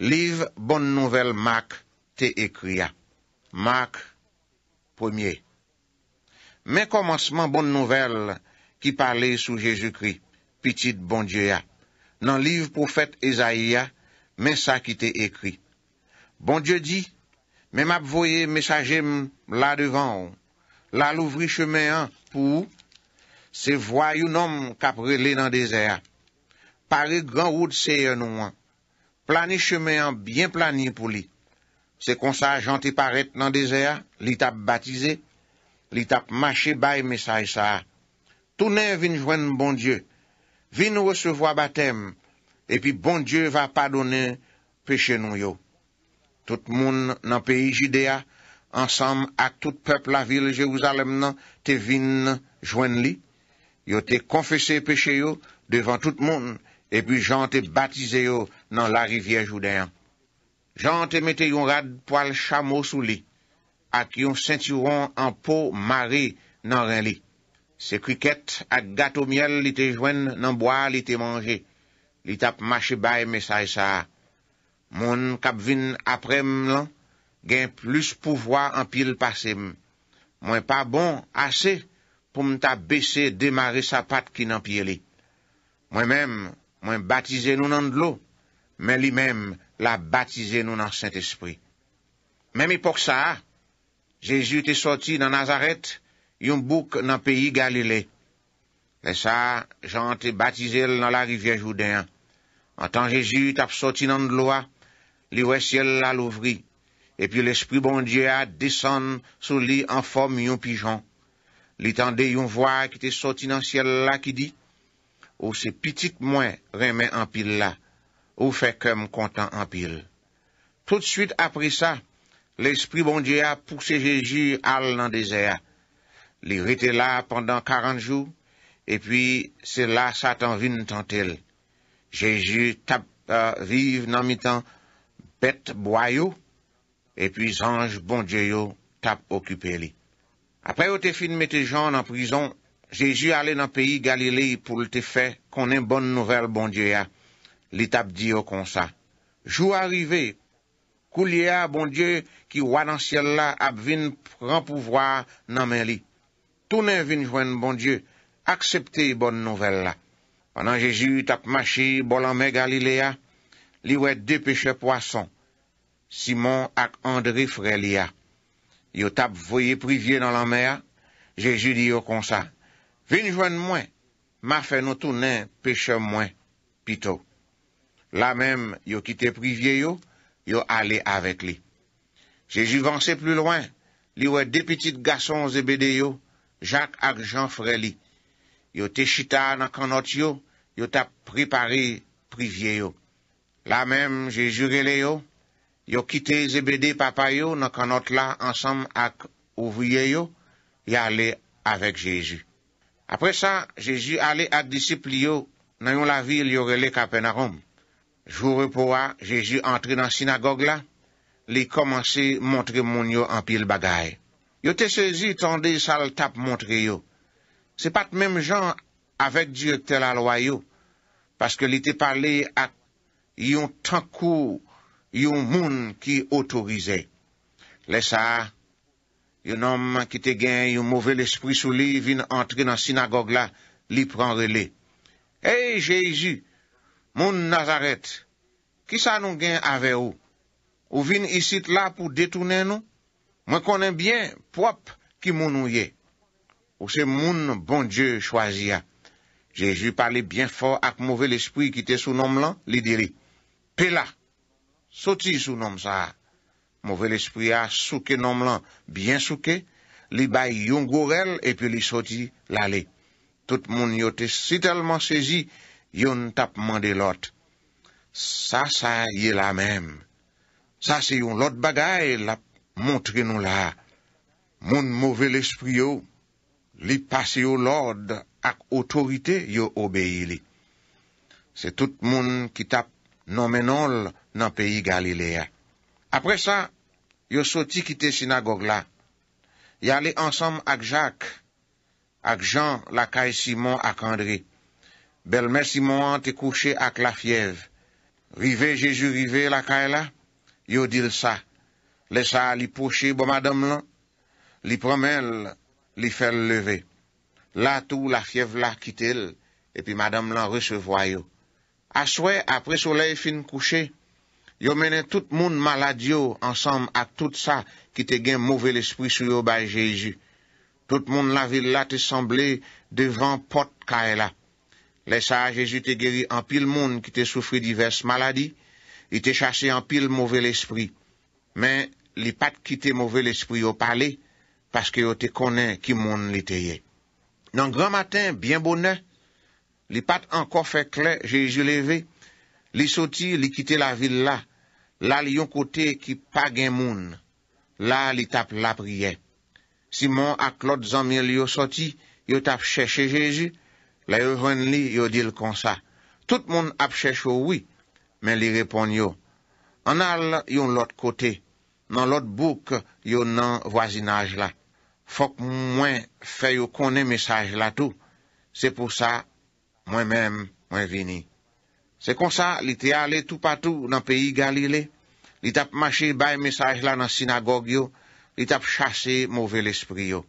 Liv bon nouvel mak te ekria. Mak pwemye. Men komansman bon nouvel ki pale sou Jezu kri. Pitit bon Diyo ya. Nan liv profet Ezaia, men sa ki te ekri. Bon Diyo di, men map voye mesaje m la devan ou. La louvri cheme an pou se vwayoun om kaprele nan dese ya. Pare gran oud se yon ou an. plani chemè an byen plani pou li. Se kon sa jante paret nan desea, li tap batize, li tap mache baye mesay sa. Tounè vin jwen bon dieu, vin ou se vwa batem, epi bon dieu va padone peche nou yo. Tout moun nan peyi jidea, ansam a tout pepl la vil je ouzalem nan, te vin jwen li, yo te konfese peche yo, devan tout moun, epi jan te batize yo nan la rivye jouden. Jan te mette yon rad poal chamo sou li, ak yon sentyron an po mari nan ren li. Se kwiket ak gato miel li te jwen nan boal li te manje, li tap mache bay me sa e sa. Moun kap vin aprem lan, gen plus pouvoi an pil pase m. Mwen pa bon ase pou mta bese demare sa pat ki nan pil li. Mwen menm, Mwen batize nou nan dlou, men li menm la batize nou nan Saint-Esprit. Men mi pok sa, Jejou te soti nan Nazaret, yon bouk nan peyi Galilei. Le sa, jan te batize l nan la rivye jouden. Mwen tan Jejou tap soti nan dlou, li wè siel la louvri. E pi l'Esprit bon Diyad deson sou li an fom yon pijon. Li tan de yon vwa ki te soti nan siel la ki di, Ou se pitik mwen remen anpil la, ou fek kem kontan anpil. Tout suite apri sa, l'espri bondye a pouse Jeji al nan dese a. Li rete la pandan karanjou, e pi se la satan vin tan tel. Jeji tap euh, vive nan mitan bet boyou, e pi zanj bondye yo tap okupeli. Apre ou te fin mette jan anprison, Jejou ale nan peyi Galilei pou lte fe konen bon, bon, bon nouvel bondye ya, li tap di yo konsa. Jou arive, kou li a bondye ki wadansyella ap vin pran pouvwa nan men li. Tounen vin jwen bondye, aksepte yi bon nouvel la. Panan Jejou tap machi bolanmen Galilea, li wet de peche poason, Simon ak André Frey li ya. Yo tap voye privye nan lanmen, Jejou di yo konsa. Vin jwen mwen, ma fe nou tou nen peche mwen pito. La mem, yo kite privye yo, yo ale avek li. Jeji vanse plus loin, li we depitit gason zebede yo, Jacques ak Jean Fréli. Yo te chita nan kanot yo, yo ta prepare privye yo. La mem, jeji rele yo, yo kite zebede papa yo, nan kanot la ansam ak ouvye yo, yo ale avek Jeji. Apre sa, Jeju ale at disipl yo nan yon la vil yorele kapen arom. Joure po a, Jeju entre nan sinagogue la, li komanse montre moun yo an pil bagay. Yo te sezi tande sal tap montre yo. Se pat mem jan avek Diyotel alwayo, paske li te pale at yon tankou, yon moun ki otorize. Le sa a, Yon nom ki te gen, yon mouvel espri sou li, vin entre nan sinagogue la, li pran rele. Hey, Jejou, moun Nazaret, ki sa nou gen ave ou? Ou vin isit la pou detounen nou? Mwen konen bien, poap, ki moun nou ye. Ou se moun bon Dje chwaziya. Jejou pale bien for ak mouvel espri ki te sou nom lan, li diri. Pela, soti sou nom sa a. Mouve l'esprit a souke nom lan, byen souke, li bay yon gorel, epi li soji lale. Tout moun yo te sitelman seji, yon tap mande lot. Sa sa ye la mem. Sa se yon lot bagay, la montre nou la. Moun mouve l'esprit yo, li pase yo lord, ak otorite yo obeye li. Se tout moun ki tap nomenol nan peyi Galilea. Apre sa, yo soti kite sinagog la. Ya li ansam ak jak, ak jan lakay Simon ak Andri. Belme Simon te kouche ak la fyev. Rive Jeju rive lakay la, yo dil sa. Le sa li pouche bo madam lan, li promel, li fel leve. La tou la fyev la kite l, epi madam lan resevwayo. A soue apre solei fin kouche, Yo menen tout moun maladyo ansam ak tout sa ki te gen mouve l'espri sou yo bay Jeji. Tout moun la vil la te semble devan pot kaela. Lesa Jeji te geri an pil moun ki te soufri divers maladi, i te chase an pil mouve l'espri. Men, li pat ki te mouve l'espri yo pale, paske yo te konen ki moun li te ye. Nan gran matin, bien bonnen, li pat anko fekle Jeji leve, Li soti, li kite la vil la, la li yon kote ki pa gen moun, la li tap la priye. Simon ak lot zanmye li yo soti, yo tap chèche Jejou, la yo ren li yo dil konsa. Tout moun ap chèche oui, men li repon yo. An al yon lot kote, nan lot bouk yo nan wazinaj la. Fok mwen fè yo konen mesaj la tou, se pou sa mwen mèm mwen vini. Se konsa, li te ale tou patou nan peyi Galilei, li tap mache baye mesaj la nan sinagogyo, li tap chase mouvel espriyo.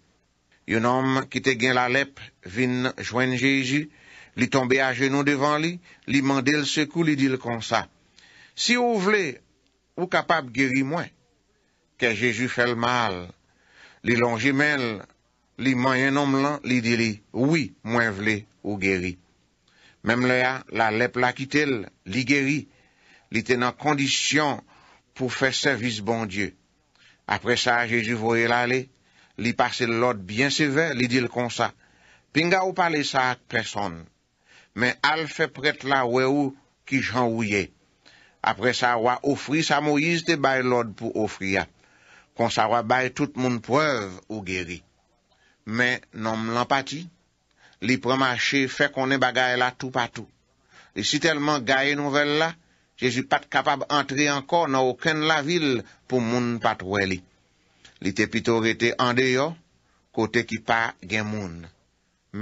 Yon om ki te gen la lep vin jwen Jeji, li tombe a jenou devan li, li mande l sekou, li dil konsa. Si ou vle ou kapab geri mwen, ke Jeji fel mal, li lon jemel, li mayen om lan, li dili, oui mwen vle ou geri. Mem le a, la lep la kitel, li geri, li tenan kondisyon pou fe servis bon Diyo. Apre sa, Jejou voye la le, li pase l lode byen sever, li dil konsa. Pinga ou pale sa ak person. Men al fe pret la we ou ki jan ouye. Apre sa, wap ofri sa Moiz te bay lode pou ofri ya. Konsa wap bay tout moun preuve ou geri. Men nanm l'empati. Li prema che fe konen bagay la tou patou. Li e si telman gaye nouvel la, Jezi pat kapab antre ankor nan ouken la vil pou moun pat wè li. Li te pito rete ande yo, kote ki pa gen moun.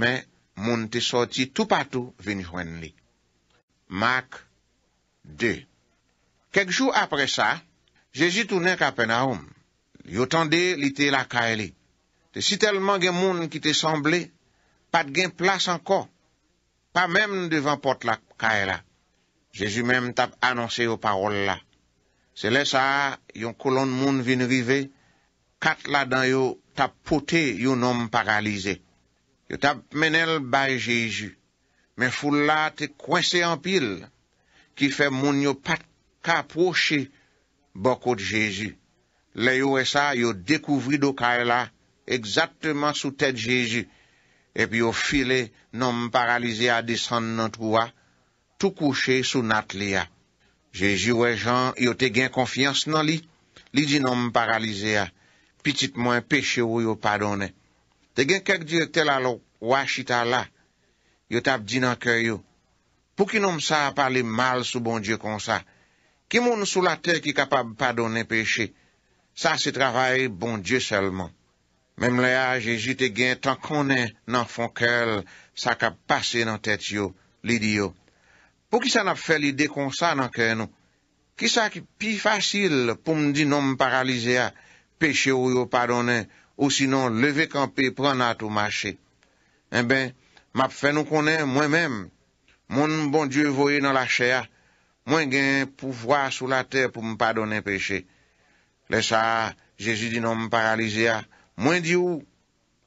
Men, moun te soti tou patou veni chwen li. Mark 2 Kek jou apre sa, Jezi tounen kapen a oum. Yo tande li te la kae li. Ti si telman gen moun ki te sanble, Pat gen plas anko, pa menm devan pot la kaela. Jezu menm tap anonsi yo parol la. Se le sa, yon kolon moun vinrive, kat la dan yo tap pote yon om paralize. Yo tap menel baye Jezu. Men ful la te kwense anpil, ki fe moun yo pat ka aproche bokot Jezu. Le yo e sa, yo dekouvri do kaela, egzatman sou tet Jezu. Epi yo file, non m paralize a desan nan to a, tou kouche sou nat li a. Jeji we jan, yo te gen konfians nan li. Li di non m paralize a, pitit mwen peche ou yo padone. Te gen kek diyo tel alo wachita la, yo tab di nan kyo yo. Pou ki non m sa a pale mal sou bon diyo kon sa? Ki moun sou la te ki kapab padone peche? Sa se travaye bon diyo selman. Mem le a, Jeji te gen tan konen nan fonkel sa ka pase nan tet yo, lidi yo. Po ki sa nap fe li dekonsa nan ken nou? Ki sa ki pi fasil pou mdi nou mparalize a, peche ou yo padonen, ou sinon leve kanpe pranat ou mache? En eh ben, map fe nou konen mwen men, moun bon Dieu voye nan la chè a, mwen gen pou vwa sou la tè pou mpadonen peche. Le sa, Jeji di nou mparalize a, Mwen di ou,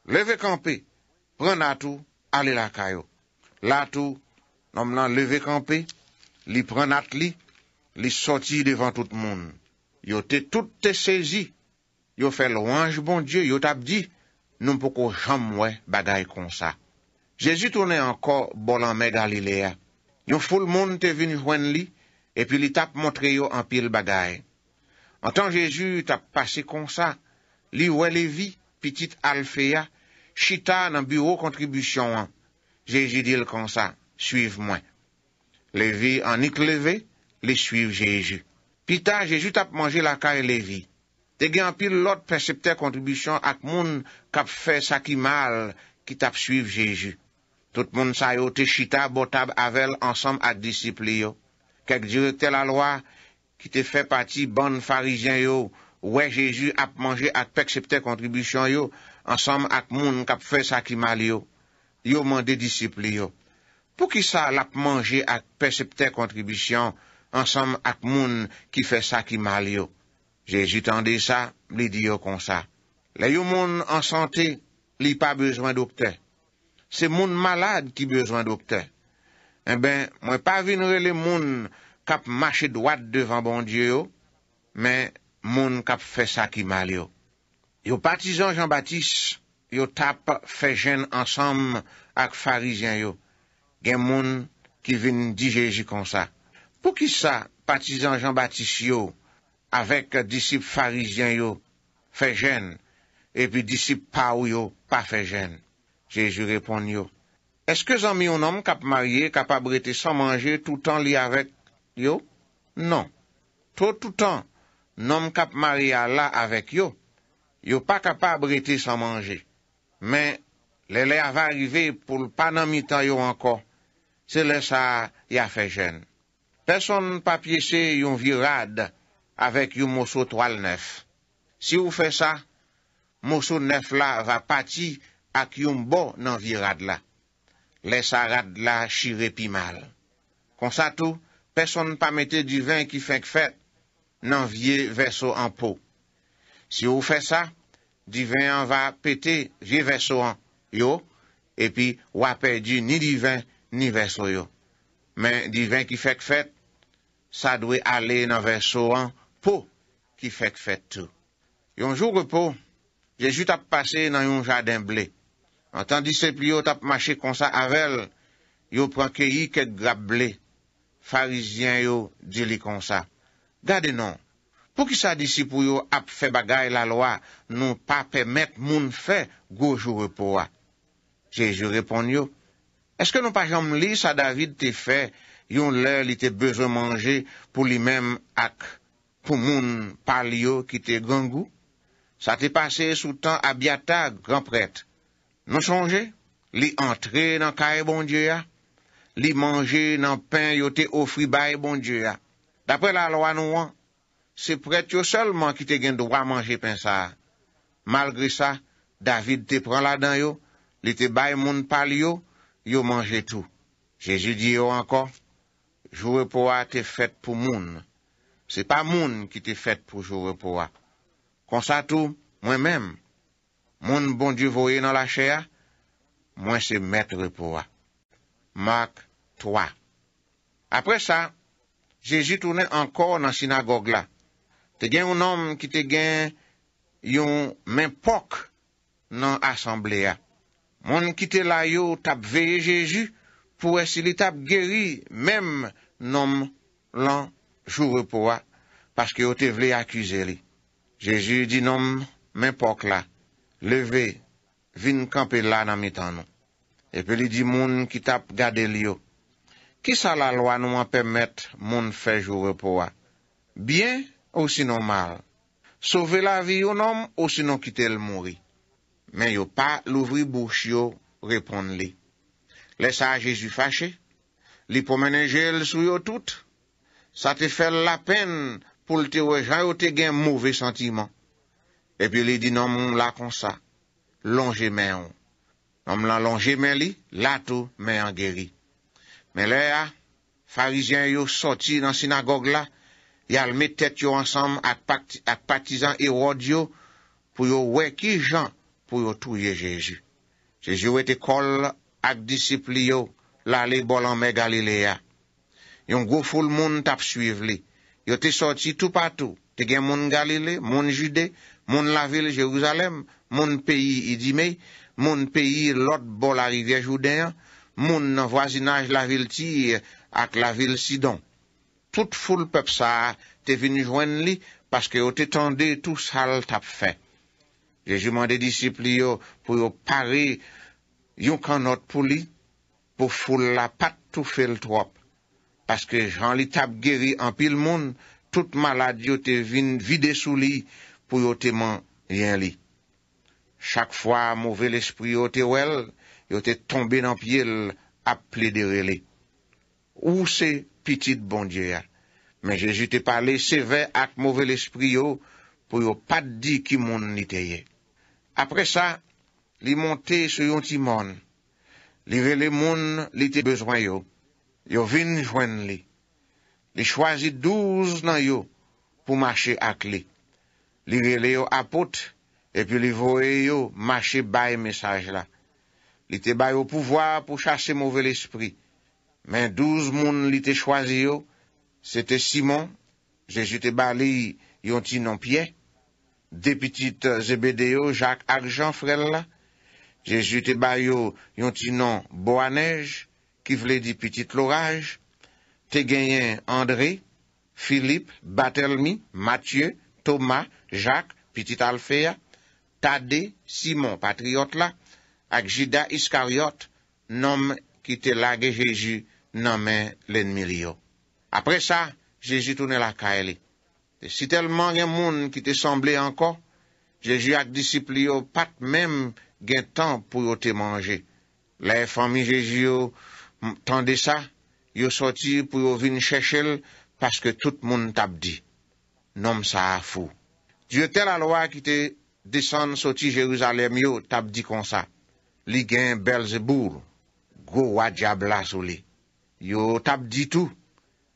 leve kampe, pren atou, ale la kayo. Latou, nom nan leve kampe, li pren atli, li soti devan tout moun. Yo te tout te sezi, yo fe louange bon Diyo, yo tap di, nou mpoko chamwe bagay konsa. Jezi toune anko bolanme Galilea. Yo foul moun te vini jwen li, e pi li tap motreyo anpil bagay. Antan Jezi tap pase konsa, li welevi, pitit alfeya, chita nan biro kontribusyon an. Jeji dil konsa, suiv mwen. Levi anik leve, li suiv Jeji. Pita, Jeji tap manje laka e Levi. Te gen apil lot preceptè kontribusyon ak moun kap fè sakimal ki tap suiv Jeji. Tout moun sayo te chita botab avel ansam ad disipliyo. Kek direkte la loa ki te fè pati ban farijen yo, Ouè Jejou ap manje ak pekseptè kontribisyon yo, ansam ak moun kap fe sakimalyo. Yo mwande disipli yo. Pou ki sa l ap manje ak pekseptè kontribisyon, ansam ak moun ki fe sakimalyo. Jejou tende sa, li di yo kon sa. Le yo moun ansante, li pa bezwen dokte. Se moun malade ki bezwen dokte. Eh mwen pa vinre le moun kap mache dwad devan bondye yo, men, moun kap fe sakimal yo. Yo patizan Jean-Baptiste, yo tap fe jen ansam ak farizyan yo, gen moun ki ven di jeji konsa. Pou ki sa patizan Jean-Baptiste yo, avek disip farizyan yo, fe jen, epi disip pa ou yo, pa fe jen, jeji repon yo. Eske zan mi yon nom kap marye, kap ap brete san manje, toutan li avek yo? Non. To toutan, Nom kapmari a la avek yo, yo pa kapab rete san manje. Men, lele ava rive pou panan mitan yo anko, se le sa ya fe jen. Person pa pyesye yon virad avek yon moso toal nef. Si ou fe sa, moso nef la va pati ak yon bo nan virad la. Le sa rad la shirepi mal. Konsa tou, person pa mette di vin ki fek fet nan vie verso an pou. Si ou fe sa, divin an va pete vie verso an yo, epi ou apè di ni divin ni verso yo. Men divin ki fek fet, sa dwe ale nan verso an pou ki fek fet tou. Yon jou repou, Jejou tap pase nan yon jaden ble. Antan disepi yo tap mache konsa avel, yo pranke yi ket grab ble. Farizyen yo di li konsa. Gade nan, pou ki sa disipou yo ap fe bagay la loa, nou pa pemet moun fe gojou repowa. Jejou repon yo, eske nou pa jom li sa David te fe, yon lè li te bezo manje pou li men ak pou moun pal yo ki te gangou? Sa te pase sou tan abyata, granpret. Nou sonje, li antre nan ka e bondye ya, li manje nan pen yo te ofri ba e bondye ya, D'apre la lwa nou an, se prete yo selman ki te gen dowa manje pen sa. Mal gri sa, David te pren la dan yo, li te bay moun pal yo, yo manje tou. Jezi di yo ankon, jou repowa te fet pou moun. Se pa moun ki te fet pou jou repowa. Konsa tou, mwen menm, moun bon di voye nan la chea, mwen se met repowa. Mark 3 Apre sa, Jeju toune ankor nan sinagog la. Te gen ou nom ki te gen yon men pok nan asamblea. Moun ki te la yo tap veye Jeju pou es li tap geri mem nom lan chou repowa. Paske yo te vle akuse li. Jeju di nom men pok la. Leve vin kampe la nan mitan. Epe li di moun ki tap gade li yo. Ki sa la lwa nou an pemmet moun fej ou repowa? Bien ou sinon mal? Sove la vi yon nom ou sinon kite l mouri? Men yo pa louvri bouch yo repond li. Le sa a Jezu fache? Li pou menenje el sou yo tout? Sa te fel la pen pou l te wejan ou te gen mouve sentiman? E pi li di nan moun la konsa. Lonje men yon. Nan moun la lonje men li, la tou men yon geri. Men le a, farizyen yo soti nan sinagogue la, yal me tet yo ansam at patizan Erod yo, pou yo weki jan pou yo touye Jeju. Jeju we te kol ak disipli yo la le bolan me Galilea. Yon go ful moun tap suive li. Yo te soti tou patou. Te gen moun Galile, moun Jude, moun la vil Jeuzalem, moun peyi Idime, moun peyi lot bol a rivye Judean, moun nan vwazinaj la vil ti ak la vil Sidon. Tout foul pepsa te vin joen li, paske yo te tende tou sal tap fe. Jejouman de disipli yo pou yo pare yon kanot pou li, pou foul la pat tou fel trop. Paske jan li tap geri an pil moun, tout maladi yo te vin vide sou li, pou yo te man yen li. Chak fwa mouvel espri yo te wel, yo te tombe nan piye ap ple de rele. Ou se pitit bondye ya, men jesu te pale seve ak move l'espri yo, pou yo pat di ki moun nite ye. Apre sa, li monte sou yon ti moun, li rele moun li te bezwen yo, yo vin jwen li. Li chwazi douz nan yo pou mache ak li. Li rele yo apote, epi li vowe yo mache baye mesaj la. li te bay ou pouvoi pou chase mouvel espri. Men douz moun li te chwazi yo, se te Simon, je ju te bali yon ti non pie, de pitit zebede yo, Jacques Argent frel la, je ju te bay yo yon ti non Boanej, ki vle di pitit loraj, te genyen André, Philippe, Batelmi, Mathieu, Thomas, Jacques, pitit Alfea, Tade, Simon, Patriot la, ak jida iskaryot, nom ki te lage jeju, nomen len miryo. Apre sa, jeju toune la kaele. Si tel man gen moun ki te semble anko, jeju ak disipli yo pat menm gen tan pou yo te manje. La e fami jeju yo tende sa, yo soti pou yo vin chechel, paske tout moun tabdi. Nom sa afou. Je te la lwa ki te desan soti jeruzalem yo tabdi konsa. Li gen Belzeboul, go wadja blaz ou li. Yo tab ditou,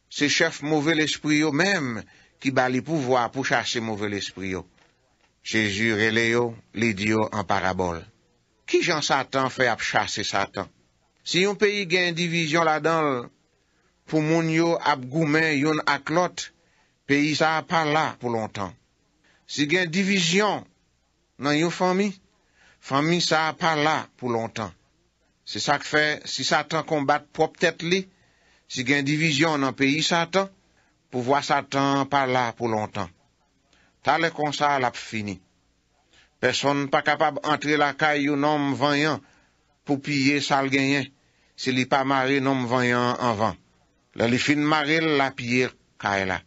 se chef mouvel espri yo menm ki ba li pouvwa pou chase mouvel espri yo. Se jure le yo, li di yo an parabol. Ki jan satan fe ap chase satan? Si yon peyi gen divizyon la danl pou moun yo ap goumen yon ak lot, peyi sa apan la pou lontan. Si gen divizyon nan yon fami, fami sa pa la pou lontan. Se sak fe, si satan kombat pou ptet li, si gen divizyon nan peyi satan, pou vwa satan pa la pou lontan. Talè kon sa la pou fini. Person npa kapab antre la kay yo nom vanyan pou pye sal genyen, se li pa mare nom vanyan anvan. Le li fin mare la pye kay la.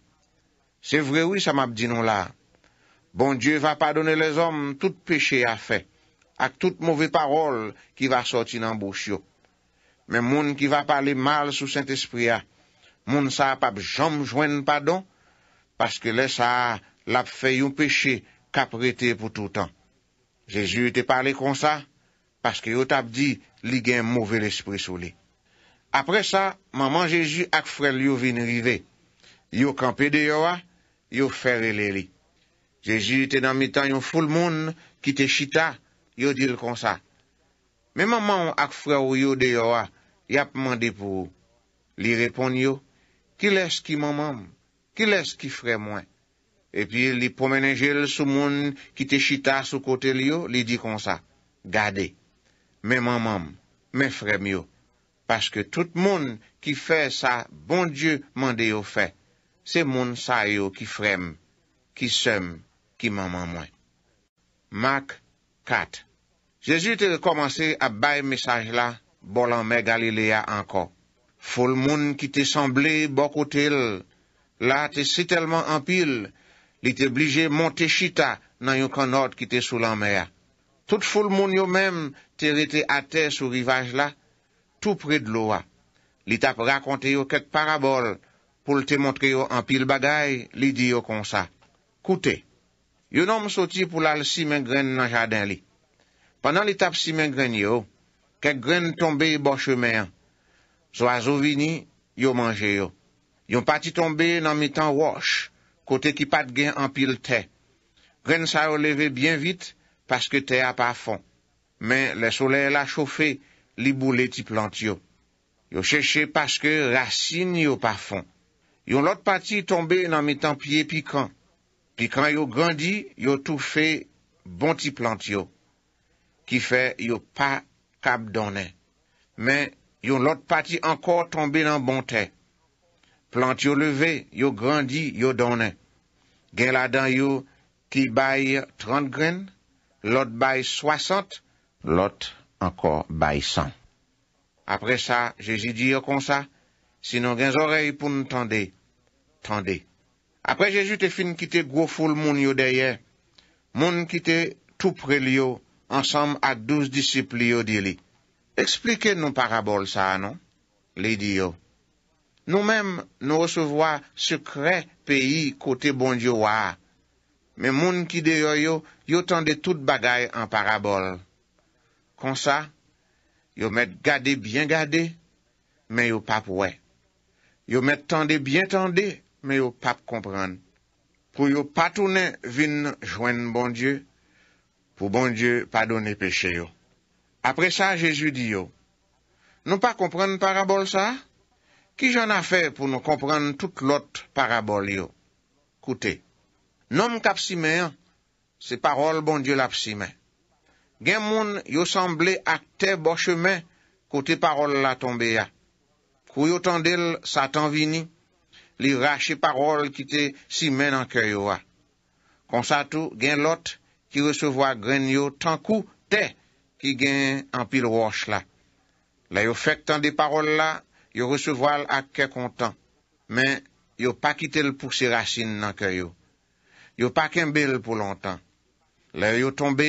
Se vre wè sa map di nou la. Bon, die va pa done le zom tout peche a fey. ak tout mouve parol ki va soti nan bouch yo. Men moun ki va pale mal sou Saint-Esprit-ya, moun sa ap ap jom jwen padon, paske le sa ap fe yon peche kap rete pou toutan. Jezu te pale kon sa, paske yo tap di li gen mouve l'esprit sou li. Apre sa, maman Jezu ak frel yo vin rive, yo kampe de yo a, yo fere le li. Jezu te nan mi tan yon foul moun ki te chita, Yo dil kon sa. Me mamam ak fra ou yo de yo a, yap mande pou li repon yo, ki les ki mamam, ki les ki frem mwen. E pi li pomenenjel sou moun ki te chita sou kote li yo, li di kon sa. Gade, me mamam, me frem yo, paske tout moun ki fe sa, bon die mande yo fe, se moun sa yo ki frem, ki sem, ki mamam mwen. Mak 4 Jezu te rekomansi ap baye mesaj la, bolanme Galilea anko. Foul moun ki te samble bokotel, la te sitelman anpil, li te blije monte chita nan yon kanot ki te sulanme ya. Tout foul moun yo menm te rete ate sou rivaj la, tou pre de lo a. Li tap rakonte yo ket parabol pou li te montre yo anpil bagay, li di yo konsa. Koute, yo nan msoti pou la lisi men gren nan jadin li. Pendan l'etap simen gren yo, kek gren tombe boche men. Zo azovini, yo manje yo. Yon pati tombe nan mitan wosh, kote ki pat gen anpil te. Gren sa releve bien vit, paske te a pa fon. Men le sole la chofe, li boule ti plant yo. Yo cheche paske rassin yo pa fon. Yon lot pati tombe nan mitan piye pi kan. Pi kan yo gandi, yo tou fe bon ti plant yo. Ki fe yo pa kab donen. Men yon lot pati ankor tombe nan bonte. Plant yo leve, yo grandi, yo donen. Gen la dan yo ki bay 30 gren, lot bay 60, lot ankor bay 100. Apre sa, jeji di yo konsa, sino gen zorey pou n tende, tende. Apre jeji te fin kite gwo ful moun yo deye, moun kite tou pre li yo, ansam a douz disipli yo di li. Eksplike nou parabol sa, nou? Li di yo. Nou mem nou osevoa sekre peyi kote bon diyo wa. Me moun ki deyo yo, yo tende tout bagay an parabol. Kon sa, yo met gade bien gade, men yo pap we. Yo met tende bien tende, men yo pap kompren. Po yo patounen vin jwen bon diyo, pou bon dieu pa donne peche yo. Apre sa, Jezu di yo, nou pa komprenne parabol sa? Ki jan a fe pou nou komprenne tout lot parabol yo? Koute, nom kap si men, se parol bon dieu lap si men. Gen moun yo sanble ak te boche men, kote parol la tombe ya. Kou yo tan del satan vini, li rache parol kite si men anke yo a. Konsa tou, gen lot, ki resevo a gren yo tankou te ki gen an pil roch la. La yo fek tan de parol la, yo resevo al ak ke kontan, men yo pa kite l pou se rasin nan ke yo. Yo pa ken bel pou lontan. La yo tombe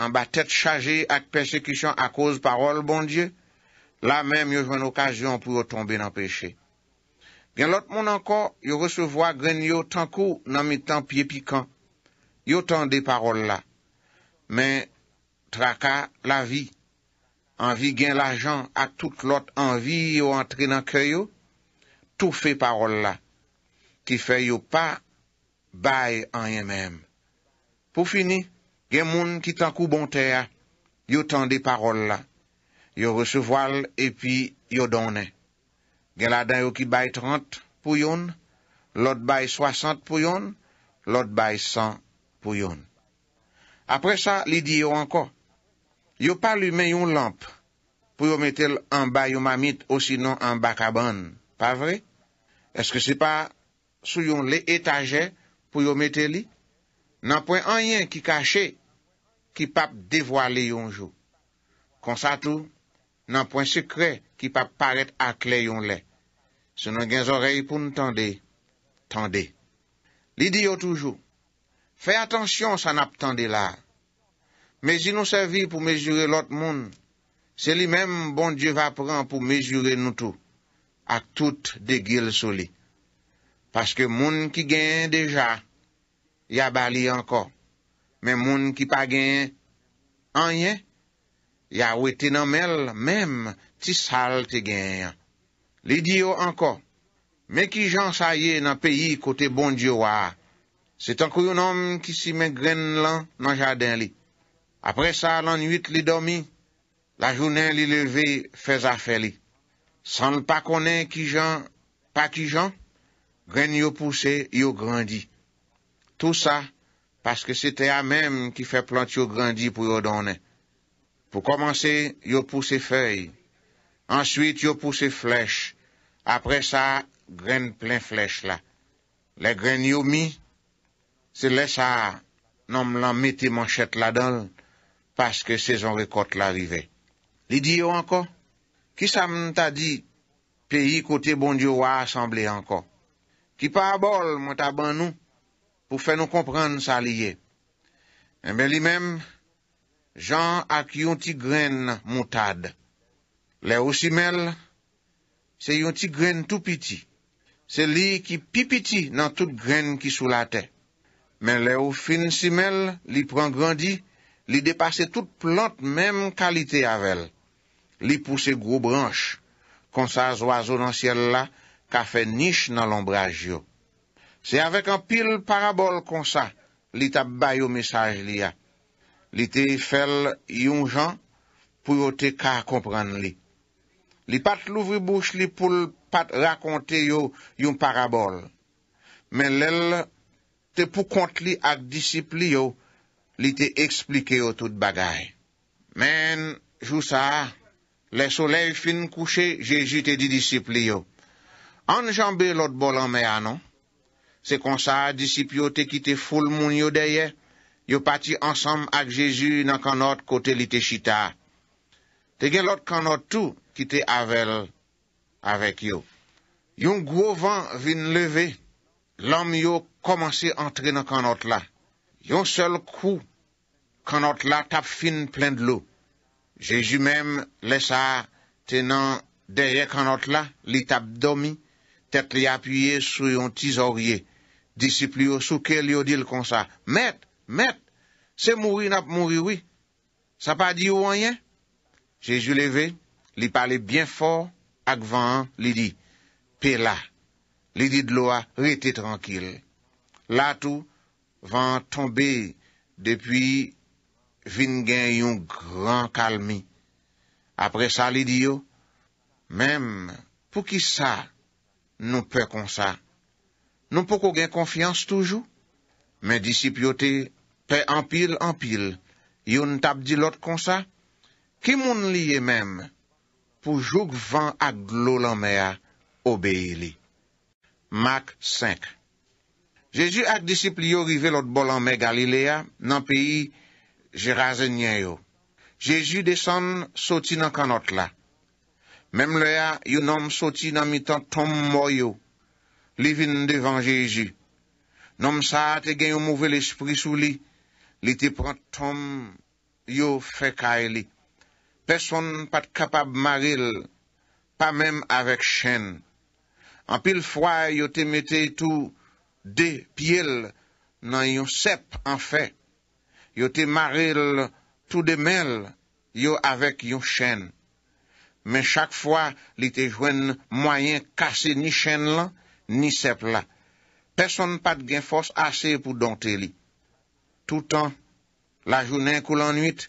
an ba tet chaje ak persekisyon ak oz parol bon die, la men yo jwen okasyon pou yo tombe nan peche. Gen lot moun an kon, yo resevo a gren yo tankou nan mi tan pie pikant, Yo tan de parol la. Men, traka la vi. Anvi gen la jan a tout lot anvi yo antre nan kyo yo. Tou fe parol la. Ki fe yo pa, bay anye menm. Pou fini, gen moun ki tankou bonte ya. Yo tan de parol la. Yo rese voal epi yo donen. Gen la dan yo ki bay 30 pou yon. Lot bay 60 pou yon. Lot bay 100 pou yon. apre sa li di yo anko yo pa li men yon lamp pou yo metel anba yon mamit osinon anba kaban pa vre? eske se pa sou yon le etaje pou yo meteli? nanpwen anyen ki kache ki pap devwa le yon jou konsa tou nanpwen sekre ki pap paret akle yon le se nou gen zorey pou nou tende tende li di yo toujou Fè atensyon sa nap tande la. Me zi nou servi pou mezure lot moun. Se li mem bon die va pran pou mezure nou tou. A tout de gil soli. Paske moun ki gen deja, ya bali anko. Men moun ki pa gen, anyen, ya ou ete nan mel, mem ti sal te gen. Li di yo anko, me ki jan saye nan peyi kote bon die wa, Se tankou yon om ki si men gren lan nan jaden li. Apre sa lan yut li domi, la jounen li leve feza fe li. San l pa konen ki jan, pa ki jan, gren yo puse, yo grandi. Tou sa, paske se te a mem ki fe plant yo grandi pou yo donen. Po komanse, yo puse fey. Ansyit yo puse flech. Apre sa, gren plen flech la. Le gren yo mi, Se lesa nanm lan meti manchet la dal, paske se zon rekot la rive. Li di yo anko, ki sa mn ta di, peyi kote bon diyo wa asamble anko. Ki pa abol mwen ta ban nou, pou fe nou komprenn sa liye. Mwen e li mem, jan ak yon ti gren moutade. Le osi mel, se yon ti gren tou piti. Se li ki pipiti nan tout gren ki sou la tey. Men lè ou fin simèl, li pran grandi, li depase tout plant mèm kalite avèl. Li pousse grou branche, konsa zoazo nan syèl la, ka fè nish nan l'ombraj yo. Se avèk an pil parabol konsa, li tabay yo mesaj li ya. Li te fel yon jan, pou yo te ka kompran li. Li pat louvri bouch, li pou pat rakonte yo yon parabol. Men lè lè, te pou kont li ak disipli yo li te eksplike yo tout bagay. Men, jou sa, le soleil fin kouche, jeju te di disipli yo. An janbe lot bolan me anon, se kon sa disipli yo te kite foul moun yo deye, yo pati ansam ak jeju nan kanot kote li te chita. Te gen lot kanot tou kite avel avèk yo. Yon gwo van vin leve, Lanm yo komansi antre nan kanot la. Yon sel kou, kanot la tap fin plen de lo. Jeju menm lesa tenan derye kanot la, li tap domi, tet li apye sou yon tizorye, disiplio sou ke li yo dil konsa. Met, met, se mouri nap mouri, oui. Sa pa di yo wanyen? Jeju leve, li pale bien for, akvan, li di, Pela. Li di dlo a rete trankil. La tou van tombe depi vin gen yon gran kalmi. Apre sa li di yo, Mem pou ki sa nou pe kon sa. Nou pou kon gen konfians toujou. Men disipyote pe anpil anpil. Yon tap di lot kon sa. Ki moun liye mem pou jok van aglo lanmea obeye li. Mak 5 Jeju ak disipl yo rive lot bolan me Galilea, nan peyi jirazenye yo. Jeju desen soti nan kanot la. Mem le ya, yo nanm soti nan mitan tom moyo, li vin devan Jeju. Nanm sa te gen yo mouvel espri sou li, li te pran tom yo fekay li. Peson pat kapab maril, pa menm avèk chèn. An pil fwa yo te mete tou de pyele nan yon sep an fe. Yo te marele tou de mel yo avek yon chen. Men chak fwa li te jwen mwayen kase ni chen lan ni sep la. Peson pat gen fos ase pou donte li. Tout an la jounen kou lan nwit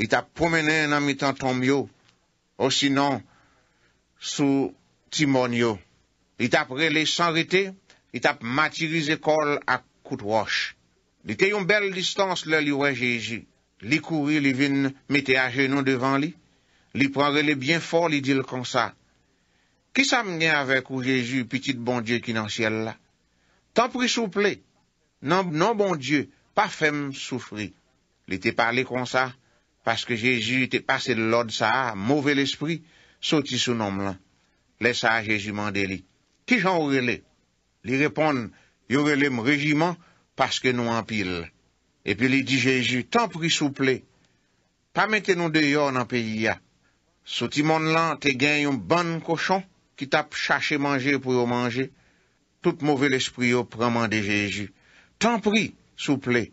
li ta pwomenen nan mitan tonm yo. Osinan sou timon yo. Li tapre li san rite, li tap matirize kol ak kout wosh. Li te yon bel distans le li wè Jésus. Li kouri, li vin mette a genon devan li. Li pranre li byen for, li dil konsa. Ki sa mnen avèk ou Jésus, pitit bon dieu ki nan siel la? Tan pri souple, nan bon dieu, pa fem soufri. Li te pale konsa, paske Jésus te pase lode sa, mouve l'espri, soti sou nom lan. Le sa Jésus mande li. Ki jan ourele? Li repon, yorele m rejiman, paske nou anpil. E pi li di Jeju, tan pri souple, pa mette nou deyo nan peyi ya. Sou ti mon lan, te gen yon ban kochon, ki tap chache manje pou yo manje. Tout mouvel espri yo praman de Jeju. Tan pri souple,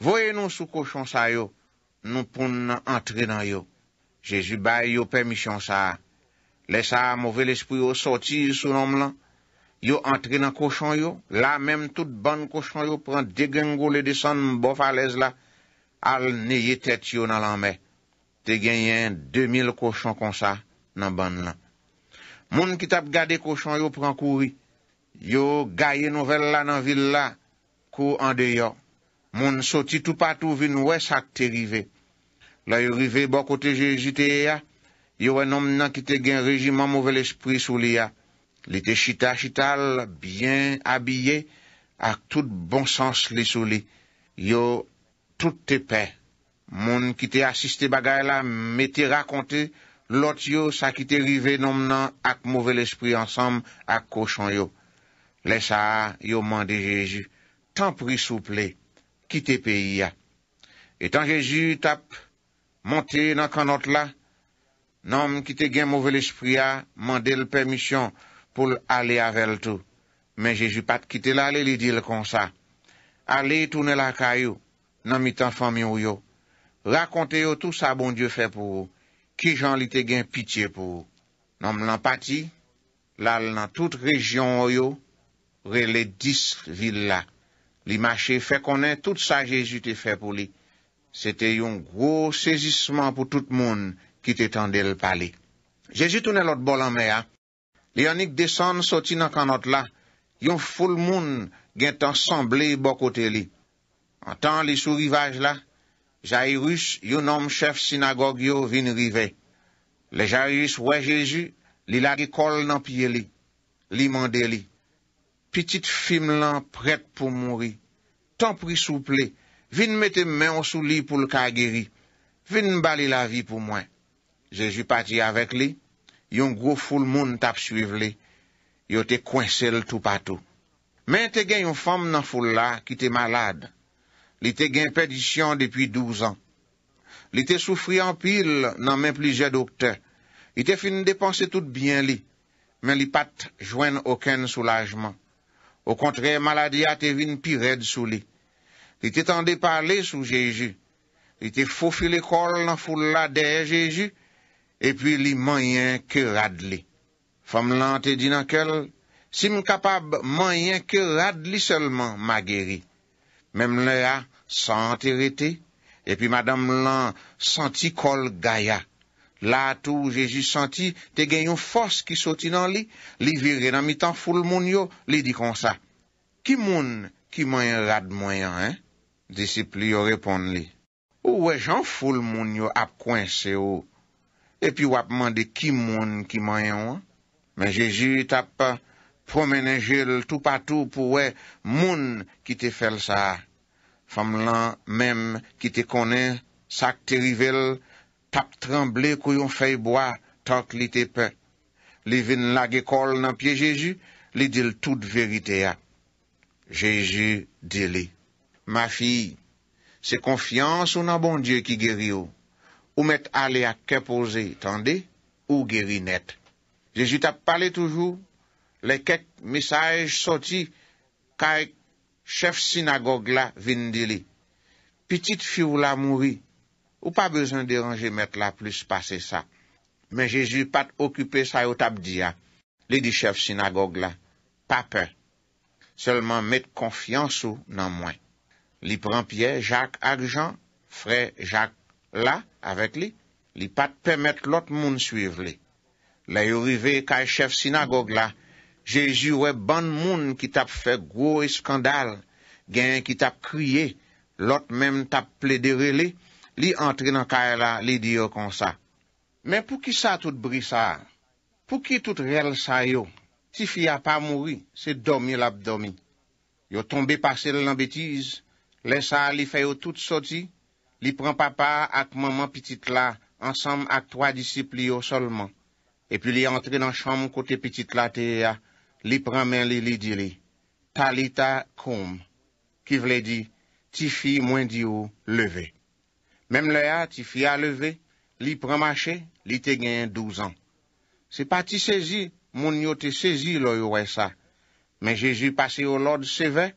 voye nou sou kochon sa yo, nou pon nan antre nan yo. Jeju bay yo permisyon sa. Lesa mouvel espri yo soti sou nom lan, Yo antre nan koshon yo, la menm tout ban koshon yo pran degengou le desan mbo falez la, al neye tet yo nan lanme. Tegenyen 2000 koshon konsa nan ban lan. Moun ki tap gade koshon yo pran kouwi, yo gaye nouvel la nan vil la, kou an deyo. Moun soti tout patou vin wè sak te rive. La yo rive bokote jejiteye ya, yo wè nom nan ki te gen rejiman mouvel espri souli ya. Li te chita chital, byen abye, ak tout bon sens li sou li. Yo, tout te pe. Moun ki te asiste bagay la, me te rakonte, lot yo sa ki te rive nom nan, ak mouvel espri ansam, ak kouchon yo. Lesa yo mande Jeju, tan pri souple, ki te pe ya. Etan Jeju tap, monte nan kanot la, nom ki te gen mouvel espri ya, mande l'permisyon, pou alè avel tou. Men Jejou pat ki te lalè li dil kon sa. Alè tou nel akayou, nan mitan fami ou yo. Rakonte yo tou sa bon Diyo fè pou ou, ki jan li te gen pitiè pou ou. Nanm lan pati, lal nan tout rejyon ou yo, relè dis vila. Li mache fè konen tout sa Jejou te fè pou li. Se te yon gro sejisman pou tout moun ki te tende l pali. Jejou tou nel ot bolan mè a. Li yonik desan soti nan kanot la, yon ful moun gen tan sanble bo kote li. Antan li sou rivaj la, Jairus yon om chef sinagogyo vin rive. Le Jairus wè Jejou, li la di kol nan piye li, li mande li. Pitit fim lan pret pou mouri, tan pri souple, vin mette men sou li pou lka geri, vin bali la vi pou mwen. Jejou pati avek li, yon gro foul moun tap suive li, yo te kwensel tou patou. Men te gen yon fom nan foul la ki te malade, li te gen perdisyon depi douz an. Li te soufri anpil nan men plizye dokter, li te fin depanse tout bien li, men li pat jwen oken soulajman. O kontre, maladi a te vin piret souli. Li te tende pale sou jeju, li te foufile kol nan foul la dere jeju, epi li manyen ke rad li. Fom lan te di nan kel, si m kapab manyen ke rad li selman mageri. Mem le a, sante rete, epi madame lan santi kol gaya. La tou jesu santi, te gen yon fos ki soti nan li, li vire nan mi tan ful moun yo, li di kon sa. Ki moun ki manyen rad manyen, disip li yo repon li. Ou we jan ful moun yo ap kwen se yo, epi wap mande ki moun ki mayon, men Jejou tap euh, promenejel tout patou pou we moun ki te fel sa. Fem lan mem ki te konen sak terivel, tap tremble kou yon feyboa tok li te pe. Li vin lag ekol nan pie Jejou, li dil tout verite ya. Jejou dile. Ma fi, se konfians ou nan bon Diyo ki geri ou? Ou met ale ak kepoze, tande, ou gerinet. Jezu tap pale toujou, le kek misaj soti, kay chef sinagog la vindili. Petit fiw la mouri, ou pa bezan deranje met la plus pase sa. Men jezu pat okupe sa yo tap diya, le di chef sinagog la, pape. Selman met konfiansou nan mwen. Li pranpye, jak ak jan, fre jak la, avèk li, li pat pèmèt lòt moun suive li. La yo rive kaj chef sinagog la, jè zi wè ban moun ki tap fè gwo eskandal, gen ki tap kriye, lòt mèm tap plèdere li, li antre nan kaj la, li diyo konsa. Men pou ki sa tout brisa? Pou ki tout rel sa yo? Ti fi a pa mouri, se domi l'abdomi. Yo tombe pase lè nan betiz, lè sa li fè yo tout soti, li pran papa ak maman pitit la, ansam ak twa disiplio solman, epi li antre nan chanm kote pitit la te ya, li pran men li li diri, talita koum, ki vle di, ti fi mwen di ou leve. Mem le ya, ti fi a leve, li pran mache, li te gen 12 an. Se pa ti sezi, moun yo te sezi lo yo we sa, men Jezu pase yo lod seve,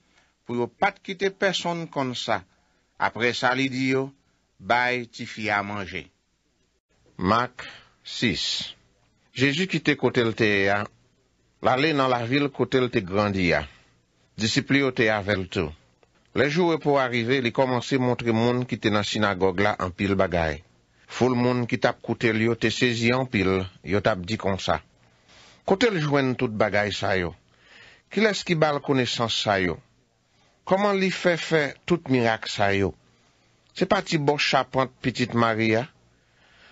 pou yo pat kite person kon sa, Apre sa li di yo, bay ti fia manje. Mak 6 Jezu kite kote lte ya, lale nan la vil kote lte grandiya. Disiplio te ya velto. Le jou e pou arrive, li komanse montre moun ki te nan sinagog la anpil bagay. Foul moun ki tap kote lyo te sezi anpil, yo tap di kon sa. Kote ljwen tout bagay sa yo. Ki les ki bal kone sans sa yo. Koman li fè fè tout mirak sa yo? Se pa ti boch ap rent piti Maria?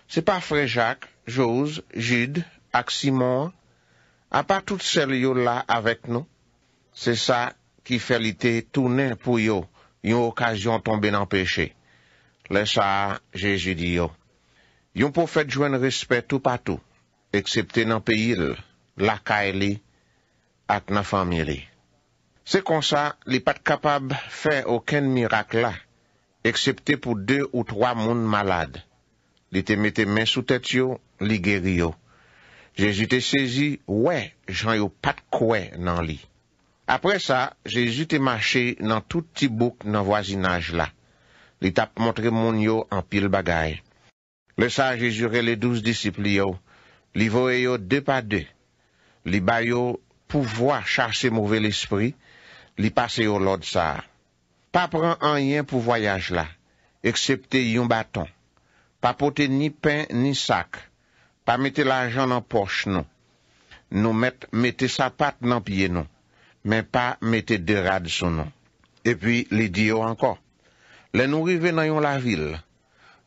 Se pa fè Jacques, Jouz, Jude, Aksimon? A pa tout sel yo la avèk nou? Se sa ki fè li te tounen pou yo yon okasyon tombe nan peche. Le sa Jejud yo. Yon pou fè djwen respè tou patou. Eksepte nan peyi lakay li ak nan famye li. Se kon sa, li pat kapab fe oken mirak la, eksepte pou de ou troa moun malade. Li te mette men sou tet yo, li geri yo. Je jute sezi, wè, jan yo pat kwen nan li. Apre sa, je jute mache nan tout ti bouk nan wazinaj la. Li tap montre moun yo an pil bagay. Le sa, je jure le douz disipli yo. Li voe yo de pa de. Li bay yo pouvoa chase mouvel espri, Li pase yo lod sa a. Pa pran anyen pou voyaj la. Eksepte yon baton. Pa pote ni pen ni sak. Pa mete la jan nan poche nou. Nou mete sa pat nan piye nou. Men pa mete derad sou nou. E pi li diyo anko. Le nou rive nan yon la vil.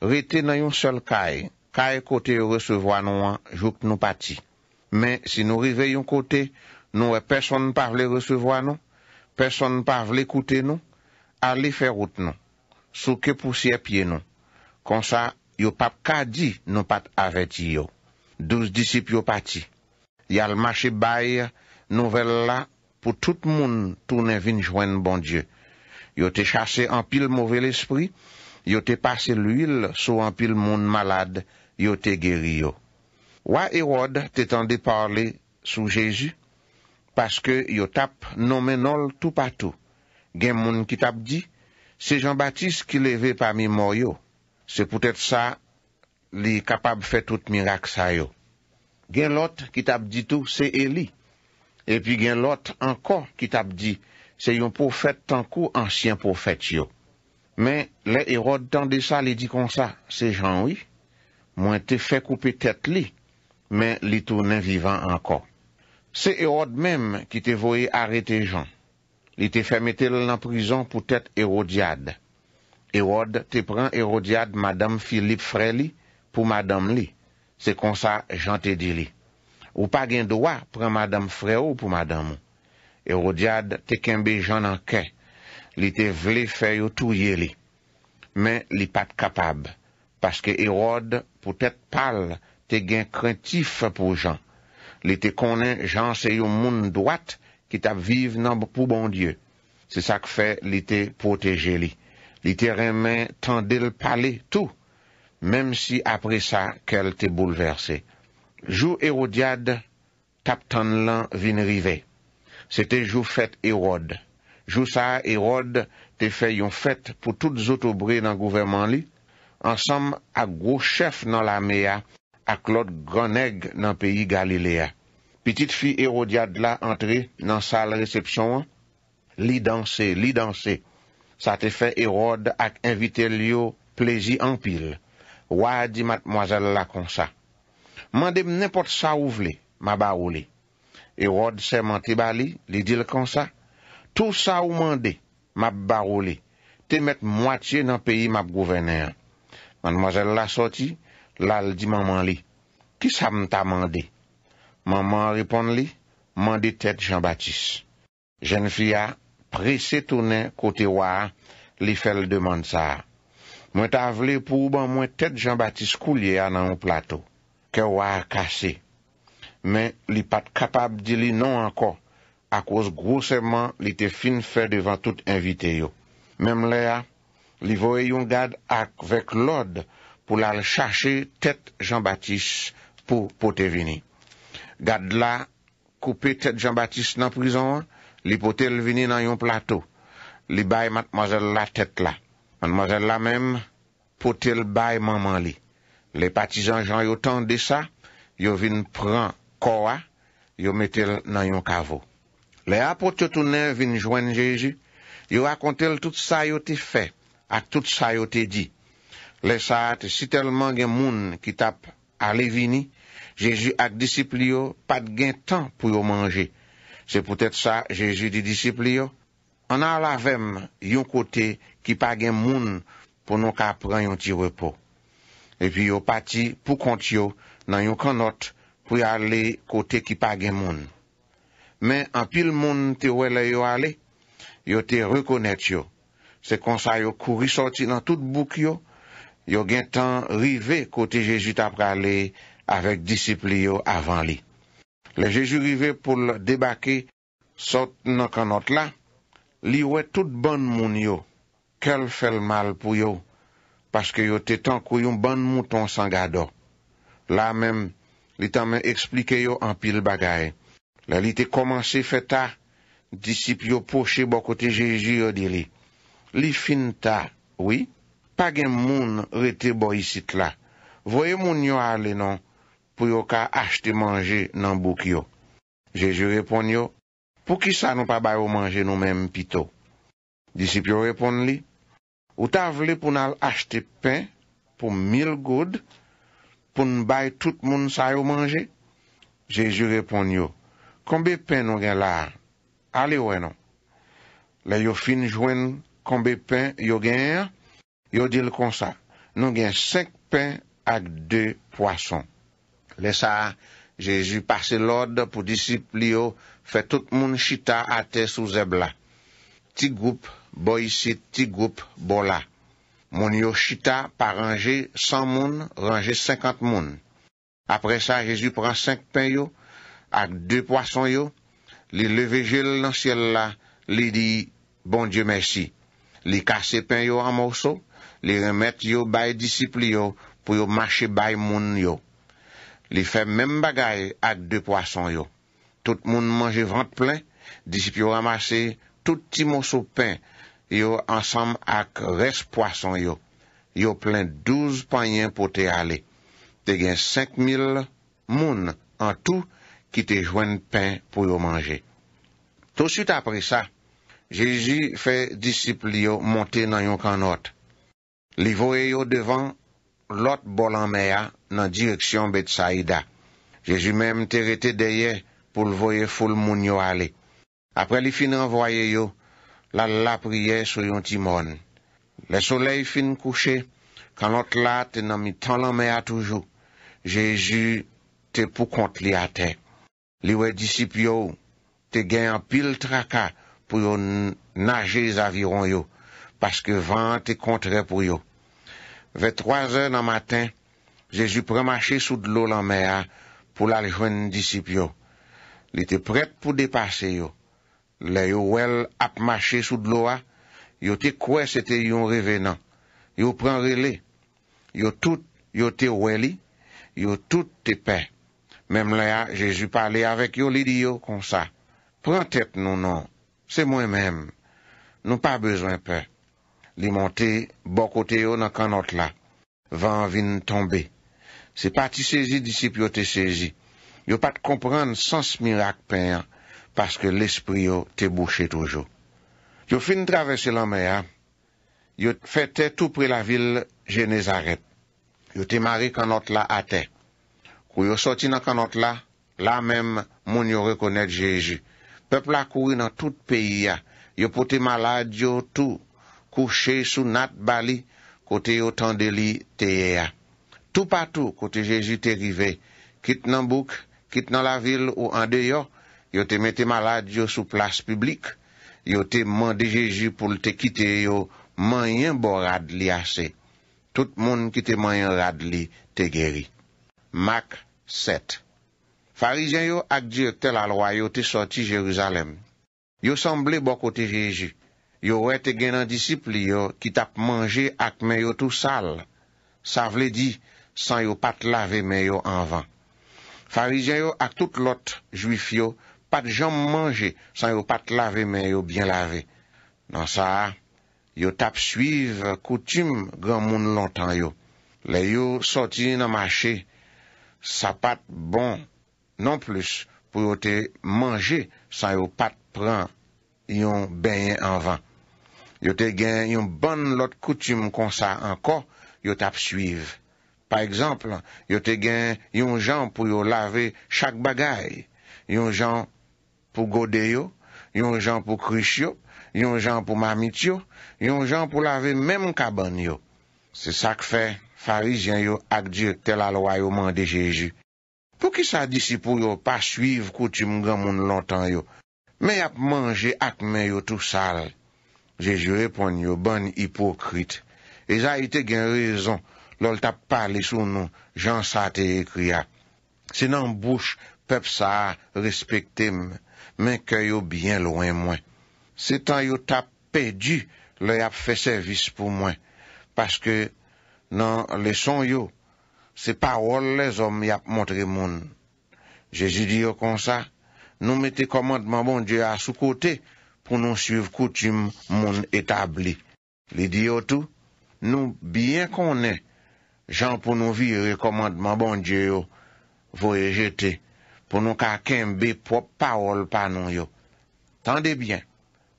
Rite nan yon sol kaye. Kaye kote recevoa nou an. Jouk nou pati. Men si nou rive yon kote. Nou e person nan parle recevoa nou. Peson pa vle koute nou, ali fe route nou, sou ke pousye pie nou. Konsa, yo pap kadi nou pat aveti yo. Douz disip yo pati. Yal mache baye nouvel la pou tout moun toune vinjwen bon dieu. Yo te chase anpil mouvel espri, yo te pase l'uil sou anpil moun malade, yo te geri yo. Wa Erod te tande parle sou Jezu? paske yo tap nomenol tou patou. Gen moun ki tap di, se jan batis ki leve pa mi mou yo, se poutet sa li kapab fe tout mirak sa yo. Gen lot ki tap di tou, se e li. E pi gen lot anko ki tap di, se yon profet tankou ansyen profet yo. Men le erot dan de sa li di kon sa, se jan wii, mwen te fe koupe tet li, men li tou nen vivan anko. Se Erod menm ki te voye arete jan, li te fe metel nan prizon pou tet Erodiad. Erod te pren Erodiad madame Filip fre li pou madame li. Se konsa jan te di li. Ou pa gen doa pren madame fre ou pou madame. Erodiad te kembe jan nan ke. Li te vle fe yo touye li. Men li pat kapab. Paske Erod pou tet pal te gen krentif pou jan. Li te konen jan se yo moun dwat ki tap vive nan pou bon dieu. Se sa ke fe li te poteje li. Li te remen tan del pale tou. Mem si apre sa kel te bouleverse. Jou Erodiade tap tan lan vinrive. Se te jou fèt Erode. Jou sa Erode te fè yon fèt pou tout zoutoubri nan gouvernman li. Ansem ak gro chef nan la mea. ak lòd groneg nan peyi Galilea. Pitit fi Erodia d'la antre nan sal recepsyon, li danse, li danse. Sa te fe Erod ak invite liyo pleji anpil. Wadi matmwazal la konsa. Mandem nèpot sa ou vle, ma ba ou le. Erod seman te bali, li dil konsa. Tou sa ou mande, ma ba ou le. Te met mwache nan peyi ma govener. Matmwazal la soti, Lal di maman li, Ki sa mta mande? Maman ripon li, Mande tete Jean-Baptiste. Jen fia, Presse tonen kote waa, Li fel deman sa. Mwen ta vle pou ban mwen tete Jean-Baptiste kou li ya nan ou plato, Ke waa kase. Men li pat kapab di li non anko, Akos grosseman li te fin fe devan tout invite yo. Mem le ya, Li voye yon gad ak vek lod, pou lal chache tèt Jean-Baptiste pou pote vini. Gade la, koupe tèt Jean-Baptiste nan prizon, li pote vini nan yon plato. Li bay matmazèl la tèt la. Matmazèl la mèm, pote l bay maman li. Le patizan Jean yotan de sa, yo vin pran kowa, yo metel nan yon kavou. Le apote tounen vin jwen Jeji, yo akontel tout sa yote fe, ak tout sa yote di. Lesat, si telman gen moun ki tap alevini, Jejou at disiplio pat gen tan pou yo manje. Se pou tèt sa, Jejou di disiplio, an alavem yon kote ki pa gen moun pou nou ka pran yon ti repo. Epi yo pati pou kont yo nan yon kanot pou yale kote ki pa gen moun. Men, an pil moun te wele yo ale, yo te rekonet yo. Se konsa yo kouri soti nan tout bouk yo, yo gen tan rive kote Jeju tapra le avek disipli yo avan li. Le Jeju rive pou debake sot nan kanot la, li we tout bon moun yo, kel fel mal pou yo, paske yo te tan kou yon bon mouton sanga do. La men, li tan men explike yo an pil bagay. Le li te komanse fe ta disipli yo poche bo kote Jeju yo di li. Li fin ta, wii, pa gen moun rete bo yisit la, voye moun yo ale nan, pou yo ka achte manje nan bouk yo. Jejou repon yo, pou ki sa nou pa bay ou manje nou menm pito? Disipyo repon li, ou ta vle pou nan achte pen, pou mil goud, pou nou bay tout moun sa yo manje? Jejou repon yo, konbe pen nou gen la, ale we nan, la yo fin jwen konbe pen yo gen a, Yo dil konsa, nou gen sek pen ak de poason. Lesa, Jezu pase lode pou disipli yo, fe tout moun chita ate sou zebla. Ti goup bo yisi, ti goup bola. Moun yo chita pa range san moun, range senkant moun. Apre sa, Jezu pran sek pen yo, ak de poason yo, li leve jel nan siel la, li di, bon Diyo mersi. Li kase pen yo an mousso, li remet yo bay disipl yo pou yo mache bay moun yo. Li fe men bagay ak de poason yo. Tout moun manje vante plen, disipl yo ramase tout ti moun sou pen, yo ansam ak res poason yo. Yo plen douz panyen pou te ale. Te gen senk mil moun an tou ki te jwen pen pou yo manje. Tout süt apre sa, Jezi fe disipl yo monte nan yon kanot, Li voye yo devan lot bolanmea nan direksyon bet saida. Jeju mem te rete deye pou l voye ful moun yo ale. Apre li fin renvoye yo, la la priye sou yon timon. Le soley fin kouche, kan lot la te nan mi tanlanmea toujou. Jeju te pou kont li ate. Li we disip yo te gen apil traka pou yo nage yon aviron yo. Paske van te kontre pou yo. Ve 3 er nan maten, Jezu premache sou de lo lan me a pou la ljwen disip yo. Li te prete pou depase yo. Le yo wel ap mache sou de lo a, yo te kwe se te yon revenan. Yo pren rele. Yo te weli, yo tout te pe. Mem le a, Jezu pale avek yo li di yo kon sa. Pren tet nonon, se mwen menm. Non pa bezwen pe. Li mante bokote yo nan kanot la. Van vin tombe. Se pati sezi disip yo te sezi. Yo pati kompren sans mirak pen. Paske lespri yo te boucher toujou. Yo fin travesse lanme ya. Yo fete tou pre la vil jene zaret. Yo te mari kanot la ate. Kou yo soti nan kanot la. La men moun yo rekonet jeji. Pepla koui nan tout peyi ya. Yo pote malade yo tou. kouche sou nat bali, kote yo tande li te ye ya. Tout patou kote jeji te rive, kit nan bouk, kit nan la vil ou ande yo, yo te mette malad yo sou plas publik, yo te mande jeji pou te kite yo, manyen bo rad li ase. Tout moun ki te manyen rad li te geri. Mak 7 Farijen yo ak diyo tel alwa yo te soti Jeruzalem. Yo sanble bo kote jeji, Yo wè te gen nan disipli yo ki tap manje ak men yo tou sal. Sa vle di san yo pat lave men yo anvan. Farizya yo ak tout lot juif yo pat jom manje san yo pat lave men yo byen lave. Nan sa yo tap suiv koutim gran moun lontan yo. Le yo soti nan mache sa pat bon nan plus pou yo te manje san yo pat pran. yon benye anvan. Yo te gen yon ban lot koutim konsa anko, yo tap suive. Pa ekzamp, yo te gen yon jan pou yo lave chak bagay, yon jan pou gode yo, yon jan pou kri shyo, yon jan pou mamit yo, yon jan pou lave menm kaban yo. Se sak fe, farijen yo ak di tel alwa yo mande jeji. Pou ki sa disipou yo, pa suive koutim gen moun lontan yo, Men ap manje ak men yo tou sal. Je ju repon yo ban hipokrit. E za ite gen rezon. Lol tap pale sou nou. Jan sa te ekria. Se nan bouch pep sa respekte men. Men kyo yo bien loin mwen. Se tan yo tap pedi. Le yap fe servis pou mwen. Paske nan le son yo. Se parol le zom yap montre moun. Je ju di yo konsa. nou mette komandman bon Dje a sou kote, pou nou suiv koutim moun etabli. Li di yo tou, nou byen konen, jan pou nou vir rekomandman bon Dje yo, voye jete, pou nou kakenbe prop paol pa nan yo. Tande bien,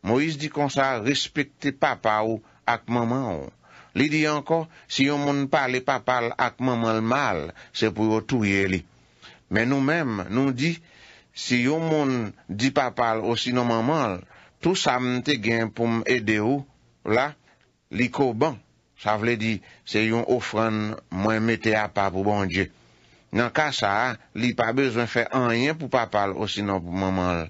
Moïse di konsa respekti papa ou ak maman ou. Li di anko, si yon moun pale papal ak maman mal, se pou yo tou ye li. Men nou mèm nou di, Si yon moun di papal osi nan mamal, tout sa mnte gen pou m ede ou la, li ko ban. Sa vle di, se yon ofran mwen mete a pa pou bon Dje. Nan ka sa, li pa bezwen fe anjen pou papal osi nan mamal.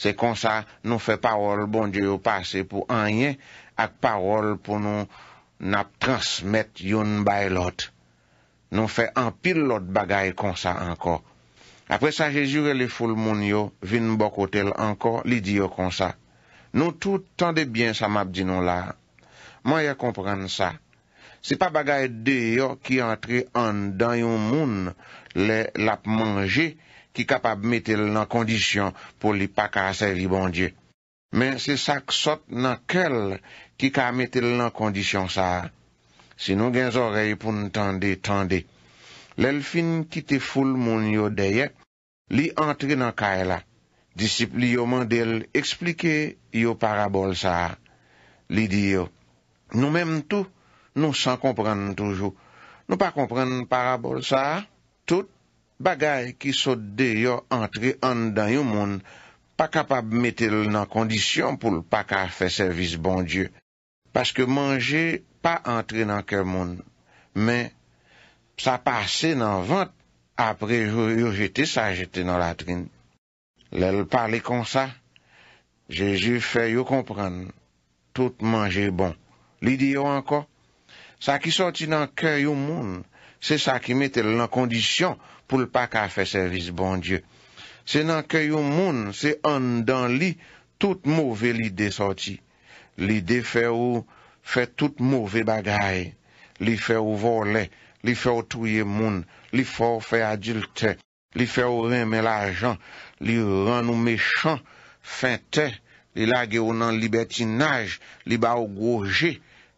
Se konsa, nou fe parol bon Dje ou pase pou anjen, ak parol pou nou nap transmet yon bay lot. Nou fe anpil lot bagay konsa anko. apre sa rejure li foul moun yo, vin bok otel anko li di yo kon sa. Nou tout tande bien sa map di nou la. Mwen ya kompren sa. Se pa bagay de yo ki antre an dan yon moun, le lap manje, ki kapab metel nan kondisyon pou li pak a sa li bon di. Men se sak sot nan kel ki ka metel nan kondisyon sa. Se nou gen zorey pou ntande, tande. Lel fin kite foul moun yo deyek, Li antre nan kaela, disipli yo mandel eksplike yo parabol sa. Li di yo, nou menm tou, nou san kompren toujou. Nou pa kompren parabol sa, tout bagay ki sot de yo antre an dan yo moun, pa kapab metel nan kondisyon pou l pa ka fe servis bon die. Paske manje pa antre nan ke moun, men sa pase nan vant, apre yo jete sa jete nan latrin. Lèl pale kon sa, je ju fè yo kompran, tout manje bon. Li di yo anko, sa ki soti nan kè yo moun, se sa ki mette lan kondisyon pou l'paka fè servis bon Diyo. Se nan kè yo moun, se an dan li, tout mouve li de soti. Li de fè ou fè tout mouve bagay. Li fè ou vole, li fè ou touye moun, li fò ou fè adilte, li fè ou rèmè l'ajan, li rèn nou mechan, fènte, li lage ou nan libetinaj, li ba ou gorje,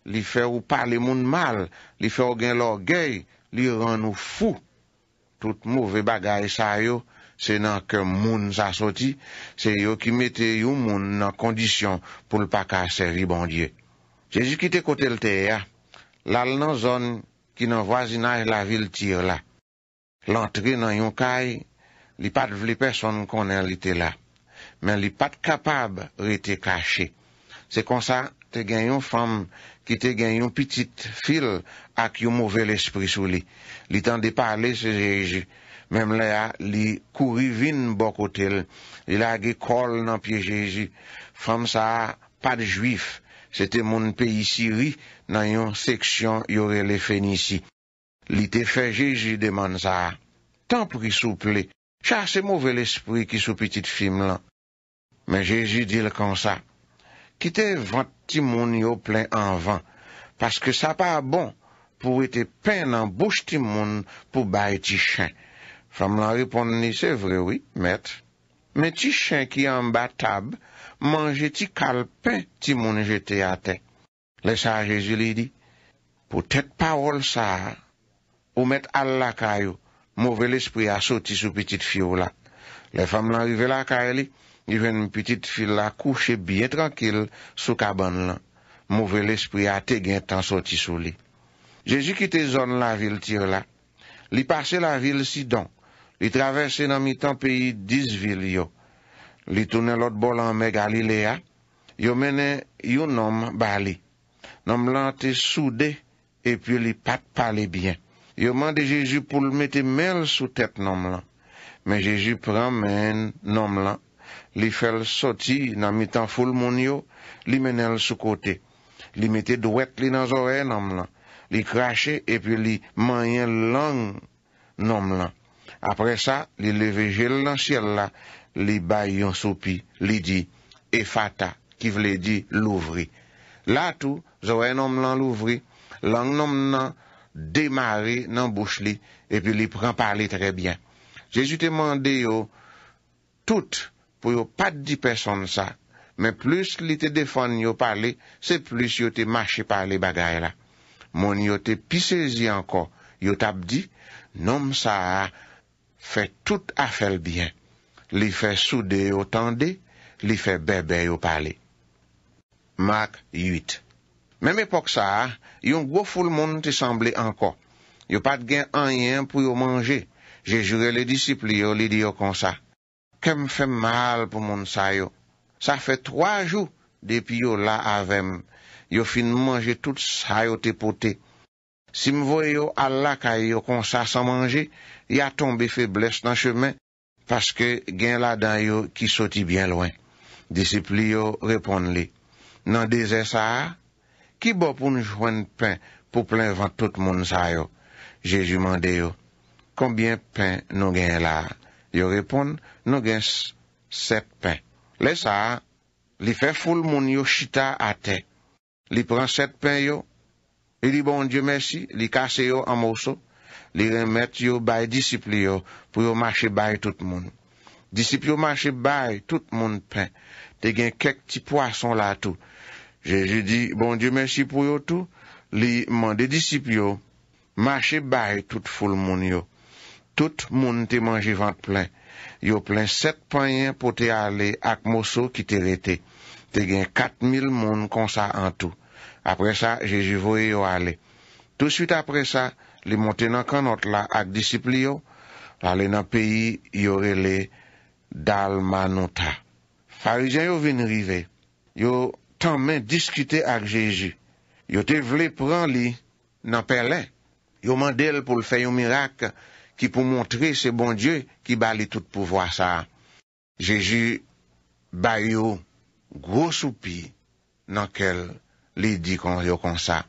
li fè ou pale moun mal, li fè ou gen lorgèy, li rèn nou fù. Tout mouvè bagay sa yo, se nan ke moun zasoti, se yo ki mette yo moun nan kondisyon pou l'paka seri bondye. Jezi ki te kote l'te ya, lal nan zon ki nan vwa zinaj la vil tir la, Lantre nan yon kay, li pat vli person konen li te la, men li pat kapab re te kache. Se konsa te gen yon fam ki te gen yon pitit fil ak yon mouvel espri sou li. Li tan de pale se Jeji, menm le a li kouri vin bokotel, li la ge kol nan pie Jeji. Fam sa pa de juif, se te moun pe isiri nan yon seksyon yore le fenisi. Li te fè Jésus deman sa, tan pri souple, chase mouve l'espri ki sou bon petit fim lan. Men Jésus dil kon sa, kite vant timoun yo plen anvan, paske sa pa bon, pou ete pen nan bouche timoun pou bay ti chen. Flam lan ripon ni, se vre oui, met. Men ti chen ki an ba tab, manje ti kalpen timoun jete a te. Le sa Jésus li di, pou tet pa wol sa a, Ou met Allah kayou, mouvè l'espri a soti sou piti fio la. Le fam lan rive la kayou li, li ven mou piti fio la kouche biye trankil sou kaban lan. Mouvè l'espri a te gen tan soti sou li. Jejou kite zon la vil tir la. Li pase la vil si don. Li traverse nan mi tan peyi diz vil yo. Li toune lot bolan me Galilea. Yo mene yon nom bali. Nom lan te soude epi li pat pale bien. Yo mande Jejou pou l mette mel sou tet nom lan. Men Jejou pran men nom lan. Li fel soti nan mitan foul moun yo. Li menel sou kote. Li mette dwet li nan zorey nom lan. Li krashe epi li manyen lang nom lan. Apre sa, li leve jel lan siel la. Li bay yon sopi. Li di efata. Ki vle di louvri. La tou, zorey nom lan louvri. Lang nom nan louvri. demare nan bouch li, epi li pran parli trebyen. Jezu te mande yo, tout pou yo pat di peson sa, men plus li te defon yo parli, se plus yo te mache parli bagay la. Mon yo te pisezi ankon, yo tabdi, nom sa a, fe tout a felbyen. Li fe soude yo tende, li fe bebe yo parli. Mark 8 Mem epok sa, yon go ful moun te sanble anko. Yo pat gen anyen pou yo manje. Je jure le disipli yo lidi yo konsa. Kem fe mal pou moun sa yo. Sa fe 3 jou depi yo la avem. Yo fin manje tout sa yo te pote. Si m voy yo al la ka yo konsa san manje, ya tombe febles nan chemen paske gen la dan yo ki soti bien loin. Disipli yo repon li. Nan dezen sa a, Ki bo pou nou jwen pen pou plen vant tout moun sa yo? Jejou mande yo, Konbyen pen nou gen la? Yo repon, nou gen set pen. Le sa, li fe foul moun yo chita ate. Li pran set pen yo, Li bon diyo mersi, li kase yo an mouso, Li remet yo bay disipl yo pou yo mache bay tout moun. Disipl yo mache bay tout moun pen. Te gen kek ti poason la tou, Jeji di, bon die mersi pou yo tou, li mande disip yo, mache bay tout ful moun yo. Tout moun te manjevant plen. Yo plen set panyen pou te ale ak moso ki te rete. Te gen kat mil moun konsa an tou. Apre sa, jeji voye yo ale. Tout suite apre sa, li monte nan kanot la ak disip yo, ale nan peyi yo rele dalman nota. Farizan yo ven rive. Yo anote, tan men diskute ak Jeji. Yo te vle pran li nan pelè. Yo mandel pou l'fè yon mirak ki pou montre se bon Diyo ki ba li tout pou vwa sa. Jeji ba yo gwo soupi nan kel li di kon yo kon sa.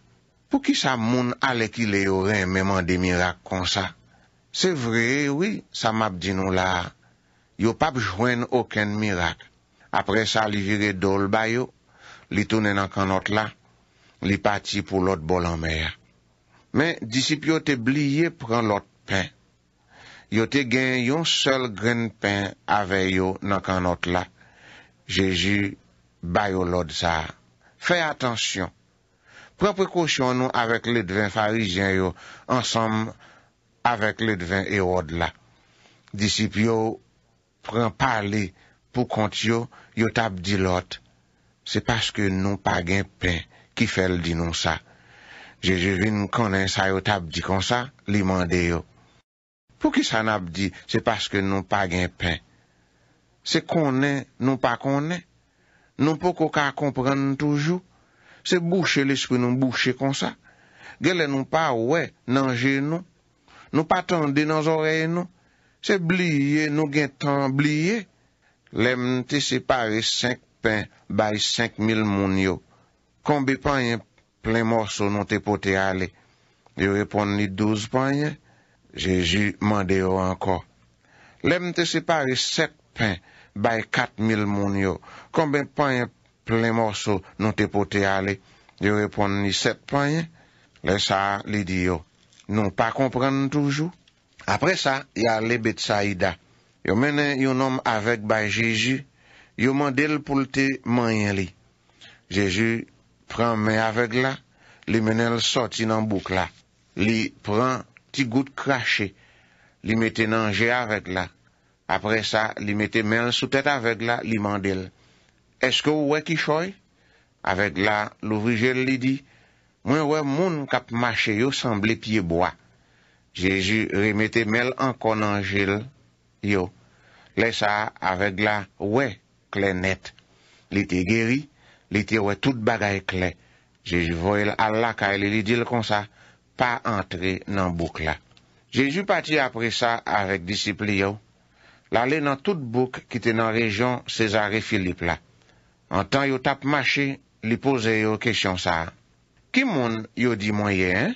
Pou ki sa moun ale ki le yorè menman de mirak kon sa? Se vre, wè, sa map di nou la. Yo pap jwen okèn mirak. Apre sa li vire dol ba yo li tounen nan kanot la, li pati pou lot bolan meya. Men disip yo te bliye pran lot pen, yo te gen yon sol gren pen ave yo nan kanot la, jeji bayo lot sa. Fè atensyon, pran prekoshyon nou avek ledven farijen yo, ansam avek ledven Erod la. Disip yo pran pali pou kont yo, yo tabdi lot, Se paske nou pa gen pen, ki fel di nou sa. Jejevi nou konen sa yo tabdi kon sa, li mande yo. Pou ki sanabdi, se paske nou pa gen pen. Se konen nou pa konen, nou pou koka kompren nou toujou. Se bouche l'espri nou bouche kon sa. Gele nou pa oue nanje nou. Nou pa tende nan zorey nou. Se bliye nou gen tende bliye. Lemte se pare seng. Yon menen yon nom avek bayi 5.000 moun yo. Kombi panye plen morsou nou te pote ale. Yo repon ni 12 panye. Jeji mande yo ankon. Lem te sipare 7 panye bayi 4.000 moun yo. Kombi panye plen morsou nou te pote ale. Yo repon ni 7 panye. Le sa li di yo. Nou pa kompren toujou. Apre sa, ya lebet sa yida. Yo menen yon nom avek bayi Jeji mande. Yo mandel pou lte manyen li. Jeju pran men avek la, li menel soti nan bouk la. Li pran ti gout krashe, li meten anje avek la. Apre sa, li meten men sou tete avek la, li mandel. Eske ou we kishoy? Avek la, louvrijel li di, mwen we moun kap mache yo sanble pieboa. Jeju remete men an konanjel yo. Le sa, avek la, we. klen net, li te geri, li te we tout bagay klen. Jejou voye al laka e li li dil kon sa, pa antre nan bouk la. Jejou pati apre sa arek disipli yo. La le nan tout bouk ki te nan rejon Sezar e Filip la. An tan yo tap mache, li pose yo kesyon sa. Ki moun yo di moun ye? Eh?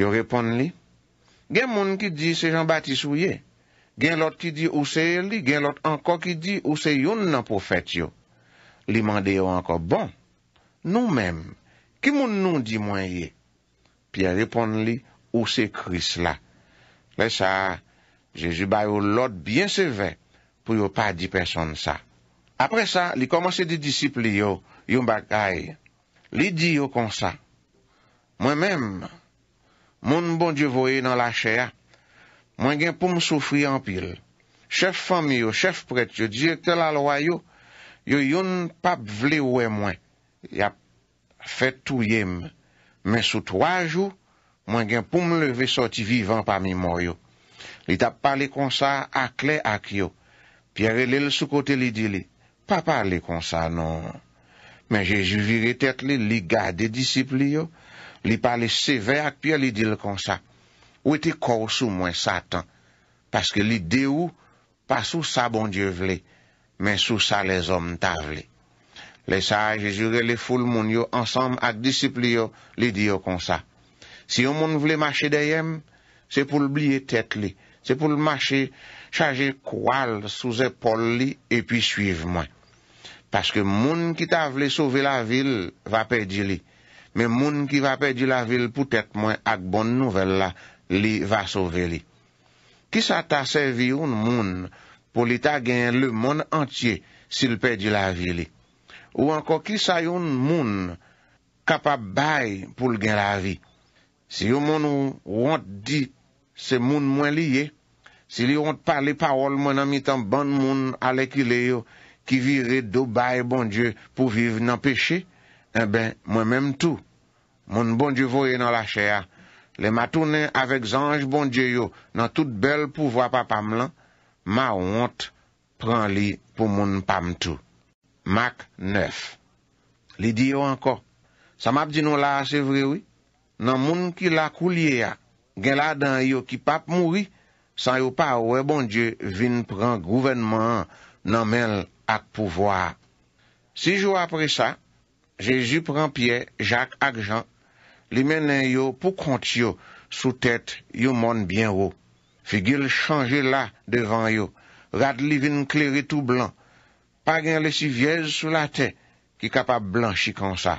Yo repon li. Ge moun ki di se jan bati sou ye? gen lot ki di ou se li, gen lot anko ki di ou se yon nan poufet yo. Li mande yo anko, bon, nou men, ki moun nou di mwen ye? Pi a repon li, ou se kris la. Le sa, Jejuba yo lot bien se ve, pou yo pa di person sa. Apre sa, li komanse di disipli yo, yon bakay, li di yo kon sa, mwen men, moun bon di voye nan la chea, Mwen gen pou m soufri anpil. Chef fami yo, chef pret, yo diye ke la loa yo, yo yon pap vle oue mwen. Ya fet touyem. Men sou twa jou, mwen gen pou m leve soti vivan pa mi mor yo. Li tap pale konsa ak le ak yo. Piare li l soukote li di li. Pa pale konsa, non. Men je jivire tet li li gade disipli yo. Li pale sever ak piare li di le konsa. Ou ete kor sou mwen satan. Paske li de ou, pa sou sa bon die vle. Men sou sa les om ta vle. Le sa, je jure, le foule moun yo ansam at disiplio li di yo konsa. Si yo moun vle mache de yem, se pou l'bliye tet li. Se pou l'mache, chaje koual sou zepol li, epi suive mwen. Paske moun ki ta vle souve la vil, va pedi li. Men moun ki va pedi la vil, poutet mwen ak bon nouvel la, li va sove li. Ki sa ta sevi yon moun pou li ta gen le moun entye sil pe di la vi li? Ou anko, ki sa yon moun kapab bay pou li gen la vi? Si yon moun ou ont di se moun mwen li ye, si li ont pale parol mwen an mitan ban moun ale ki le yo ki vire do bay bon Diyo pou viv nan peche, e ben mwen menm tou. Moun bon Diyo voye nan la chea le ma toune avek zange bon die yo nan tout bel pouvoi pa pam lan, ma ont pran li pou moun pam tou. Mak 9 Li di yo anko, sa map di nou la se vrewi, nan moun ki la kou liye ya, gen la dan yo ki pap mouri, san yo pa ou e bon die vin pran gouvenman nan men ak pouvoi. Si jou apre sa, Jejou pran pie, Jacques ak Jean pran, Li menen yo pou kont yo sou tèt yo moun byen ro. Figil chanje la devan yo. Rad li vin kleri tou blan. Pagen le si viez sou la tèt ki kapap blan chi konsa.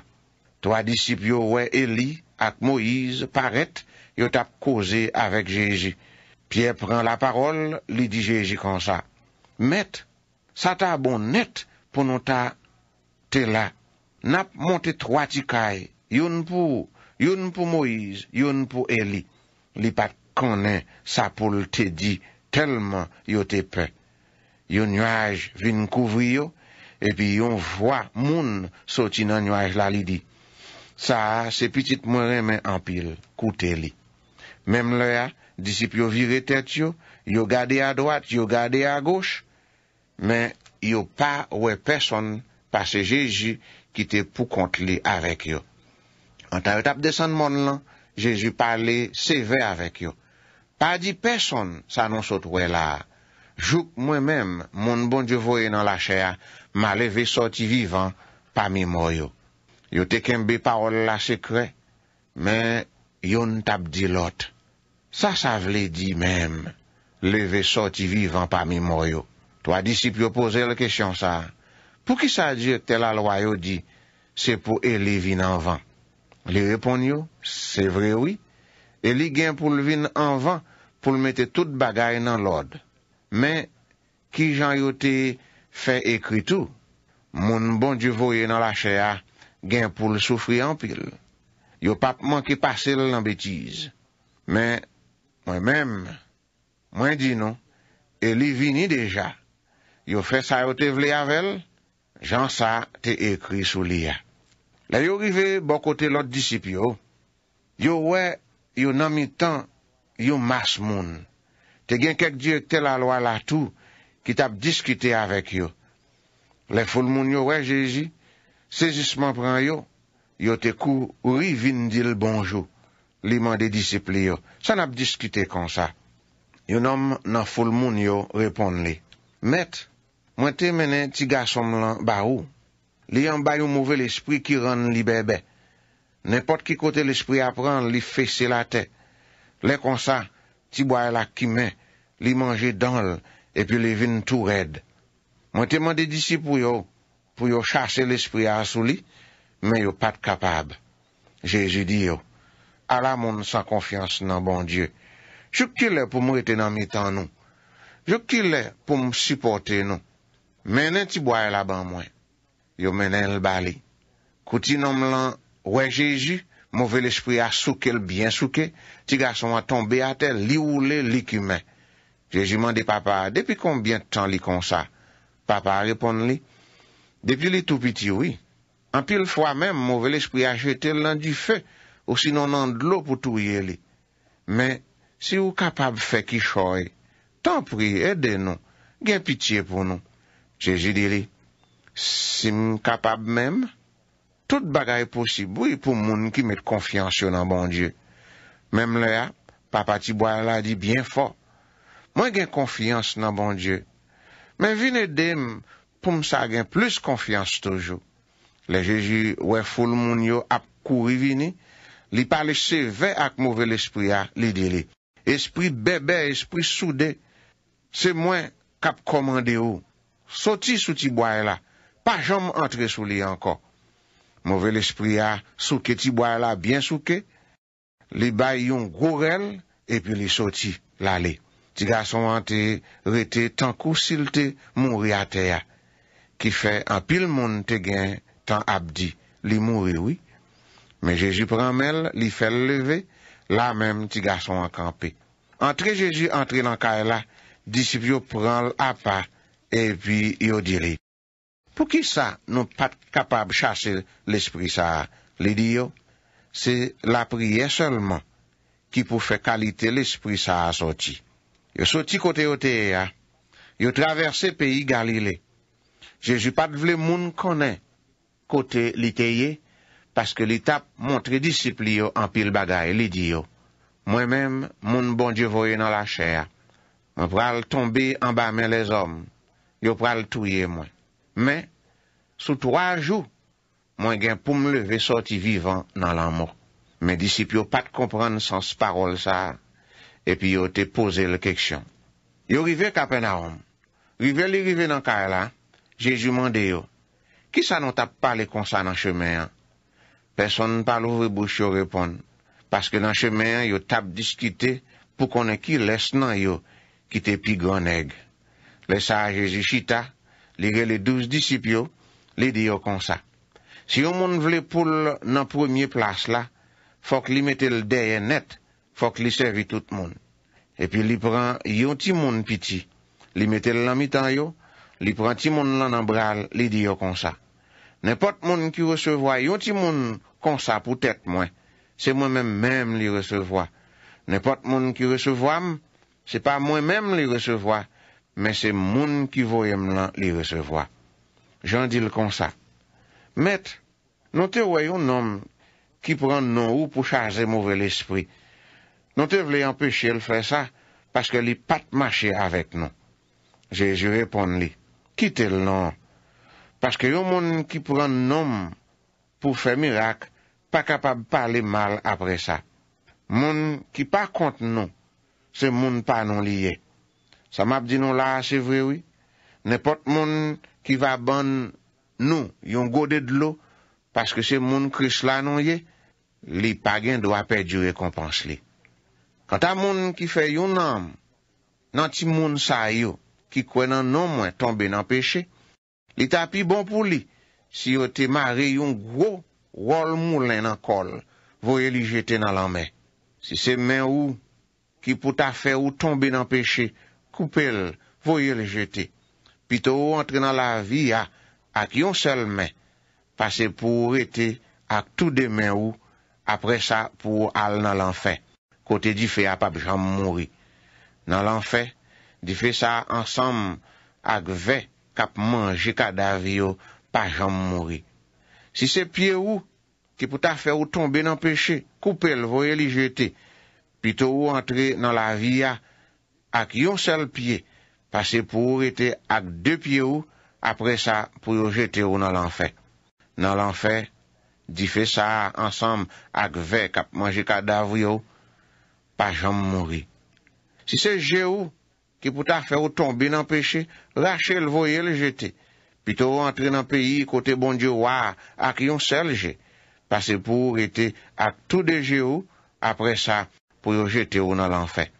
Toa disip yo we Eli ak Moiz paret yo tap koze avèk Jeji. Pye pran la parol li di Jeji konsa. Met, sa ta bon net pou nou ta te la. Nap monte trwa ti kay, yon pou... Yon pou Moise, yon pou Eli, li pat konen sa pou te di, telman yo te pe. Yon nywaj vin kouvri yo, epi yon vwa moun soti nan nywaj la li di. Sa, se pitit mwen remen anpil, koute Eli. Mem le ya, disip yo vive tet yo, yo gade a doat, yo gade a goch, men yo pa we person pasejeji ki te pou kontli arek yo. An ta yo tap desen moun lan, Jezu pale seve avèk yo. Pa di person sa non sot wè la. Jouk mwen mèm, moun bon Djovo e nan la chea, ma leve soti vivan pa mi mò yo. Yo tekembe parol la se kwe, men yon tap di lot. Sa sa vle di mèm, leve soti vivan pa mi mò yo. To a disip yo pose lè kèsyon sa. Pou ki sa di te la loyo di, se pou e levi nan vèm. Li repon yo, se vre wii, e li gen pou l vin anvan pou l mette tout bagay nan lod. Men, ki jan yo te fe ekri tou, moun bon di voye nan la chea gen pou l soufri anpil. Yo papman ki pase l anbetize. Men, mwen men, mwen di nou, e li vini deja. Yo fe sa yo te vle avel, jan sa te ekri sou li ya. La yo rive bo kote lot disip yo, yo we, yo nan mi tan, yo mas moun. Te gen kek diyo te la lwa la tou, ki tap diskite avek yo. Le ful moun yo we jeji, sejisman pran yo, yo te kou ri vin dil bonjou, li man de disip li yo. San ap diskite kon sa. Yo nan ful moun yo repon li. Met, mwen te menen ti ga som lan ba ou, Li yon bayou mouve l'espri ki ron li bebe. Nenpot ki kote l'espri ap ron, li fese la te. Le konsa, ti bwa la ki men, li manje donl, epi li vin tou red. Mwen te mande disi pou yo, pou yo chase l'espri asou li, men yo pat kapab. Jezi di yo, ala moun san konfians nan bon die. Jouk ki le pou mwete nan mi tan nou. Jouk ki le pou mwepote nou. Menen ti bwa la ban mwen. yo menen l bali. Kouti nom lan, wè Jeji, mouvel espri a souke l byen souke, ti gason a tombe ate li ou le lik ymen. Jeji mande papa, depi konbyen tan li konsa? Papa repon li, depi li toupiti wè. Anpil fwa men, mouvel espri a jetel lan di fe, ou sinon nan dlo pou touye li. Men, si ou kapab fe ki choy, tan pri, ede nou, gen pitiye pou nou. Jeji diri, Si m kapab mem, tout bagay posibou e pou moun ki met konfians yo nan bon Diyo. Mem le ap, papa tibwa la di byen fo. Mwen gen konfians nan bon Diyo. Men vine dem, pou m sa gen plus konfians tojo. Le Jeji we foun moun yo ap kou rivini, li pale se ve ak mouvel espri ya, li dele. Esprit bebe, esprit soude, se mwen kap komande yo. Soti sou tibwa la, pa jom entre sou li anko. Mouve l'esprit a souke ti boy la bien souke, li bay yon gorel, epi li soti la li. Ti gason an te rete, tan kousil te mouri a teya, ki fe an pil moun te gen tan abdi, li mouri oui. Men Jejou pran mel, li fel leve, la men ti gason an kampe. Entre Jejou, entre lankay e la, disip yo pran l'apa, epi yo diri, Pou ki sa nou pat kapab chase l'esprit sa l'idiyo? Se la priye solman ki pou fe kalite l'esprit sa a soti. Yo soti kote oteye a. Yo traverse peyi Galile. Je ju pat vle moun kone kote l'iteye paske l'itap montre disiplio an pil bagay l'idiyo. Mwen men moun bon diyo voye nan la chere. Mwen pral tombe an ba men les om. Yo pral touye mwen. Men, sou 3 jou, mwen gen pou mle ve soti vivan nan lan mou. Men disip yo pat kompran sans parol sa, epi yo te pose le keksyon. Yo rive kapen a om. Rive li rive nan ka la, jejouman de yo. Ki sa non tap pale konsa nan chemen? Person nan pal ouvre bouch yo repon. Paske nan chemen yo tap diskite pou konen ki les nan yo kite pi gwen eg. Lesa jejou chita, li re le douze disipyo, li di yo konsa. Si yo moun vle poule nan premye plas la, fok li metel deye net, fok li seri tout moun. E pi li pran yon ti moun piti, li metel la mitan yo, li pran ti moun lanan bral, li di yo konsa. Nè pot moun ki resevwa, yon ti moun konsa pou tèt mwen, se mwen mèm mèm li resevwa. Nè pot moun ki resevwa m, se pa mwen mèm li resevwa. men se moun ki voyem lan li resevoa. Jan dil kon sa. Met, nou te voyou nom ki pran non nou pou chaze mouvel espri. Nou te vle empeshe l fre sa, paske li pat mache avek non. Jejou repon li, kite l non, paske yo moun ki pran nom pou fe mirak, pa kapab pale mal apre sa. Moun ki pa kont nou, se moun pa non liye. Samap di nou la, se vre wè. Nèpot moun ki va ban nou yon gode dlo, paske se moun kris la nou ye, li pagyen do apè di rekompans li. Kant a moun ki fe yon nam, nan ti moun sa yo, ki kwenan nou mwen tombe nan peche, li tapi bon pou li, si yo te mare yon go, wol moun len nan kol, voye li jeten nan lanmen. Si se men ou, ki pou ta fe ou tombe nan peche, koupel, voye li jete, pi to ou entre nan la vi a, ak yon sel men, pase pou ou rete, ak tou demen ou, apre sa pou ou al nan lan fe, kote di fe ap ap jam mouri. Nan lan fe, di fe sa ansam ak ve, kap manje kadav yo, pa jam mouri. Si se pie ou, ki pou ta fe ou tombe nan peche, koupel, voye li jete, pi to ou entre nan la vi a, ak yon sel piye, pase pou ou rete ak de piye ou, apre sa pou yo jete ou nan lan fek. Nan lan fek, di fe sa ansam ak vek ap manje kadav yo, pa jom mori. Si se je ou, ki pou ta fe ou tonbi nan peche, rache l voye l jete, pi tou ou entre nan peyi kote bon diwa, ak yon sel je, pase pou ou rete ak tou de je ou, apre sa pou yo jete ou nan lan fek.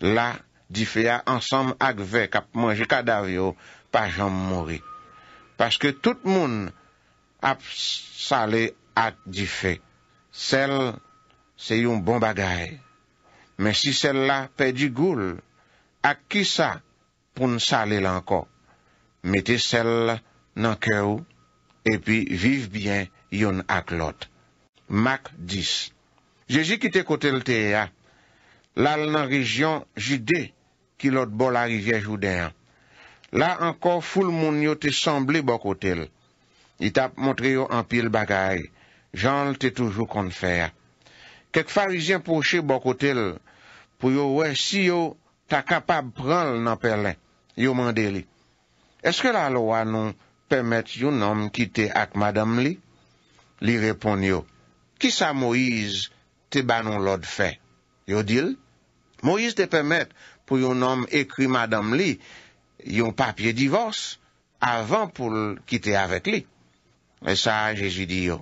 La, Di fe ya ansam ak vek ap mwenje kadaryo pa jom mori. Paske tout moun ap sale ak di fe. Sel se yon bon bagay. Men si sel la pe di goul, ak ki sa pou n sale lanko. Mete sel nan ke ou epi vive bien yon ak lot. Mak 10 Jeji kite kote lte ya. Lal nan rejyon jidey. ki lot bol a rivye jouden. La anko ful moun yo te sembli bokotel. Y tap montre yo anpil bagay. Janl te toujou konfer. Kek farizyen poche bokotel, pou yo we si yo ta kapab pran l nan perlen, yo mande li. Eske la lowa non pemet yon nom kite ak madam li? Li repon yo. Ki sa Moise te banon lot fe? Yo dil. Moise te pemet pou yon nom ekri madam li, yon papye divors, avan pou kite avek li. E sa, jesu di yo.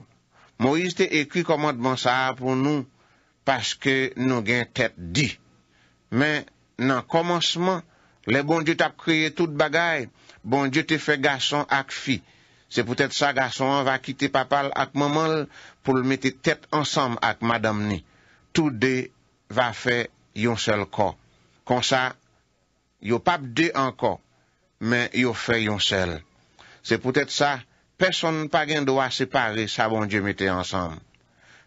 Moise te ekri komandman sa pou nou, paske nou gen tet di. Men nan komansman, le bon die te ap kriye tout bagay, bon die te fe gason ak fi. Se pou tete sa gason an va kite papal ak mamal, pou l mette tet ansam ak madam ni. Tout de va fe yon sel kor. Kon sa, yo pap de anko, men yo fe yon sel. Se pwetet sa, peson nan pa gen do a separe, sa bon die mette ansam.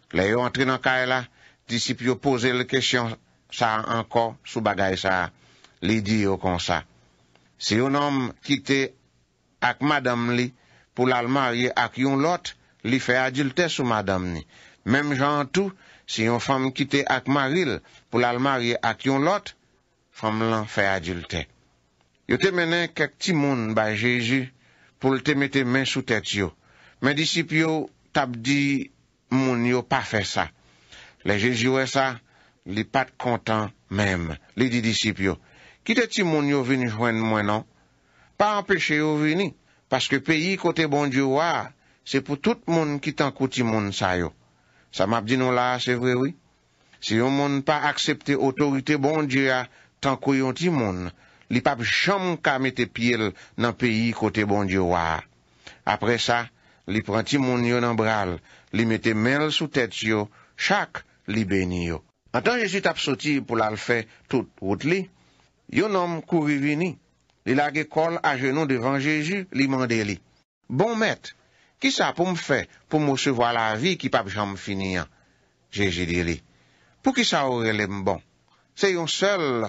Kla yo antre nan ka e la, disip yo pose le kesyon sa anko, sou bagay sa, li di yo kon sa. Se yon om kite ak madam li, pou lal marye ak yon lot, li fe adilte sou madam ni. Mem jan tou, se yon fam kite ak maril, pou lal marye ak yon lot, fam lan fè adultè. Yo te menè kèk ti moun bè Jésus pou l te metè men sou tèt yo. Men disipyo, tab di moun yo pa fè sa. Le Jésus wè sa, li pat kontan mèm, li di disipyo. Kite ti moun yo veni jwen mwen an, pa an peche yo veni, paske peyi kote bon Diyo wè, se pou tout moun ki tan kouti moun sa yo. Sa map di nou la, se vre wè. Se yo moun pa aksepte otorite bon Diyo wè, tan kouyon ti moun, li pap jom ka mette piel nan peyi kote bon diwa. Apre sa, li pranti moun yo nan bral, li mette menl sou tet yo, chak li beni yo. Antan Jezu tap soti pou lal fe tout out li, yo nom kouvi vini, li lage kol a genon devan Jezu li mande li. Bon met, ki sa pou m fe pou m osevo a la vi ki pap jom finian? Jezu di li. Pou ki sa oure le m bon? Se yon sel...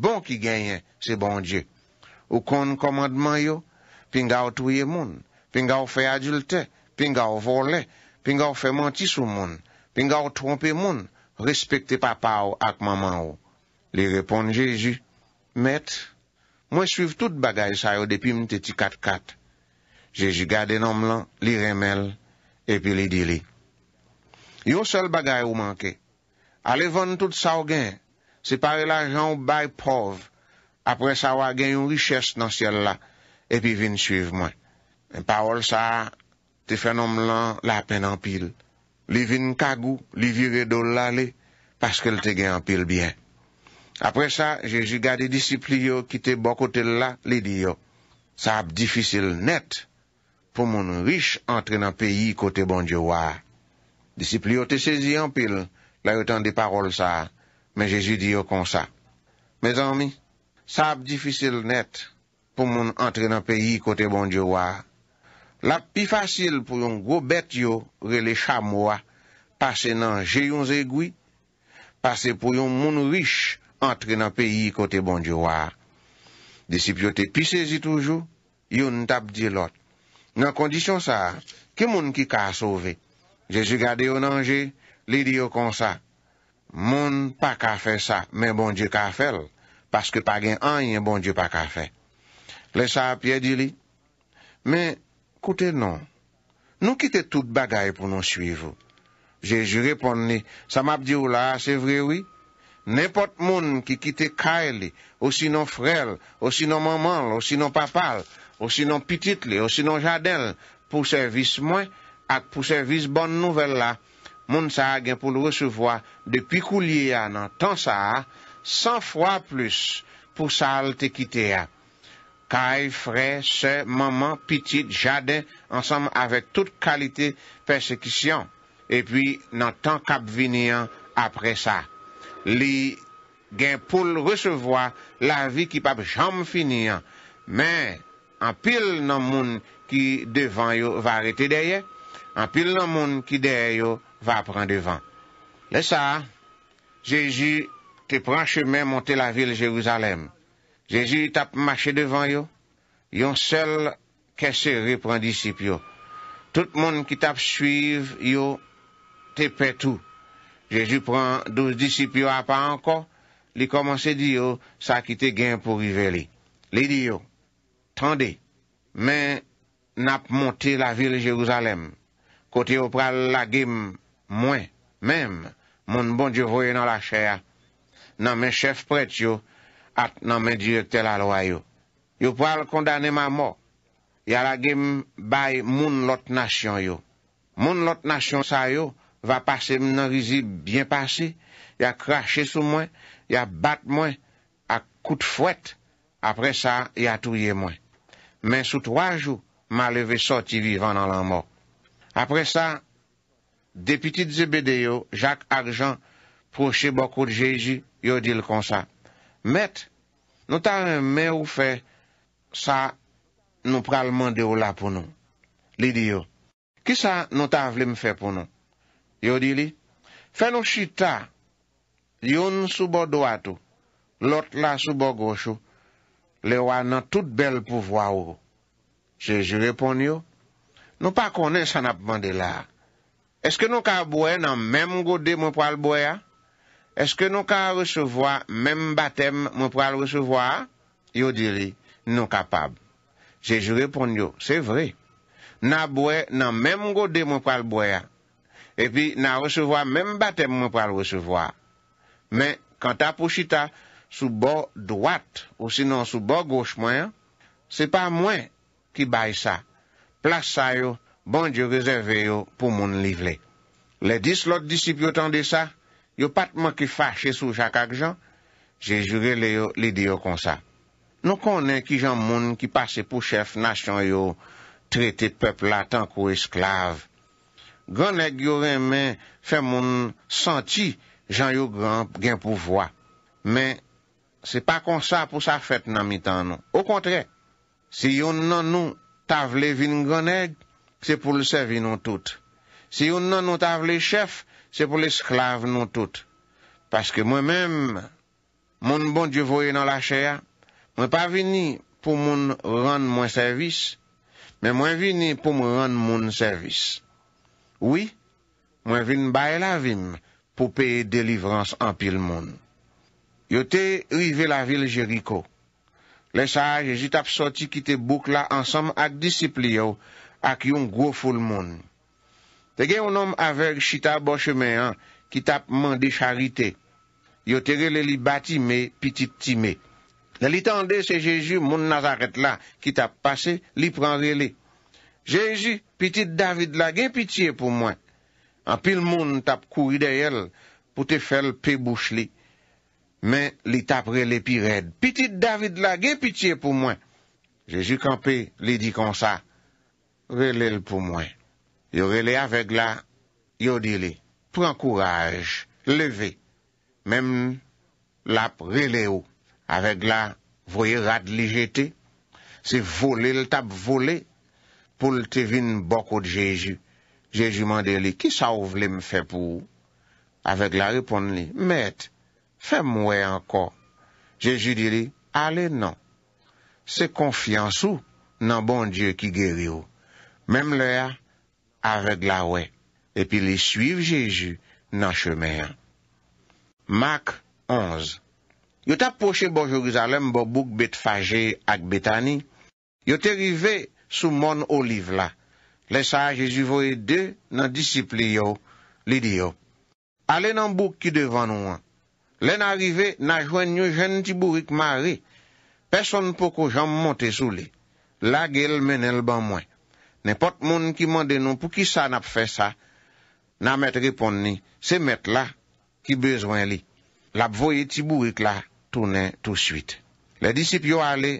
bon ki genyen se bon dje. Ou kon komandman yo, pinga ou touye moun, pinga ou fe adulte, pinga ou vole, pinga ou fe mantis ou moun, pinga ou trompe moun, respekte papa ou ak mama ou. Li reponde Jeji, met, mwen suiv tout bagay sa yo depi mte ti kat kat. Jeji gade nom lan, li remel, epi li dili. Yo sol bagay ou manke, ale von tout sa ou genye, Separe la jan ou bay pov, apre sa wak gen yon riches nan siel la, epi vin suiv mwen. En parol sa, te fenom lan la apen anpil. Li vin kagu, li vire do la le, paske l te gen anpil bien. Apre sa, je ju gade disipliyo ki te bokote la li diyo. Sa ap difisil net pou moun riche antre nan peyi kote bon diyo wak. Disipliyo te sezi anpil la yotan de parol sa a. Men Jezu di yo konsa. Me zanmi, sa ap difisil net pou moun antre nan peyi kote bon Diyo wa. La pi fasil pou yon gobet yo rele chamwa, pase nan je yon zegwi, pase pou yon moun riche antre nan peyi kote bon Diyo wa. Disipyo te pisezi toujou, yon tap di lot. Nan kondisyon sa, ke moun ki ka a sove? Jezu gade yo nan je, li di yo konsa. Moun pa ka fe sa, men bon diyo ka fel, paske pa gen an yon bon diyo pa ka fe. Le sa apye di li, men koute non, nou kite tout bagay pou non suivou. Je jure pon ni, sa map diyo la, se vre wii, nepot moun ki kite ka li, osinon frel, osinon maman, osinon papal, osinon pitit li, osinon jadel, pou servis mwen, ak pou servis bon nouvel la, Moun sa gen pou l resevoa depi kou liya nan tan sa a, san fwa plus pou sal te kite a. Kay fre se maman pitit jaden ansam ave tout kalite persekisyon, epi nan tan kap vinian apre sa. Li gen pou l resevoa la vi ki pap jam finian, men an pil nan moun ki devan yo vare te deye, an pil nan moun ki deye yo, va pran devan. Le sa, Jezu te pran cheme monte la vil Jeruzalem. Jezu tap mache devan yo, yon sel kese repran disip yo. Tout moun ki tap suive yo, te petou. Jezu pran douz disip yo apan anko, li komanse di yo, sa ki te gen pou vive li. Li di yo, tande, men ap monte la vil Jeruzalem. Kote yo pran lagim, Mwen, menm, moun bon di voye nan la cheya, nan men chef pret yo, at nan men diye tel alwa yo. Yo pou al kondane ma mò, ya la gem bay moun lot nasyon yo. Moun lot nasyon sa yo, va pase mnen rizi bien pase, ya krashe sou mwen, ya bat mwen, a kout fwet, apre sa, ya touye mwen. Men sou twa jou, ma leve soti vivan nan lan mò. Apre sa... Depitit zebede yo, jak arjan, proche bokot jeji, yo dil konsa. Met, nou ta men ou fe, sa nou pral mande ou la pou nou. Li di yo. Ki sa nou ta vle mfe pou nou? Yo di li. Fè nou chita, yon soubo do atou, lot la soubo gosho, le wana tout bel pou vwa ou. Jeji repon yo. Nou pa kone san ap mande la, Eske nou ka boye nan menm gode mwen pral boye a? Eske nou ka recevoa menm batem mwen pral recevoa a? Yo diri, nou kapab. Je jurepon yo, se vre. Nan boye nan menm gode mwen pral boye a. E pi nan recevoa menm batem mwen pral recevoa a. Men, kanta pochita, sou bo doat ou sinon sou bo goch mwen, se pa mwen ki bay sa, plas sa yo, Bon di yo rezerve yo pou moun livle. Le dis lòt disip yo tande sa, non. yo patman ki fache sou chakak jan, jen jure le yo lidi yo konsa. Nou konen ki jan moun ki pase pou chef nasyon yo trete pepl la tanko esklav. Gwonek yo remen fe moun santi jan yo gen pouvoa. Men se pa konsa pou sa fet nan mitan nou. Ou kontre, se yo nan nou tavle vin Gwonek, se pou le sevi nou tout. Se yon nan nou tav le chef, se pou le sklav nou tout. Paske mwen men, moun bon di voye nan la chea, mwen pa vini pou moun rande moun servis, men mwen vini pou moun rande moun servis. Oui, mwen vini baye la vim, pou peye delivrans an pil moun. Yo te rive la vil Jericho. Lesa, je jit ap soti kite bouk la ansam ak disipli yo, ak yon gwo ful moun. Te gen yon nom aveg chita boche men an, ki tap mande charite. Yotere le li bati me, pitit ti me. Le li tande se Jeju moun Nazaret la, ki tap pase, li pranre le. Jeju, pitit David la, gen pitiye pou mwen. An pil moun tap kou ideyel, pou te fel pe bouch li. Men, li tapre le pi red. Pitit David la, gen pitiye pou mwen. Jeju kanpe, li di konsa, Rele l pou mwen. Yo rele avek la, yo dile, pren kouraj, leve, menm lap rele ou. Avek la, voye rad li jete, se vole l tap vole, pou l tevin bokou djeji. Djeji mandele, ki sa ou vle m fe pou? Avek la reponde li, met, fe mwen ankor. Djeji dile, ale nan, se konfiansou nan bon Dje ki geri ou. Mem lè a, avek la wè, epi li suiv Jésus nan chemè an. Mak 11 Yot aposhe bojou Rizalem bo bouk bet faje ak betani, yot erive sou mon oliv la, lè sa Jésus voye de nan disipli yo, lidi yo. Ale nan bouk ki devan ouan, lè nan rive nan jwen nyo jen ti bourik mari, peson pou ko jom monte sou li, la gel men el ban mwen, Nèpot moun ki mande nou pou ki sa nap fe sa, nan met repon ni, se met la ki bezwen li. Lap voye tibou ik la, toune tout suite. Le disip yo ale,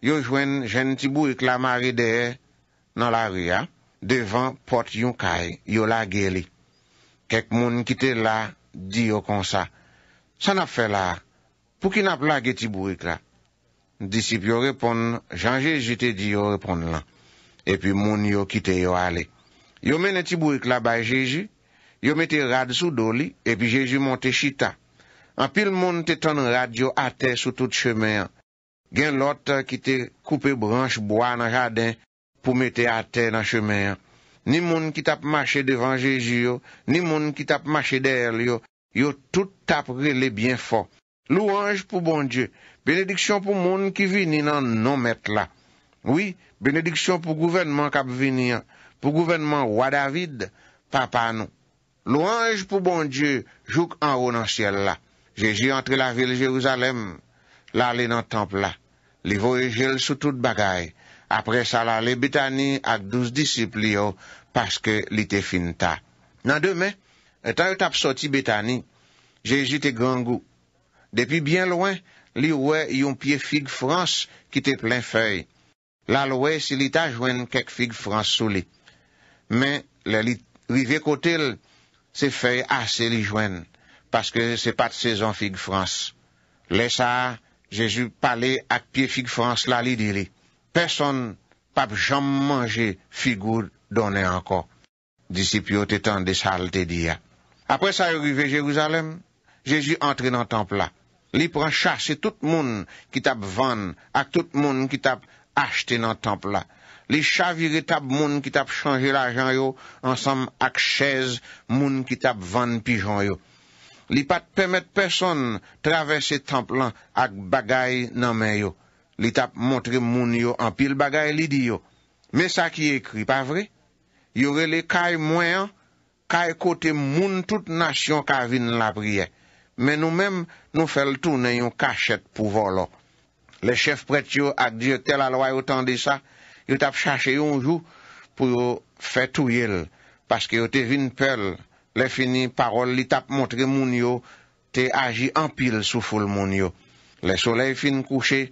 yo jwen jen tibou ik la mari dehe nan la ria, devan pot yon kay, yo la ge li. Kek moun ki te la, di yo kon sa. Sa nap fe la, pou ki nap la ge tibou ik la? Disip yo repon, janje jite di yo repon lan. epi moun yo ki te yo ale. Yo men e ti bourik la bay Jeji, yo mette rad sou do li, epi Jeji monte chita. An pil moun te ton rad yo ate sou tout chemean. Gen lot ki te koupe branche boan nan jaden pou mette ate nan chemean. Ni moun ki tap mache devan Jeji yo, ni moun ki tap mache der yo, yo tout tap rele bien fon. Louange pou bon Diyo, benediksyon pou moun ki vini nan non mette la. Oui, benediksyon pou gouvenman Kabvinian, pou gouvenman wadavid, papa nou. Louange pou bon die, jouk an wou nan syel la. Jeji entre la vil Jeruzalem, la li nan temple la. Li vou e jel sou tout bagay. Apre sa la li betani at douz disipli yo, paske li te fin ta. Nan demen, etan yo tap soti betani, jeji te gangou. Depi bien loin, li wè yon pie fig frans ki te plen fey. La loue si li ta jwen kek fig frans sou li. Men li rive kote li, se fey ase li jwen. Paske se pat sezon fig frans. Le sa, Jezu pale ak pie fig frans la li diri. Person pa jom manje figou donen anko. Disipyo te tan de sal te dia. Apre sa rive Jeruzalem, Jezu entre nan temple la. Li pran chase tout moun ki tab vane ak tout moun ki tab achte nan temple la. Li chavire tab moun ki tab chanje la jan yo, ansam ak chèze moun ki tab vande pijan yo. Li pat pemet person travesse temple la ak bagay nan men yo. Li tab montre moun yo anpil bagay li di yo. Men sa ki ekri, pa vre? Yore le kay mwen, kay kote moun tout nasyon ka vin la priye. Men nou men nou fel tou nan yon kachet pou volo. Le chef pret yo ak diyo tel alwa yo tan de sa, yo tap chache yo anjou pou yo fet ouyel. Paske yo te vin pel, le fini parol li tap montre moun yo, te aji anpil sou foul moun yo. Le solei fin kouche,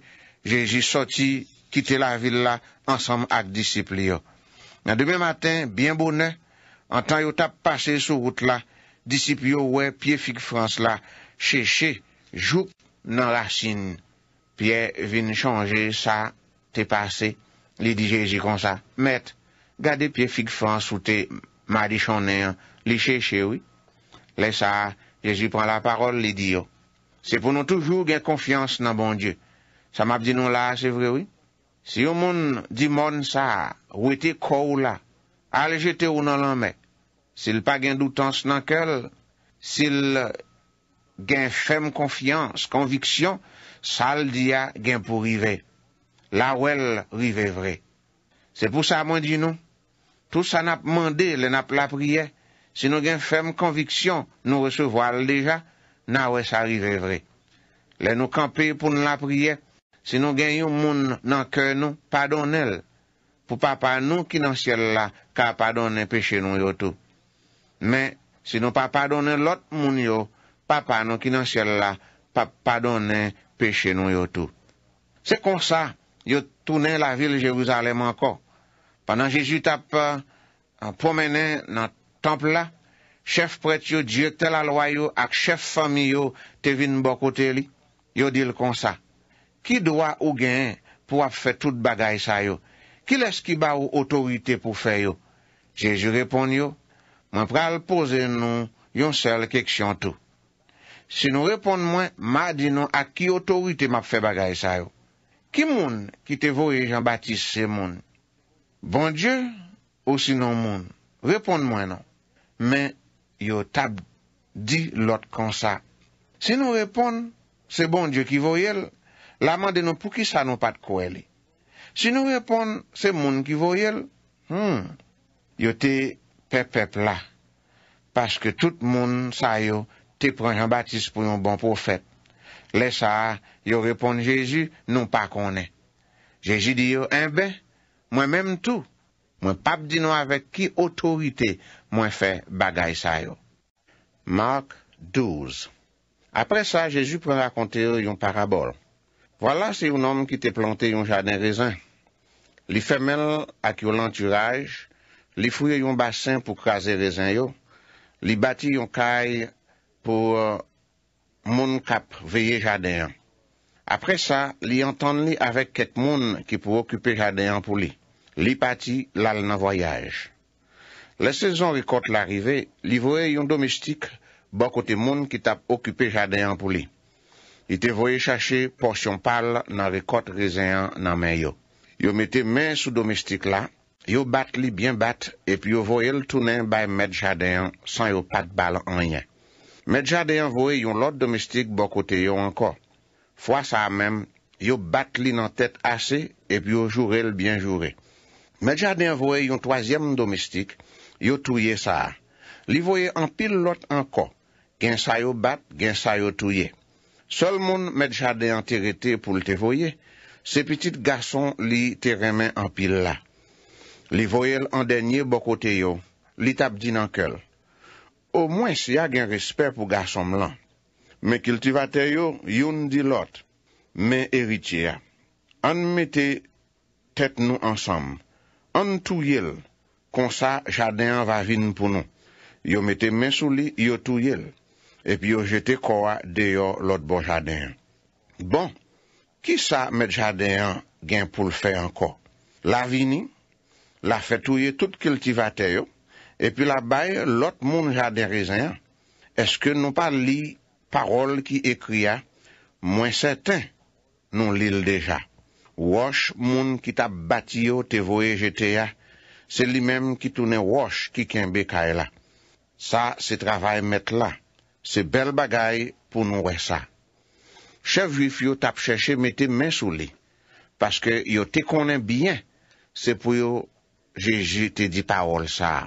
jeji soti kite la vil la ansam ak disipl yo. Nan debè matin, bien bonè, an tan yo tap pase sou gout la, disipl yo wè piefik frans la, chè chè, jou nan lasinne. piye vin chanje sa, te pase, li di Jezi kon sa. Met, gade piye fikfan sou te ma di chanen li cheche, oui. Le sa, Jezi pran la parol li di yo. Se pou nou toujou gen konfians nan bon Diyo. Sa map di nou la, se vre, oui. Si yo moun di moun sa, wete kou la, al jete ou nan lan me. Sil pa gen doutans nan kel, sil gen fem konfians, konviksyon, sal diya gen pou rive, la wel rive vre. Se pou sa mwen di nou, tout sa nap mwande le nap la priye, se nou gen fem konviksyon nou resevo al deja, na we sa rive vre. Le nou kampe pou nou la priye, se nou gen yon moun nan kè nou, padonel, pou papa nou ki nan siel la, ka padonel peche nou yo tou. Men, se nou pa padonel lot moun yo, papa nou ki nan siel la, pa padonel, peche nou yo tou. Se kon sa, yo tounen la vil Jeruzalem anko. Panan Jezu tap euh, promenen nan temple la, chef pret yo, diek tel alwa yo, ak chef fami yo, tevin bokote li, yo dil kon sa. Ki dwa ou gen pou ap fe tout bagay sa yo? Ki les ki ba ou otorite pou fe yo? Jezu repon yo, man pral pose nou yon sel keksyon tou. Si nou repon mwen, ma di nou ak ki otorite map fe bagay sa yo. Ki moun ki te vouye Jean-Baptiste se moun? Bon dieu ou si nou moun? Repon mwen nou. Men yo tab di lot kon sa. Si nou repon, se bon dieu ki vouye el, la man de nou pou ki sa nou pat kou el. Si nou repon, se moun ki vouye el, hmm, yo te pep pep la. Paske tout moun sa yo moun. te pren jan batis pou yon bon profet. Le sa, yo repon jesu, nou pa konen. Jesu di yo, eh enbe, mwen menm tou, mwen pap di nou avek ki otorite mwen fe bagay sa yo. Mark 12 Apre sa, jesu pren rakonte yo yon parabol. Voila se yon nom ki te plante yon jaden rezan. Li femel ak yo lanturaj, li fuyo yon basen pou kaze rezan yo, li bati yon kaye pou euh, moun kap veye jadeyan. Apre sa, li yon tan li avek ket moun ki pou okupe jadeyan pou li. Li pati lal nan voyaj. Le sezon rekote la rive, li voye yon domestik bakote moun ki tap okupe jadeyan pou li. I te voye chache porsyon pal nan rekote rezeyan nan men yo. Yo mete men sou domestik la, yo bat li bien bat, epi yo voye l tounen bay met jadeyan san yo pat bal anye. Medjade yon voe yon lot domestik bokote yo anko. Fwa sa a mem, yo bat li nan tet ase, epi yo jurel bien jure. Medjade yon voe yon toazyem domestik, yo tuye sa a. Li voe an pil lot anko, gen sa yo bat, gen sa yo tuye. Sol moun medjade yon terete pou li te voe, se pitit gason li terenmen an pil la. Li voe yon andenye bokote yo, li tabdi nan kel. Ou mwen si ya gen respè pou garsom lan. Mè kiltivatè yo, yon di lot. Mè eriti ya. An metè tèt nou ansam. An touyèl. Kon sa jadeyan va vin pou nou. Yo metè men sou li, yo touyèl. Epi yo jetè kowa deyo lot bon jadeyan. Bon, ki sa met jadeyan gen pou l'fè anko? La vini, la fè touyè tout kiltivatè yo. Epi la bay, lot moun jade rezen, eske nou pa li parol ki ekri ya, mwen seten nou li l deja. Wosh moun ki tap bati yo te voye jete ya, se li menm ki toune wosh ki kenbe ka e la. Sa se travay met la, se bel bagay pou nou we sa. Che vwi fyo tap cheche mette men sou li, paske yo te konen byen, se pou yo jejite di parol sa a.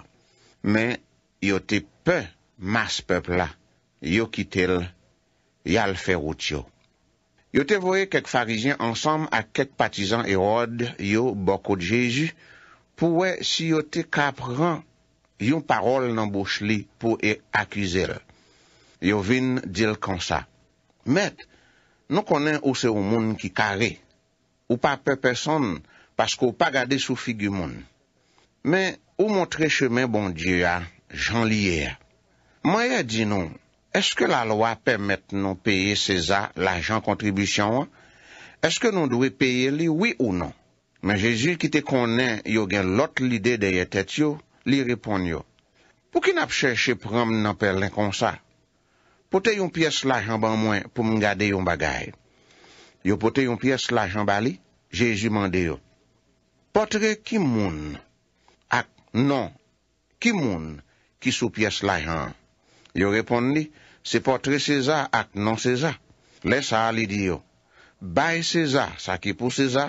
Men, yo te pe mas pepla, yo kitel, yal ferout yo. Yo te voye kek farijen ansam ak kek patizan Erod, yo bokot Jeju, pouwe si yo te kapran yon parol nan bouch li pou e akizele. Yo vin dil konsa. Met, nou konen ou se ou moun ki kare, ou pa pe person, paskou pa gade sou figu moun. Men, Ou montre chemen bon die a, jan liye a. Mwenye di nou, eske la loa pemet nou peye seza la jan kontribisyon an? Eske nou dwe peye li, oui ou non? Men Jezu ki te konen, yo gen lot li de deye tet yo, li repon yo. Pou ki nap chèche pram nan pelen kon sa? Pote yon piyes la jan ban mwen pou mn gade yon bagay? Yo pote yon piyes la jan ban li, Jezu mande yo. Potre ki moun nou? Non, ki moun ki sou pyes la yon? Yo repon li, se potre seza ak nan seza. Le sa li di yo, bay seza sakipou seza,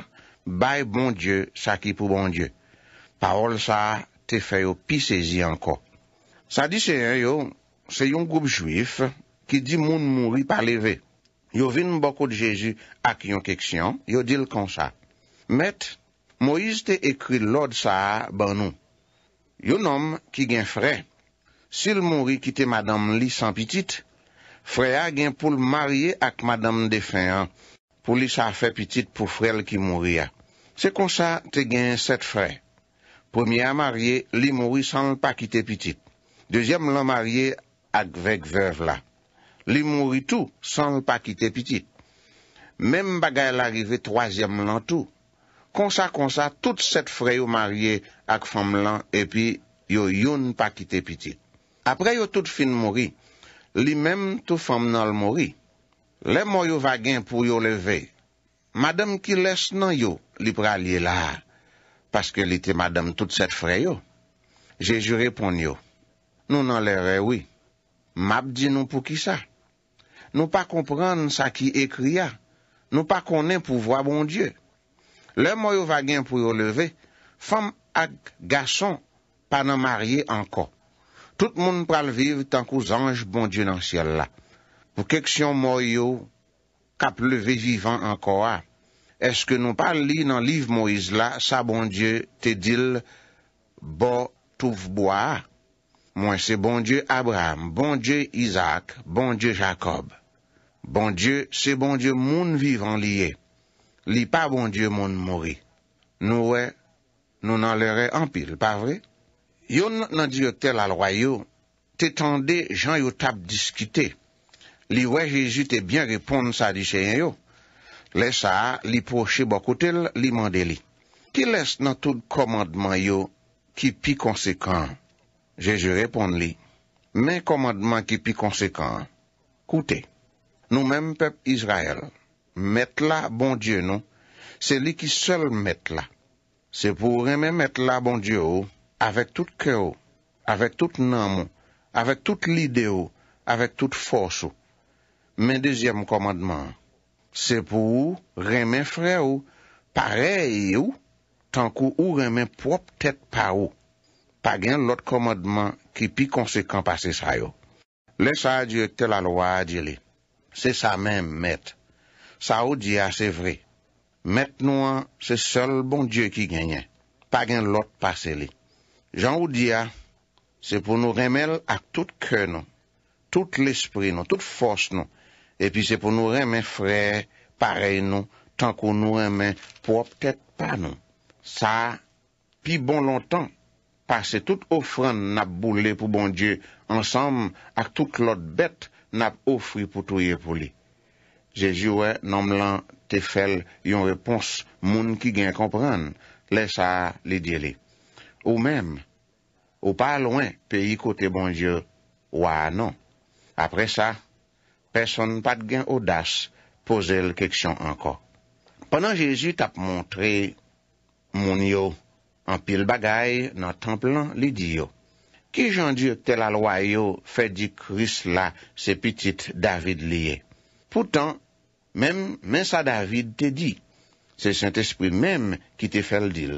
bay bon die sakipou bon die. Paol sa te feyo pi sezi anko. Sa di se yo, se yon goup juif ki di moun mounri pa leve. Yo vin mboko de Jezu ak yon keksyon, yo dil kon sa. Met, Moise te ekri lode sa ban nou. Yon nom ki gen frey, sil mouri kite madam li san pitit, frey a gen pou l marye ak madam defen an pou li sa fe pitit pou frel ki mouri a. Se konsa te gen set frey. Pou mi a marye, li mouri san pa kite pitit. Dezyem lan marye ak vek vev la. Li mouri tou san pa kite pitit. Mem bagay l arrive troasyem lan tou. konsa konsa tout set freyo marye ak fom lan epi yo yon pa kite pitit. Apre yo tout fin mori, li menm tou fom nanl mori, le mwoyo vagen pou yo leve, madem ki les nan yo li pralye la, paske li te madem tout set freyo, je jure pon yo, nou nan le rewi, map di nou pou ki sa, nou pa kompran sa ki ekria, nou pa konen pou vwa bon dieu, Le mou yo vagen pou yo leve, fam ak gason pa nan marye anko. Tout moun pral vive tankou zange bon diyo nan siel la. Pou keksyon mou yo kap leve vivan anko a, eske nou pal li nan liv Moiz la sa bon diyo te dil bo touf bo a, moun se bon diyo Abraham, bon diyo Isaac, bon diyo Jacob, bon diyo se bon diyo moun vivan liye. Li pa bon die mon mori. Nou we, nou nan lere empil. Pa vre? Yon nan diyo tel alwayo, te tende jan yo tab diskite. Li we, Jezu te bien reponde sa di chen yo. Le sa, li proche bakoutel, li mande li. Ki les nan tout komadman yo ki pi konsekant? Jezu reponde li. Men komadman ki pi konsekant? Koute. Nou men pep Israel. Met la bon die nou, se li ki sel met la. Se pou reme met la bon die ou, avek tout ke ou, avek tout nan mou, avek tout li de ou, avek tout fos ou. Men dezyem komadman, se pou reme fre ou, parey ou, tankou ou reme prop tet pa ou. Pa gen lot komadman ki pi konsekant pase sa yo. Le sa di ekte la lo a di li, se sa men met. Sa ou diya, ah, se vre, met nou an se sol bon Diyo ki genyen, pa gen lot pase li. Jan ou diya, ah, se pou nou remen ak tout kre nou, tout l'esprit nou, tout fos nou, epi se pou nou remen frey parey nou, tankou nou remen pou ap tèt pa nou. Sa pi bon lontan, pase bon tout ofran nap boule pou bon Diyo, ansam ak tout lot bet nap ofri pou touye pou li. Jejou wè nanm lan te fèl yon repons moun ki gen kompran lè sa lidye li. Ou mèm, ou pa lwen pe yikote bon dieu, wè anon. Apre sa, peson pat gen odas pose l keksyon anko. Ponan jejou tap montre moun yo anpil bagay nan temple lan lidye yo. Ki jan die tel alwa yo fè di kris la se pitit David liye. Poutan, Mènsa David te di, se Saint-Esprit mèm ki te fèl dil.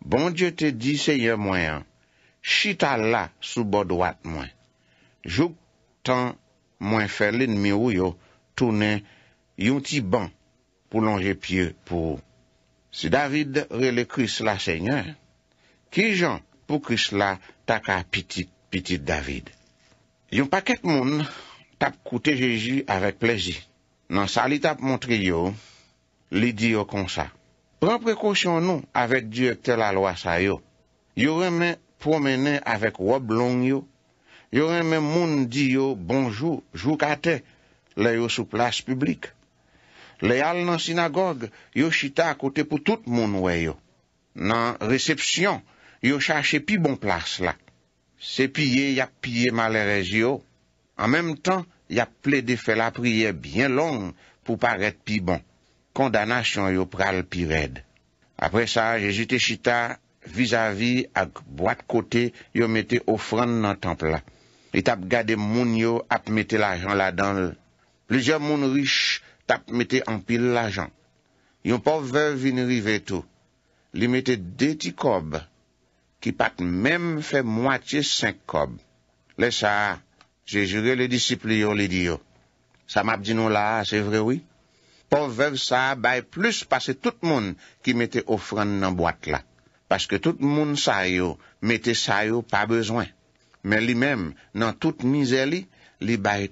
Bon Dieu te di, Seigneur mwen, chita la soubo doat mwen. Jouk tan mwen fèl lè nme ou yo, tounè yon ti ban pou longe pie pou. Se David rele Chris la Seigneur, ki jan pou Chris la tak apitit David. Yon paket moun tap koute Jeji avèk plezi. Nan salit ap montri yo, li di yo konsa. Pren prekosyon nou, avek diye tel alwa sa yo. Yo reme promene avek wob long yo. Yo reme moun di yo, bonjou, jou kate, le yo sou plas publik. Le al nan sinagogue, yo chita akote pou tout moun we yo. Nan resepsyon, yo chache pi bon plas la. Se piye, yak piye malerezi yo. An menm tan, ya ple de fe la priye bien long pou paret pi bon. Kondanasyon yo pral pi red. Apre sa, Jejite Chita vizavi ak boat kote yo mette ofran nan temple la. E tap gade moun yo ap mette l'ajan la dan l. Plizye moun rish tap mette anpil l'ajan. Yon pov ve vinri vetou. Li mette deti kob ki pat mem fe mwate 5 kob. Le sa a Je jure non, le disiplio le diyo. Sa map di nou la, se vre wii. Pov vev sa bay plus pa se tout moun ki mette ofran nan boat la. Paske tout moun sa yo, mette sa yo pa bezwen. Men li mem nan tout mizeli, li bay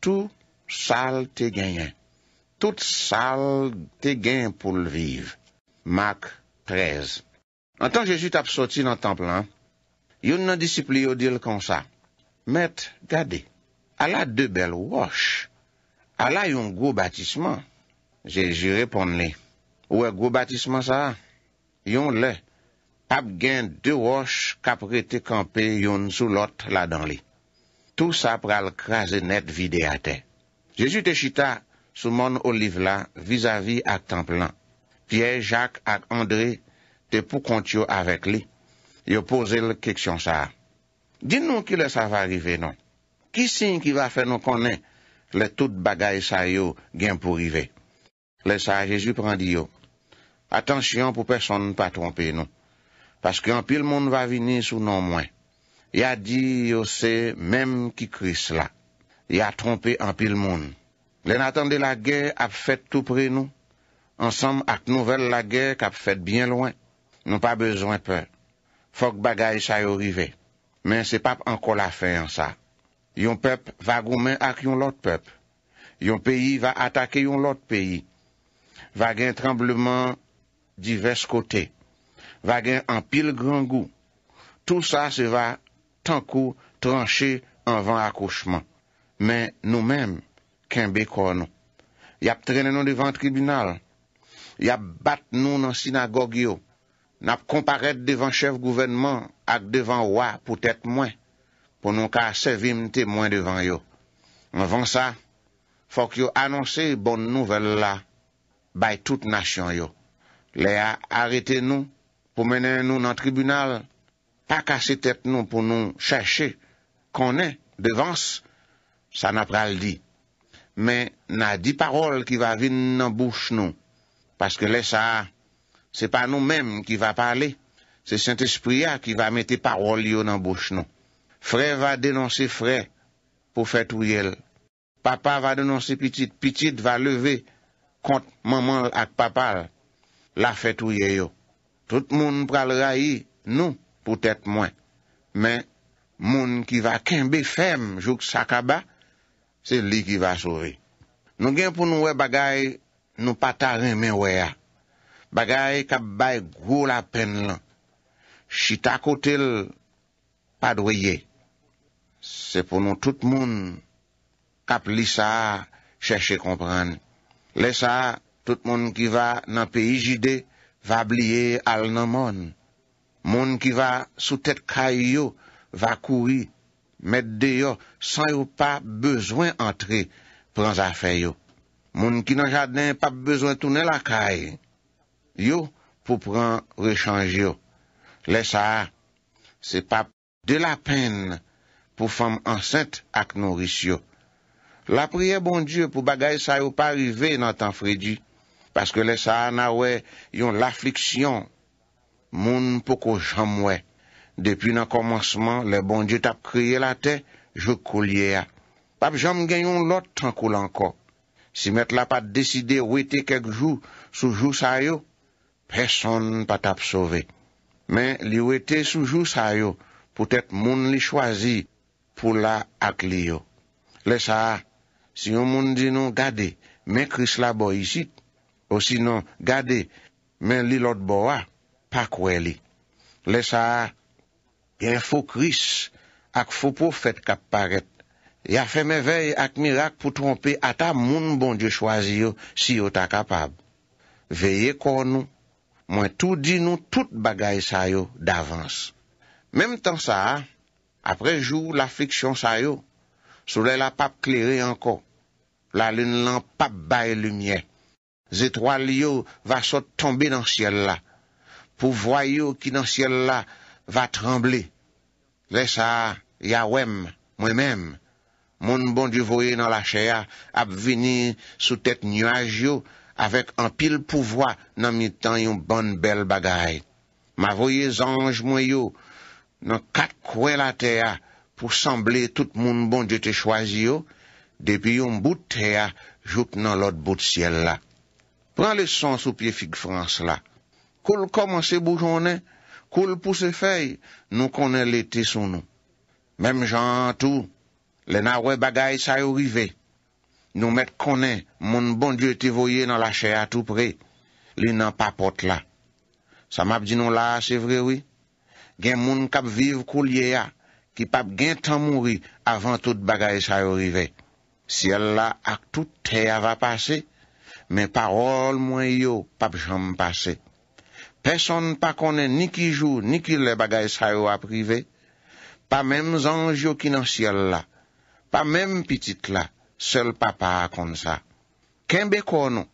tout sal te genyen. Tout sal te genyen pou l'viv. Mak 13. Antan Jejuit ap soti nan temple lan. You nan disiplio dil kon sa. Met, gade, ala de bel wosh, ala yon gwo batisman. Jeji repon li, ouwe gwo batisman sa, yon le, ap gen de wosh kapre te kampe yon sou lot la dan li. Tou sa pral kraze net vide ate. Jeji te chita sou mon oliv la vizavi ak tan plan. Pye, jak ak andre te pou kont yo avek li. Yo pose l keksyon sa a. Din nou ki le sa va rive nou. Ki sin ki va fe nou konen le tout bagay sa yo gen pou rive. Le sa rejou prendi yo. Atensyon pou person nou pa trompe nou. Paske an pil moun va vini sou nou mwen. Ya di yo se menm ki kris la. Ya trompe an pil moun. Le natan de la ger ap fet tou pre nou. Ansem ak nou vel la ger kap fet bien lwen. Nou pa bezwen pe. Fok bagay sa yo rive. Men se pap anko la fe an sa. Yon pep va gomen ak yon lot pep. Yon peyi va atake yon lot peyi. Va gen trembleman divers kote. Va gen anpil grangou. Tout sa se va tankou tranche anvan akoshman. Men nou men, kenbe kono. Yap trennen nou devan tribunal. Yap bat nou nan sinagogyo. nap komparet devan chef gouvenman, ak devan wak pou tèt mwen, pou nou ka sevim tè mwen devan yo. Anvan sa, fok yo anonsè bon nouvel la, bay tout nasyon yo. Le a arete nou, pou mènen nou nan tribunal, pa kase tèt nou pou nou chèche, konè devans, sa nap ral di. Men, nan di parol ki va vin nan bouch nou, paske le sa a, Se pa nou menm ki va pale, se sent espriya ki va mette parol yo nan bosh nou. Frey va denonse frey pou fet ouyel. Papa va denonse pitit, pitit va leve kont maman ak papa la fet ouyel yo. Tout moun pral rayi nou pou tèt mwen. Men moun ki va kembe fem jok sakaba, se li ki va sovi. Nou gen pou nou we bagay nou pata remen weya. Ah. Bagay kap bay gwo la pen lan. Chita kote l, padweye. Se pou nou tout moun kap lisa chèche kompran. Lesa, tout moun ki va nan peyi jide, va bliye al nan moun. Moun ki va sou tèt kay yo, va koui. Met deyo, san yo pa bezwen antre, pran zafen yo. Moun ki nan jaden pa bezwen tounen la kaye, Yo pou pran rechange yo. Le sa a, se pap de la pen pou fam ansent ak nou risyo. La priye bon die pou bagay sa yo pa rive nan tan fredi. Paske le sa a na we yon la fliksyon. Moun pou ko jam we. Depi nan komanseman, le bon die tap kriye la te, jo kou liye a. Pap jam gen yon lot tan kou lanko. Si met la pat deside wete kek jou sou jou sa yo, Person pa tap sove. Men li we te soujou sa yo. Poutet moun li chwazi pou la ak li yo. Le sa, si yon moun di nou gade, men kris la bo yisit. Ou si nou gade, men li lot bo wa, pa kwe li. Le sa, yon fokris ak fopo fet kap paret. Ya fe me vey ak mirak pou trompe ata moun bon diyo chwazi yo si yo ta kapab. Veye kon nou. Mwen tou di nou tout bagay sa yo davans. Mem tan sa, apre jou la fiksyon sa yo, soule la pap kleri anko, la lun lan pap bay lunye. Zetwal yo va sot tombe nan siel la, pou vway yo ki nan siel la va tremble. Le sa, ya wèm, mwen mèm, moun bon di voye nan la cheya ap vini sou tet nyoaj yo, Avek an pil pouvoi nan mi tan yon bon bel bagay. Ma voye zanj mwen yo nan kat kwen la teya pou semble tout moun bon je te chwazi yo depi yon bout teya jout nan lot bout siel la. Pran le son sou pie fig frans la. Koul koman se bou jounen, koul pou se fey, nou konen le te son nou. Mem jan tou, le nan wè bagay sa yo rivey. Nou met konen, moun bon die te voye nan la che a tou pre, li nan pa pot la. Sa map di nou la, se vre we, gen moun kap viv kou liye a, ki pap gen tan mouri avan tout bagay sa yo rive. Siyel la ak tout te a va pase, men parol mwen yo pap jam pase. Peson pa konen ni ki jou, ni ki le bagay sa yo ap rive, pa men zanj yo ki nan siyel la, pa men pitit la, Sel papa akon sa. Kenbe kon nou?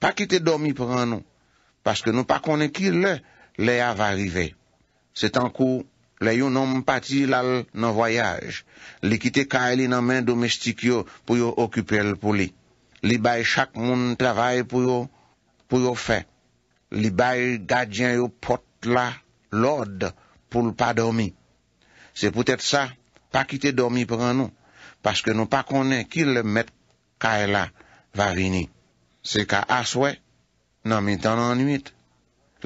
Pa kite domi pran nou? Paske nou pa konen ki le, le ava rive. Se tankou, le yon nom pati lal nan voyaj. Li kite ka elin nan men domestik yo pou yo okupel pou li. Li bay chak moun travay pou yo fe. Li bay gadyen yo pot la lode pou lpa domi. Se pote sa, pa kite domi pran nou? Paske nou pa konen ki le met kaela va vini. Se ka aswe, nan mi tan anuit.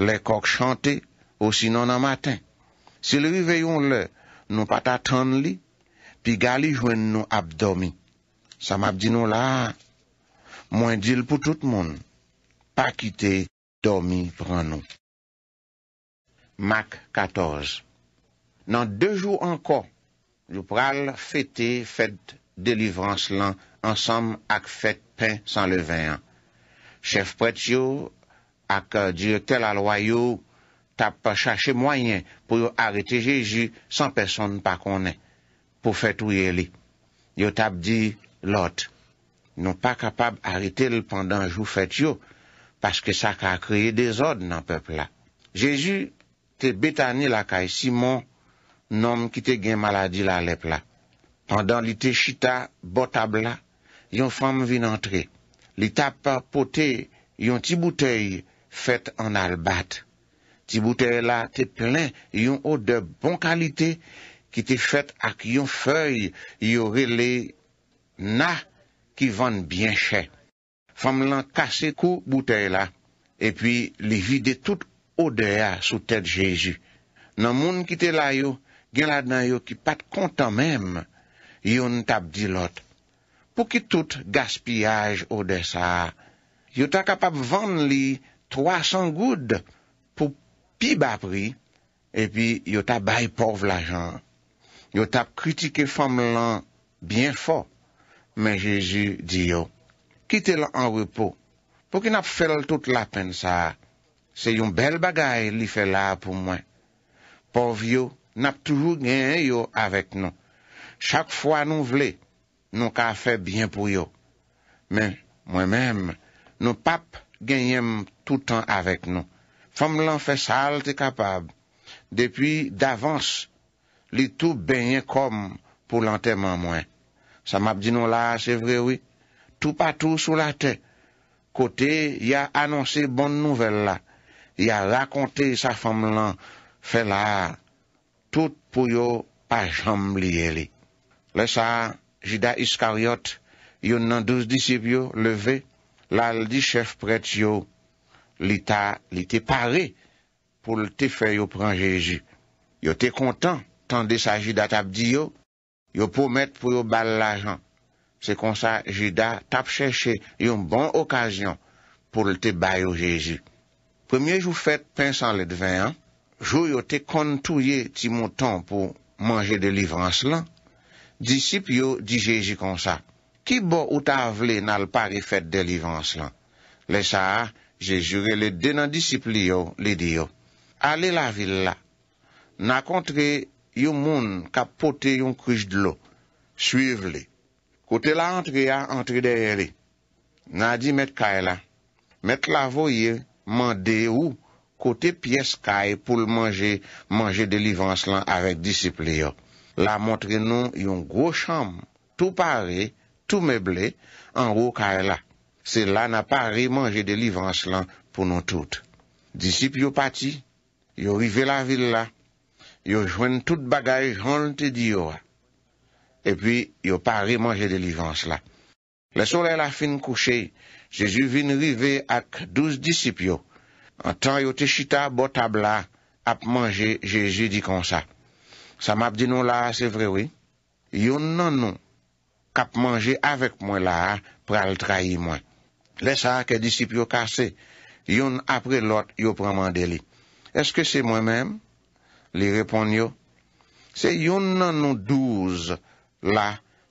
Le kok chante, osi nan an matin. Se li veyon le, nou pat atan li, pi gali jwen nou ap domi. Sa map di nou la, mwen dil pou tout moun, pa kite domi pran nou. Mak 14 Nan de jou anko, Jou pral fete, fete delivrans lan, ansam ak fete pen san le veyan. Chef pret yo ak diyo tel alwayo, tap chache mwayen pou yo arete Jeju san peson pa konen pou fete ou ye li. Yo tap di lot, nou pa kapab arete li pandan jou fete yo, paske sa ka kreye dezod nan pepla. Jeju te betani la kay Simon Nom ki te gen maladi la lepla. Pendan li te chita botabla, yon fam vin antre. Li tap pa pote yon ti boutei fet an albat. Ti boutei la te plen yon ode bon kalite ki te fet ak yon foy yorele na ki van bien chen. Fam lan kase kou boutei la e pi li vide tout odea sou tet Jeju. Nom moun ki te layo, gen la dan yo ki pat kontan mem, yon tap dilot. Pou ki tout gaspillaj o de sa, yo ta kapap vande li 300 goud pou pi bapri, epi yo ta bay pov la jan. Yo ta kritike fom lan bien fo, men Jezu di yo, kite la an repou. Pou ki nap fel tout la pen sa, se yon bel bagay li fel la pou mwen. Pov yo, N ap toujou genye yo avek nou. Chak fwa nou vle, nou ka fe bien pou yo. Men, mwen menm, nou pap genyem toutan avek nou. Fom lan fe sal te kapab. Depi davans, li tou benye kom pou lan teman mwen. Sa map di nou la, se vre wè. Tou pa tou sou la te. Kote, ya anonsi bon nouvel la. Ya rakonte sa fom lan fe la a. tout pou yo pa jamb liye li. Le sa, jida iskariot, yo nan douz disib yo leve, la li chef pret yo, li ta, li te pare, pou li te fe yo pran Jezi. Yo te kontan, tan de sa jida tap di yo, yo pou met pou yo bal la jan. Se kon sa, jida tap cheshe, yo bon okasyon pou li te bay yo Jezi. Premye jou fet, pensan le devayan, Jou yo te kontouye ti moutan pou manje de livans lan. Disip yo di jeji konsa. Ki bo ou ta vle nan l pari fet de livans lan. Le sa, je jure le denan disip li yo, le di yo. Ale la vil la. Na kontre yon moun kapote yon krij de lo. Suiv le. Kote la antre ya, antre de heri. Na di met kae la. Met la voye, mande ou. Kote piyes kaye pou l manje, manje de livan slan arek disipli yo. La montre nou yon gro chanm, tou pare, tou meble, anro kare la. Se la na pare manje de livan slan pou nou tout. Disip yo pati, yo rive la vil la, yo jwen tout bagaj hante diyo. E pi yo pare manje de livan slan. Le sole la fin kouche, Jejou vin rive ak douz disip yo. An tan yo te chita bo tab la ap manje, Jezu di kon sa. Sa map di nou la, se vre we. Yon nan nou kap manje avek mwen la, pral trahi mwen. Lesa ke disip yo kase, yon apre lot yo pranman deli. Eske se mwen men? Li repon yo. Se yon nan nou douz la,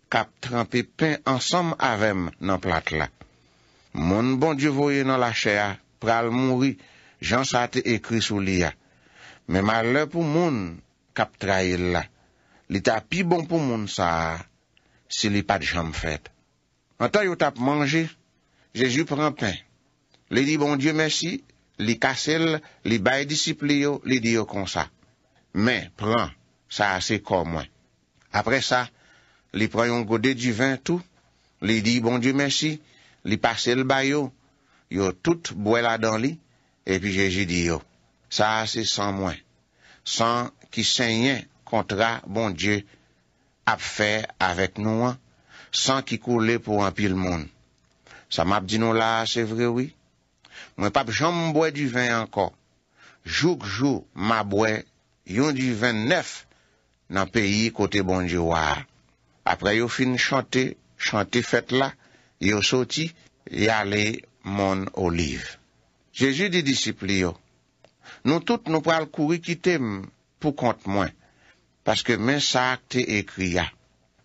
kap trampi pen ansam avem nan plat la. Moun bon djivoye nan la chea, pral moun ri, Jan sa te ekri sou li ya. Men malè pou moun kap tra il la. Li ta pi bon pou moun sa. Se li pat jom fèt. Mato yo tap manje, Jezu pran pen. Li di bon die mèsi, li kase li bay disipli yo, li di yo kon sa. Men pran, sa se kon mwen. Apre sa, li pran yon gode di vin tou, li di bon die mèsi, li pase li bay yo, yo tout bwe la dan li, Epi Jeji di yo, oh, sa se san mwen, san ki senyen kontra bon Dje ap fe avèk nou an, san ki koule pou anpil moun. Sa map di nou la, se vre wè. Mwen pap jom mbwe di ven anko, jouk jou mabwe, yon di ven nef nan peyi kote bon Dje wè. Apre yo fin chante, chante fèt la, yo soti, yale moun olivè. Jejou di disipli yo. Nou tout nou pral kouri kite pou kont mwen. Paske men sa akte ekri ya.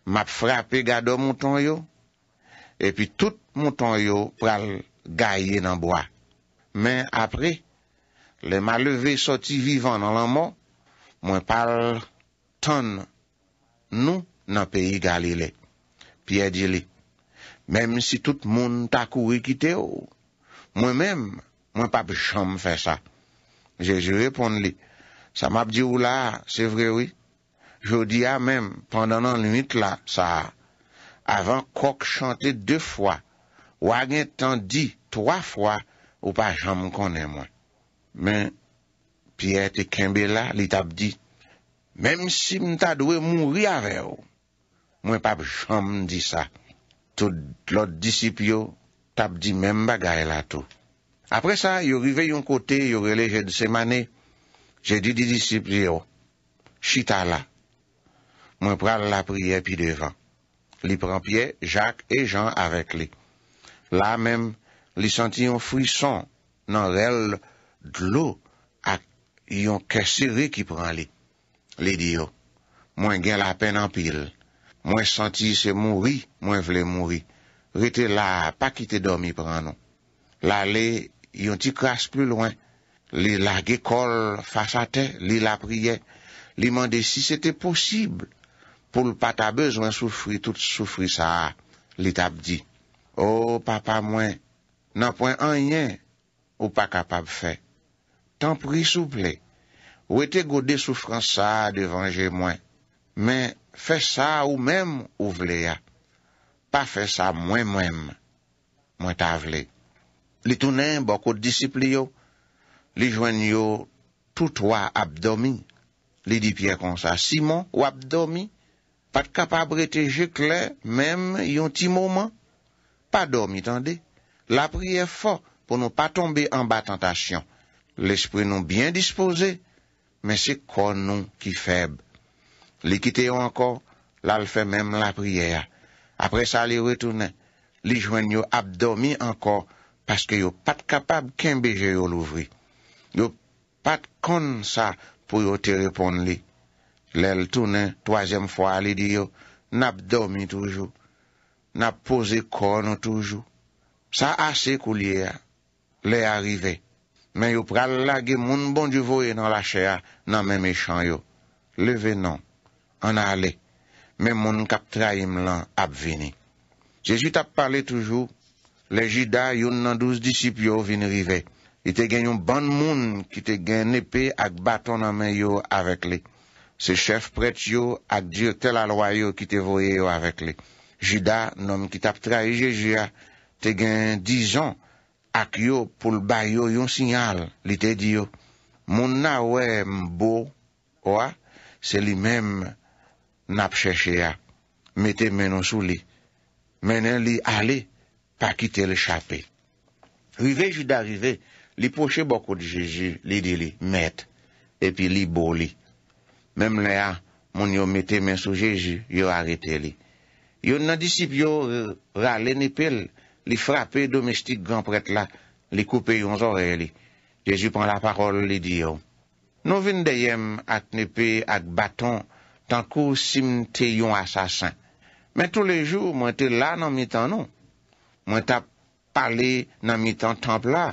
Map frape gado moun ton yo. Epi tout moun ton yo pral gaye nan boya. Men apre, le ma leve soti vivan nan lan moun, mwen pal ton nou nan peyi galile. Piye di li. Mem si tout moun ta kouri kite yo, mwen men mwen, Mwen pap chanm fè sa. Je jèponde li. Sa map di ou la, se vre wè. Jodi a mèm, pandan an l'unit la, sa a. Avan kok chante dè fwa. Ou agen tan di, trwa fwa, ou pa chanm konè mwen. Men, piye te kembe la, li tap di. Mèm si mta dwe mwou wè a vè ou. Mwen pap chanm di sa. Tout lot disipyo, tap di mèm bagay la tout. Apre sa, yo rive yon kote, yo releje de semane, je di di disip yo, chita la. Mwen pral la priye pi devan. Li pran pie, jak e jan avèk li. La mèm, li santi yon frison, nan rel d'lo, ak yon kese re ki pran li. Li di yo, mwen gen la pen an pil. Mwen santi se mouri, mwen vle mouri. Rite la, pa kite domi pran nou. La le, Yon ti kras plus loin. Li large kol fasa te. Li la priye. Li mande si sete posib. Poul pa ta bezwen soufri. Tout soufri sa. Li tab di. O papa mwen. Nan pwen anyen. Ou pa kapab fe. Tan pri souple. Ou ete gode soufran sa devanje mwen. Men fe sa ou mem ou vle ya. Pa fe sa mwen mwen. Mwen ta vle. Li tounen bako disiplio, li jwen yo toutwa abdomi, li dipye kon sa. Simon wap domi, pat kapab reteje kler, mem yon ti mouman, pa domi tande. La priye fò pou nou pa tombe an ba tentasyon. L'espri nou bien dispose, men se kon nou ki feb. Li kite yo an kor, la l fè mem la priye ya. Apre sa li wè tounen, li jwen yo abdomi an kor. Paske yo pat kapab ken beje yo louvri. Yo pat kon sa pou yo te repon li. Lèl tounen, toazèm fwa li di yo, nap domi toujou, nap pose kon toujou. Sa asè kou liè, liè arrivé, men yo pral lage moun bon di voè nan la chè ya, nan men mechan yo. Levé nan, an alè, men moun kap trahim lan ap vini. Jejout ap pale toujou, Le jida yon nan douz disip yo vin rive. I te gen yon ban moun ki te gen nepe ak baton nan men yo avèk li. Se chef pret yo ak diyo tel alwa yo ki te voye yo avèk li. Jida nanm ki tap tra ije jea te gen dizon ak yo poul bayo yon sinyal li te diyo. Moun nan wè mbo owa, se li mèm nap chèche ya. Metè menon sou li. Menè li alè. pa kite le chapè. Rive jida rive, li poche bokou di Jeji, li di li met, epi li boli. Mem le a, moun yo mette men sou Jeji, yo arete li. Yo nan disip yo euh, rale nepe, li frape domestik granpret la, li koupe yon zore li. Jeji pan la parol li di yo. Nou vin deyem at nepe at baton, tankou simte yon asasin. Men tou le jou mwen te la nan mitan nou, Mwen tap pale nan mi tan tanpla.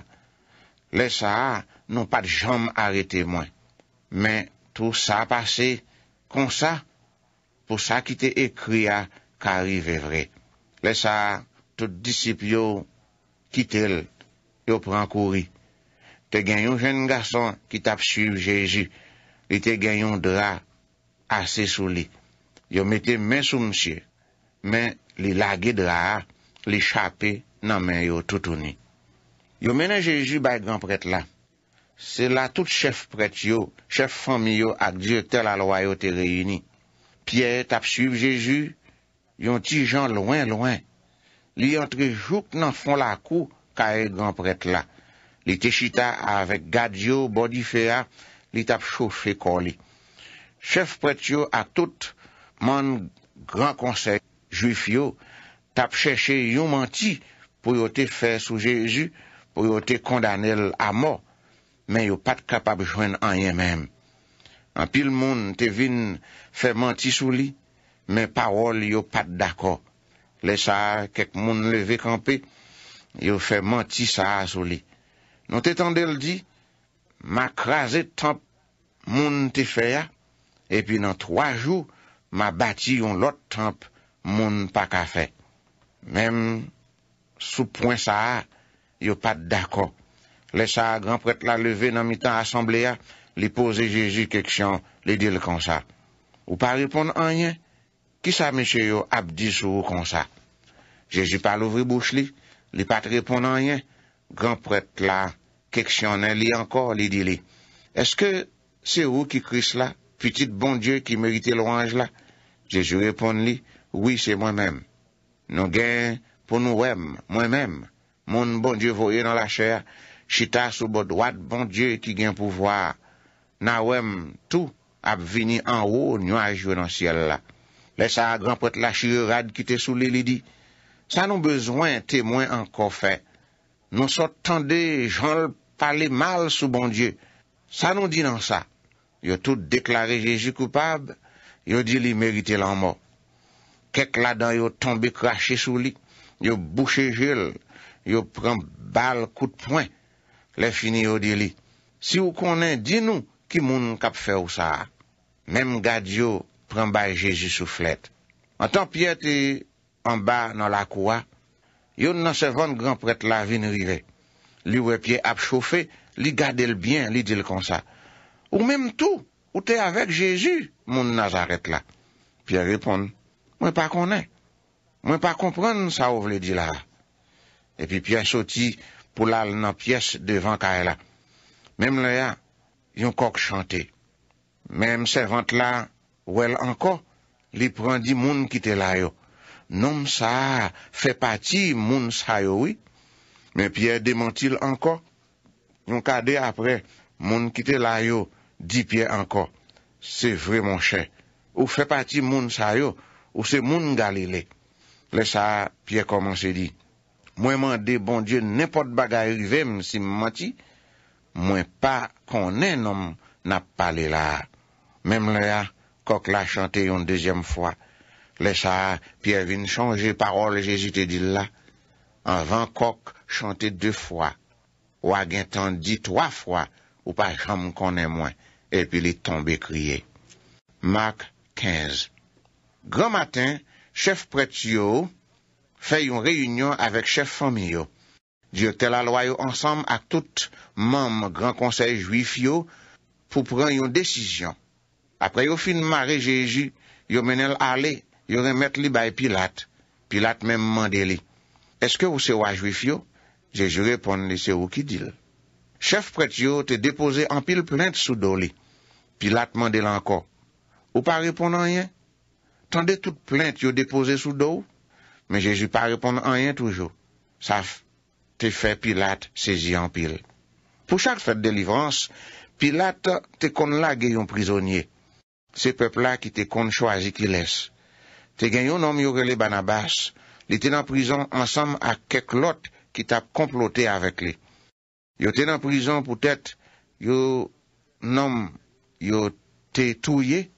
Le sa a nou pat jom arete mwen. Men tou sa pase konsa. Pou sa ki te ekri a karive vre. Le sa a tout disip yo kitel yo pran kouri. Te genyon jen gason ki tap su jesu. Li te genyon dra ase sou li. Yo mete men sou msye. Men li lage dra a. li chapè nan men yo toutouni. Yo menè Jejou bay granpret la, se la tout chèf pret yo, chèf fami yo ak diyo tel alwayo te reyouni. Pye tap suiv Jejou, yon ti jan louen louen. Li yon trijouk nan fon la kou, ka e granpret la. Li te chita avek gadyo, bodi fea, li tap chouche kon li. Chèf pret yo ak tout, man gran konsey juif yo, tap chèche yon manti pou yo te fè sou Jésus, pou yo te kondanel a mor, men yo pat kapab jwen anyen men. An pil moun te vin fè manti sou li, men parol yo pat dakor. Le sa kek moun leve kampe, yo fè manti sa sou li. Non te tandel di, ma krasè tamp moun te fè ya, e pi nan twa jou ma bati yon lot tamp moun pa ka fè. Mem sou pwen sa a, yo pat dakon. Le sa a, granpret la leve nan mitan asemblea, li pose Jeji keksyon, li dil konsa. Ou pa repon anye, ki sa meche yo abdis ou konsa. Jeji pal ouvri bouch li, li pat repon anye, granpret la keksyon en li ankor, li dil li. Eske se ou ki kris la, petit bon dieu ki merite lwange la? Jeji repon li, oui se moi menm. Nou gen pou nou wèm, mwen mèm, moun bon dieu voye nan la chèr, chita sou bo doat bon dieu ki gen pou vwa. Na wèm, tou ap vini an ou, nyo ajwe nan siel la. Lesa a granpote la chire rad kite sou li li di. Sa nou bezwen temwen an kon fè. Nou sot tande janl pale mal sou bon dieu. Sa nou di nan sa. Yo tout deklare jeji koupab, yo di li merite lan mò. kek la dan yo tombe krashe sou li, yo bouche jel, yo pren bal kout point, le fini yo di li. Si ou konen, di nou, ki moun kap fe ou sa. Mem gad yo pren baye Jezu sou flet. An tan piye te an ba nan la kwa, yo nan se von grand pret la vin rive. Li we piye ap chofe, li gade l bien, li dil kon sa. Ou mem tou, ou te avek Jezu, moun nazaret la. Piye repon, Mwen pa konen, mwen pa kompran sa ou vle di la. Epi piye soti pou lal nan piyes devan ka e la. Mem le ya, yon kok chante. Mem se vant la, ou el anko, li pran di moun kite la yo. Nom sa, fe pati moun sa yo, oui. Men piye deman til anko. Yon kade apre, moun kite la yo, di piye anko. Se vremen chen. Ou fe pati moun sa yo. Ou se moun galile. Le saha, pye koman se di. Mwen mande, bon die, nepot bagay rivem si mwati. Mwen pa konen om nap pale la. Mem le a, kok la chante yon dezyem fwa. Le saha, pye vin chanje parol jesite di la. Anvan kok chante de fwa. Ou agen tan di twa fwa. Ou pa cham konen mwen. E pi li tombe kriye. Mark 15 Gran matin, chef Pretio fè yon reyunyon avèk chef famiyo. Diyo tel alwayo ansam a tout mam gran konsey juif yo pou prèn yon desisyon. Apre yo fin mare jeji, yo menel ale, yo remet li bay Pilat. Pilat men mandele. Eske ou sewa juif yo? Jeji repon li se ou ki dil. Chef Pretio te depose an pil plen tsu do li. Pilat mandele anko. Ou pa repon anyen? Tande tout plente yo depose sou dou, men je ju pa reponde anyen toujou, saf te fe pilat sezi anpil. Pou chak fet delivrans, pilat te kon la gen yon prizonye, se pepla ki te kon chwazi ki les. Te gen yon nom yo rele banabas, li te nan prizon ansam a kek lot ki ta komplote avek li. Yo te nan prizon pou tèt yo nom yo te touye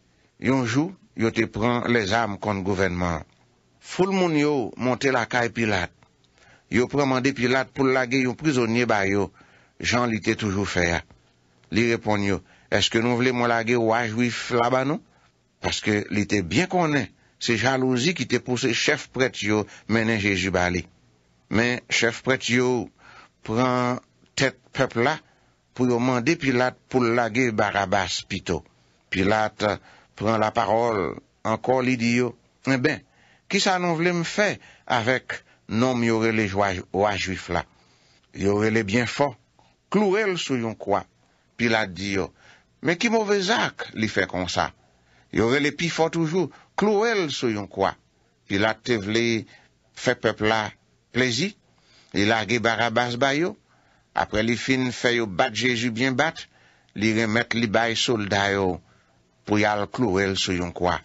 yon jou yo te pran les am konn gouvenman. Foul moun yo, monte la kay pilat. Yo pran mande pilat pou lage yon prizonye ba yo. Jan li te toujou fè ya. Li repon yo, eske nou vle mou lage waj wif laban nou? Paske li te bien konnen. Se jalouzi ki te pouse, chef pret yo menen jejubali. Men, chef pret yo, pran tet pepla, pou yo mande pilat pou lage barabas pito. Pilat, pren la parol, anko li di yo, e ben, ki sa nan vle m fe, avek, nom yore le wajwif la, yore le bien fo, klo el sou yon kwa, pi la di yo, me ki mouvezak, li fe kon sa, yore le pi fo toujou, klo el sou yon kwa, pi la te vle, fe pepla, plezi, li la ge barabas bayo, apre li fin fe yo bat jeju bien bat, li remet li bay solday yo, pou yal klo el sou yon kwa.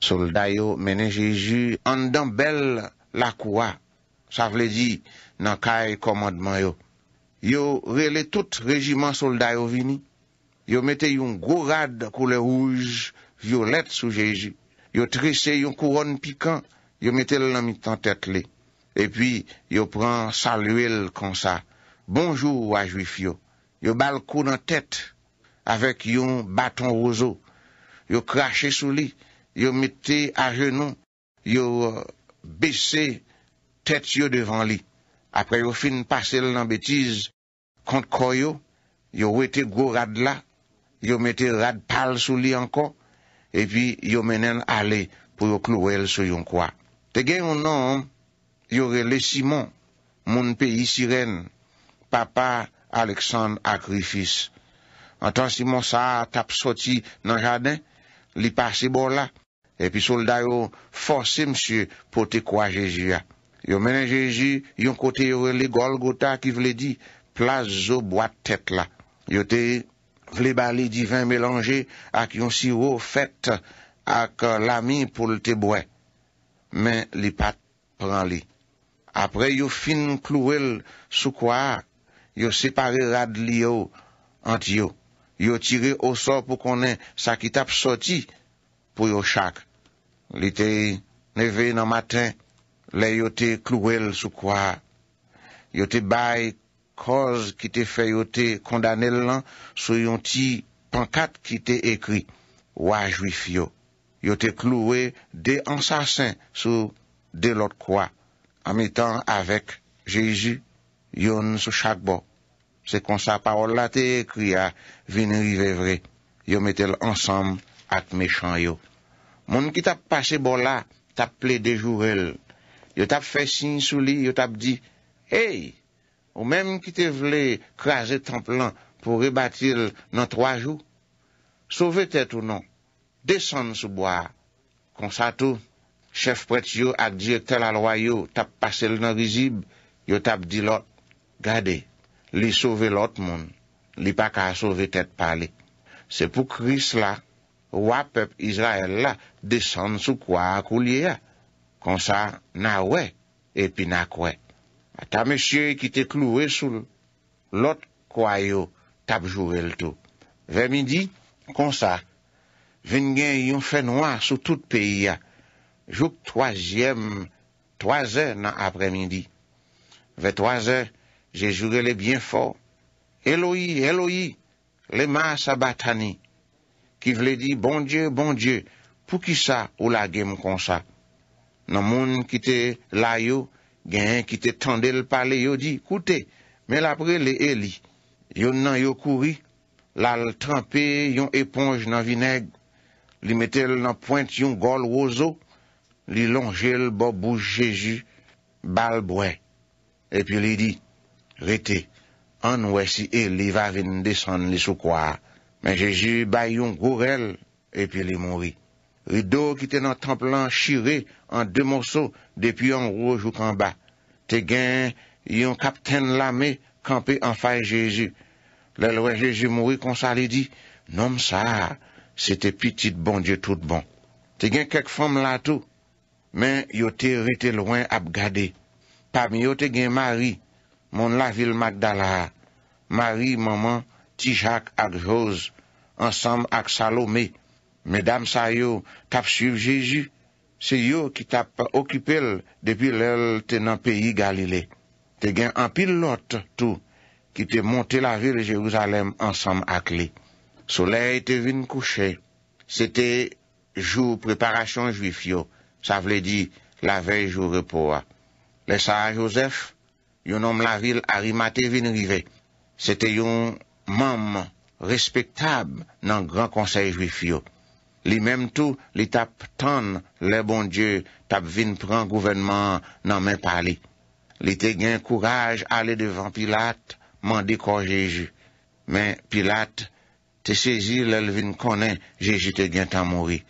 Solday yo mene Jeji, andan bel la kwa, sa vle di nan kay komandman yo. Yo rele tout rejiman solday yo vini, yo mette yon gourad koule rouge, violette sou Jeji, yo trise yon kouron pikant, yo mette l nan mitan tet le, e pi yo pran saluel kon sa, bonjou wajwif yo, yo bal kou nan tet, avek yon baton rozo, Yo krashe sou li, yo mette a genou, yo euh, besse tet yo devan li. Apre yo fin pasel nan betiz, kont koyo, yo wette go rad la, yo mette rad pal sou li ankon, e pi yo menen ale pou yo kloel sou yon kwa. Te gen yon nan, yo rele Simon, moun peyi siren, papa Aleksand Akrifis. Antan Simon sa tap soti nan jaden, Li pa se bo la, epi solda yo fose msye pote kwa jeji ya. Yo menen jeji, yon kote yo rele gol gota ki vle di, plaz zo bo a tet la. Yo te vle bali divan melange ak yon siro fet ak euh, lami pou lte bo. Men li pat pran li. Apre yo fin klou el sou kwa, yo separe rad li yo ant yo. Yo tire osor pou konen sa kitap soti pou yo chak. Li te neve nan maten, le yo te kluwel sou kwa. Yo te bay koz ki te fe yo te kondanel lan sou yon ti pankat ki te ekri. Wa jwif yo yo te kluwel de ansasen sou de lot kwa. Amitan avek jeji yon sou chakbo. se konsa parola te kriya, vini vive vre, yo metel ansam at me chan yo. Moun ki tap pase bo la, tap ple de jurel, yo tap fesin sou li, yo tap di, hey, ou menm ki te vle krasen tan plan pou rebatil nan troa jou, sove tet ou nan, desen sou bo a, konsa tou, chef pret yo at di tel alwa yo, tap pase l nan rizib, yo tap di lot, gade, Li sove lot moun. Li pa ka sove tet pali. Se pou kris la, wap pep Israel la, desan sou kwa akou liya. Kon sa, na we, epi na kwe. A ta mesye ki te kluwe sou, lot kwayo tabjou el to. Ve midi, kon sa, vingen yon fè noa sou tout peyi ya. Jouk toazèm, toazè nan apre midi. Ve toazèm, Jejou relè byen fòr, Elohi, Elohi, lèman sabatani, ki vle di, Bon dieu, bon dieu, pou ki sa ou la gem kon sa? Nan moun ki te layo, gen, ki te tendel pale yo di, koute, mel apre le eli, yon nan yo kouri, lal trempè yon eponj nan vineg, li metel nan point yon gol wozo, li lonjel bo bouj Jejou, bal bwen. E pi li di, Retè, an wè si e li va vin desan li soukwa, men Jejou bay yon gourel epi li mouri. Rido ki te nan temple lan shire an de morsou depi yon roujou kamba. Te gen yon kapten lame kampe an fay Jejou. Lè lwen Jejou mouri konsa li di, nom sa, se te pitit bon die tout bon. Te gen kek fom la tou, men yo te retè lwen ap gade. Pam yo te gen mari, moun la vil Magdala, mari, maman, tijak ak jose, ansam ak Salome, medam sa yo, tap suiv Jeju, se yo ki tap okipel, depi lel tenan peyi Galile, te gen an pil lot tou, ki te monte la vil Jerusalem ansam ak li. Soleil te vin kouche, se te jou preparasyon juif yo, sa vle di la vej jou repoa. Ah. Le sa Josef, Yon nom la vil a rimate vin rive. Se te yon mam respectab nan gran konsey juif yo. Li mem tou li tap tan le bon die tap vin pran gouvenman nan men pali. Li te gen kouraj ale devan pilat mandi kon Jeju. Men pilat te sezi lel vin konen Jeju te gen tan mori.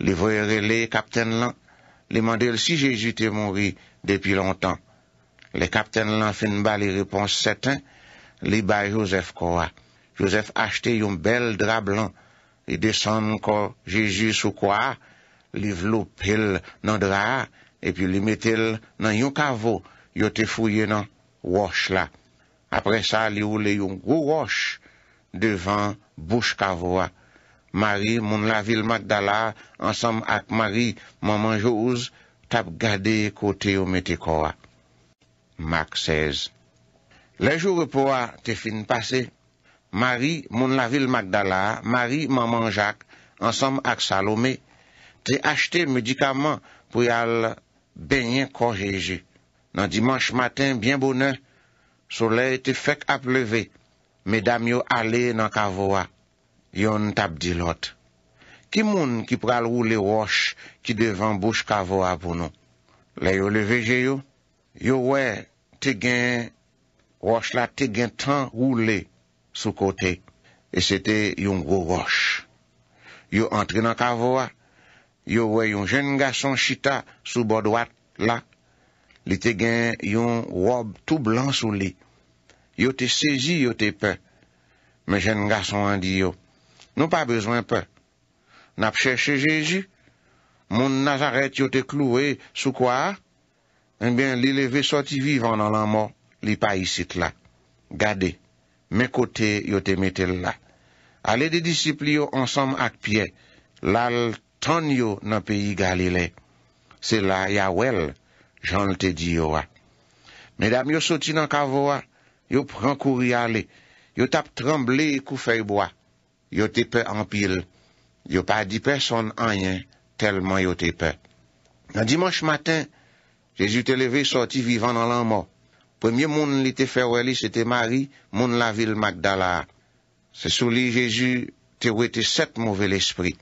Li voye rele kapten lan. Li mandel si Jeju te mori depi lontan. Le kapten lan fin ba li repons seten, li ba Yosef kwa. Yosef achte yon bel dra blan, li desan ko Jejus ou kwa, li vlopil nan dra, epi li metel nan yon kavou, yote fuyen nan wosh la. Apre sa, li oule yon gwo wosh devan bouch kavou a. Mari moun la vil magdala, ansam ak Mari moun manjou ouz, tap gade kote ou meti kwa. MAK 16 LE JOURE POA TE FIN PASE MARI MOUN LA VIL MAGDALA MARI MAMAN JAK ANSOM AK SALOME TE ACHTE MEDIKAMAN POU YAL BENYEN KORJEJE NAN DIMANCH MATIN BIEN BONEN SOLEY TE FEK AP LEVE ME DAMYO ALE NAN KAVOA YON TAPDI LOT KI MOUN KI PRAL ROU LE WASH KI DEVAN BOUCH KAVOA POU NO LE YO LEVE JEYO Yo wè te gen roche la, te gen tan roule sou kote. E sete yon gro roche. Yo antre nan kavwa, yo wè yon jen nga son chita sou bodwat la. Li te gen yon rob tou blan sou li. Yo te sezi yo te pe. Men jen nga son an di yo. Nou pa bezwen pe. Nap chèche Jeji. Moun Nazaret yo te kluwe sou kwa a. Mwen eh ben li leve soti vivan nan lanman, li pa yisit la. Gade, men kote yo te metel la. Ale de disipli yo ansam ak pie, lal ton yo nan peyi Galilei. Se la ya wel, janl te di yo wa. Ah. Medam yo soti nan kavwa, ah. yo pran kouri ale, yo tap tremble kou feyboa, yo te pe empil. Yo pa di person anyen, telman yo te pe. Nan dimanche matin, Jejou te leve sorti vivan an lan mo. Premye moun li te fe weli, se te mari, moun la vil magdala. Se sou li, jejou te wete set mouvel espri.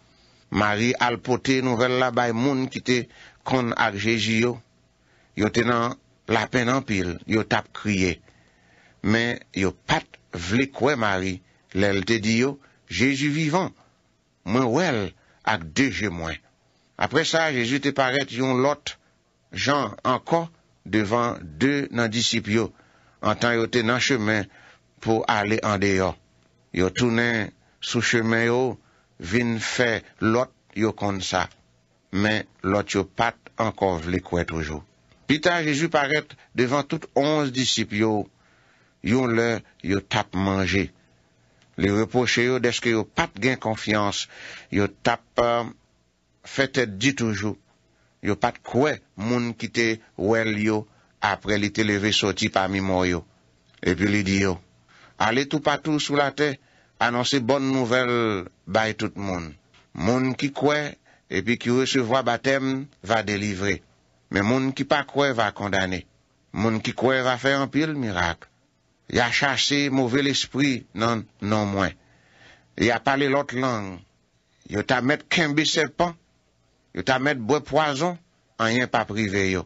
Mari al pote nouvel la bay moun ki te kon ak jejou yo. Yo tenan la pen an pil, yo tap kriye. Men yo pat vle kwe mari, lel te di yo, jejou vivan. Moun wel ak deje mwen. Apre sa, jejou te paret yon lote. Jan ankon devan de nan disip yo, an tan yo te nan chemen pou ale an deyo. Yo tounen sou chemen yo, vin fe lot yo kon sa, men lot yo pat ankon vle kwe toujou. Pita Jejou paret devan tout onze disip yo, yon le yo tap manje. Le reposhe yo deske yo pat gen konfians, yo tap fete di toujou, Yo pat kwe moun ki te wèl yo apre li te leve soti pa mimo yo. E pi li di yo. Ale tou patou sou la te, anonsi bon nouvel bay tout moun. Moun ki kwe, e pi ki wè se vwa batem, va delivre. Men moun ki pa kwe va kondane. Moun ki kwe va fè anpil mirak. Ya chase mouve l'espri nan mwen. Ya pale lot lang. Yo ta met kambi se pan. Yo ta met bwe poazon, an yen pa prive yo.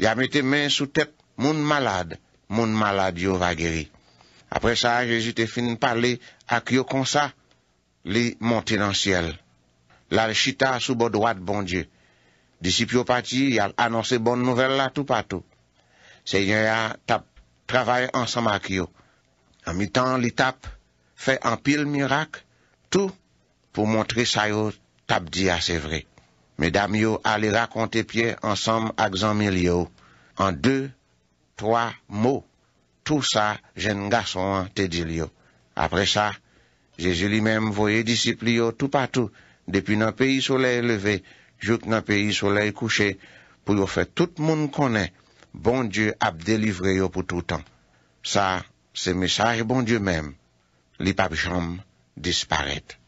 Ya mette men sou tep moun malade, moun malade yo va geri. Apre sa, je jite finin pale ak yo konsa, li monte nan siel. La le chita sou bo doat bon die. Disip yo pati, ya anonse bon nouvel la tou patou. Se yen ya tap, travaye ansam ak yo. An mi tan li tap, fe an pil mirak, tou pou montre sa yo tap di a se vre. Me dam yo a bon li rakonte pie ansam ak zanmi li yo. An de, toa, mo, tou sa jen gason te di li yo. Apre sa, Jezu li menm voye disipli yo tou patou. Depi nan peyi solei leve, jok nan peyi solei kouche, pou yo fe tout moun konen, bon Diyo ap delivre yo pou toutan. Sa, se mesaj bon Diyo menm, li pap chanm disparet.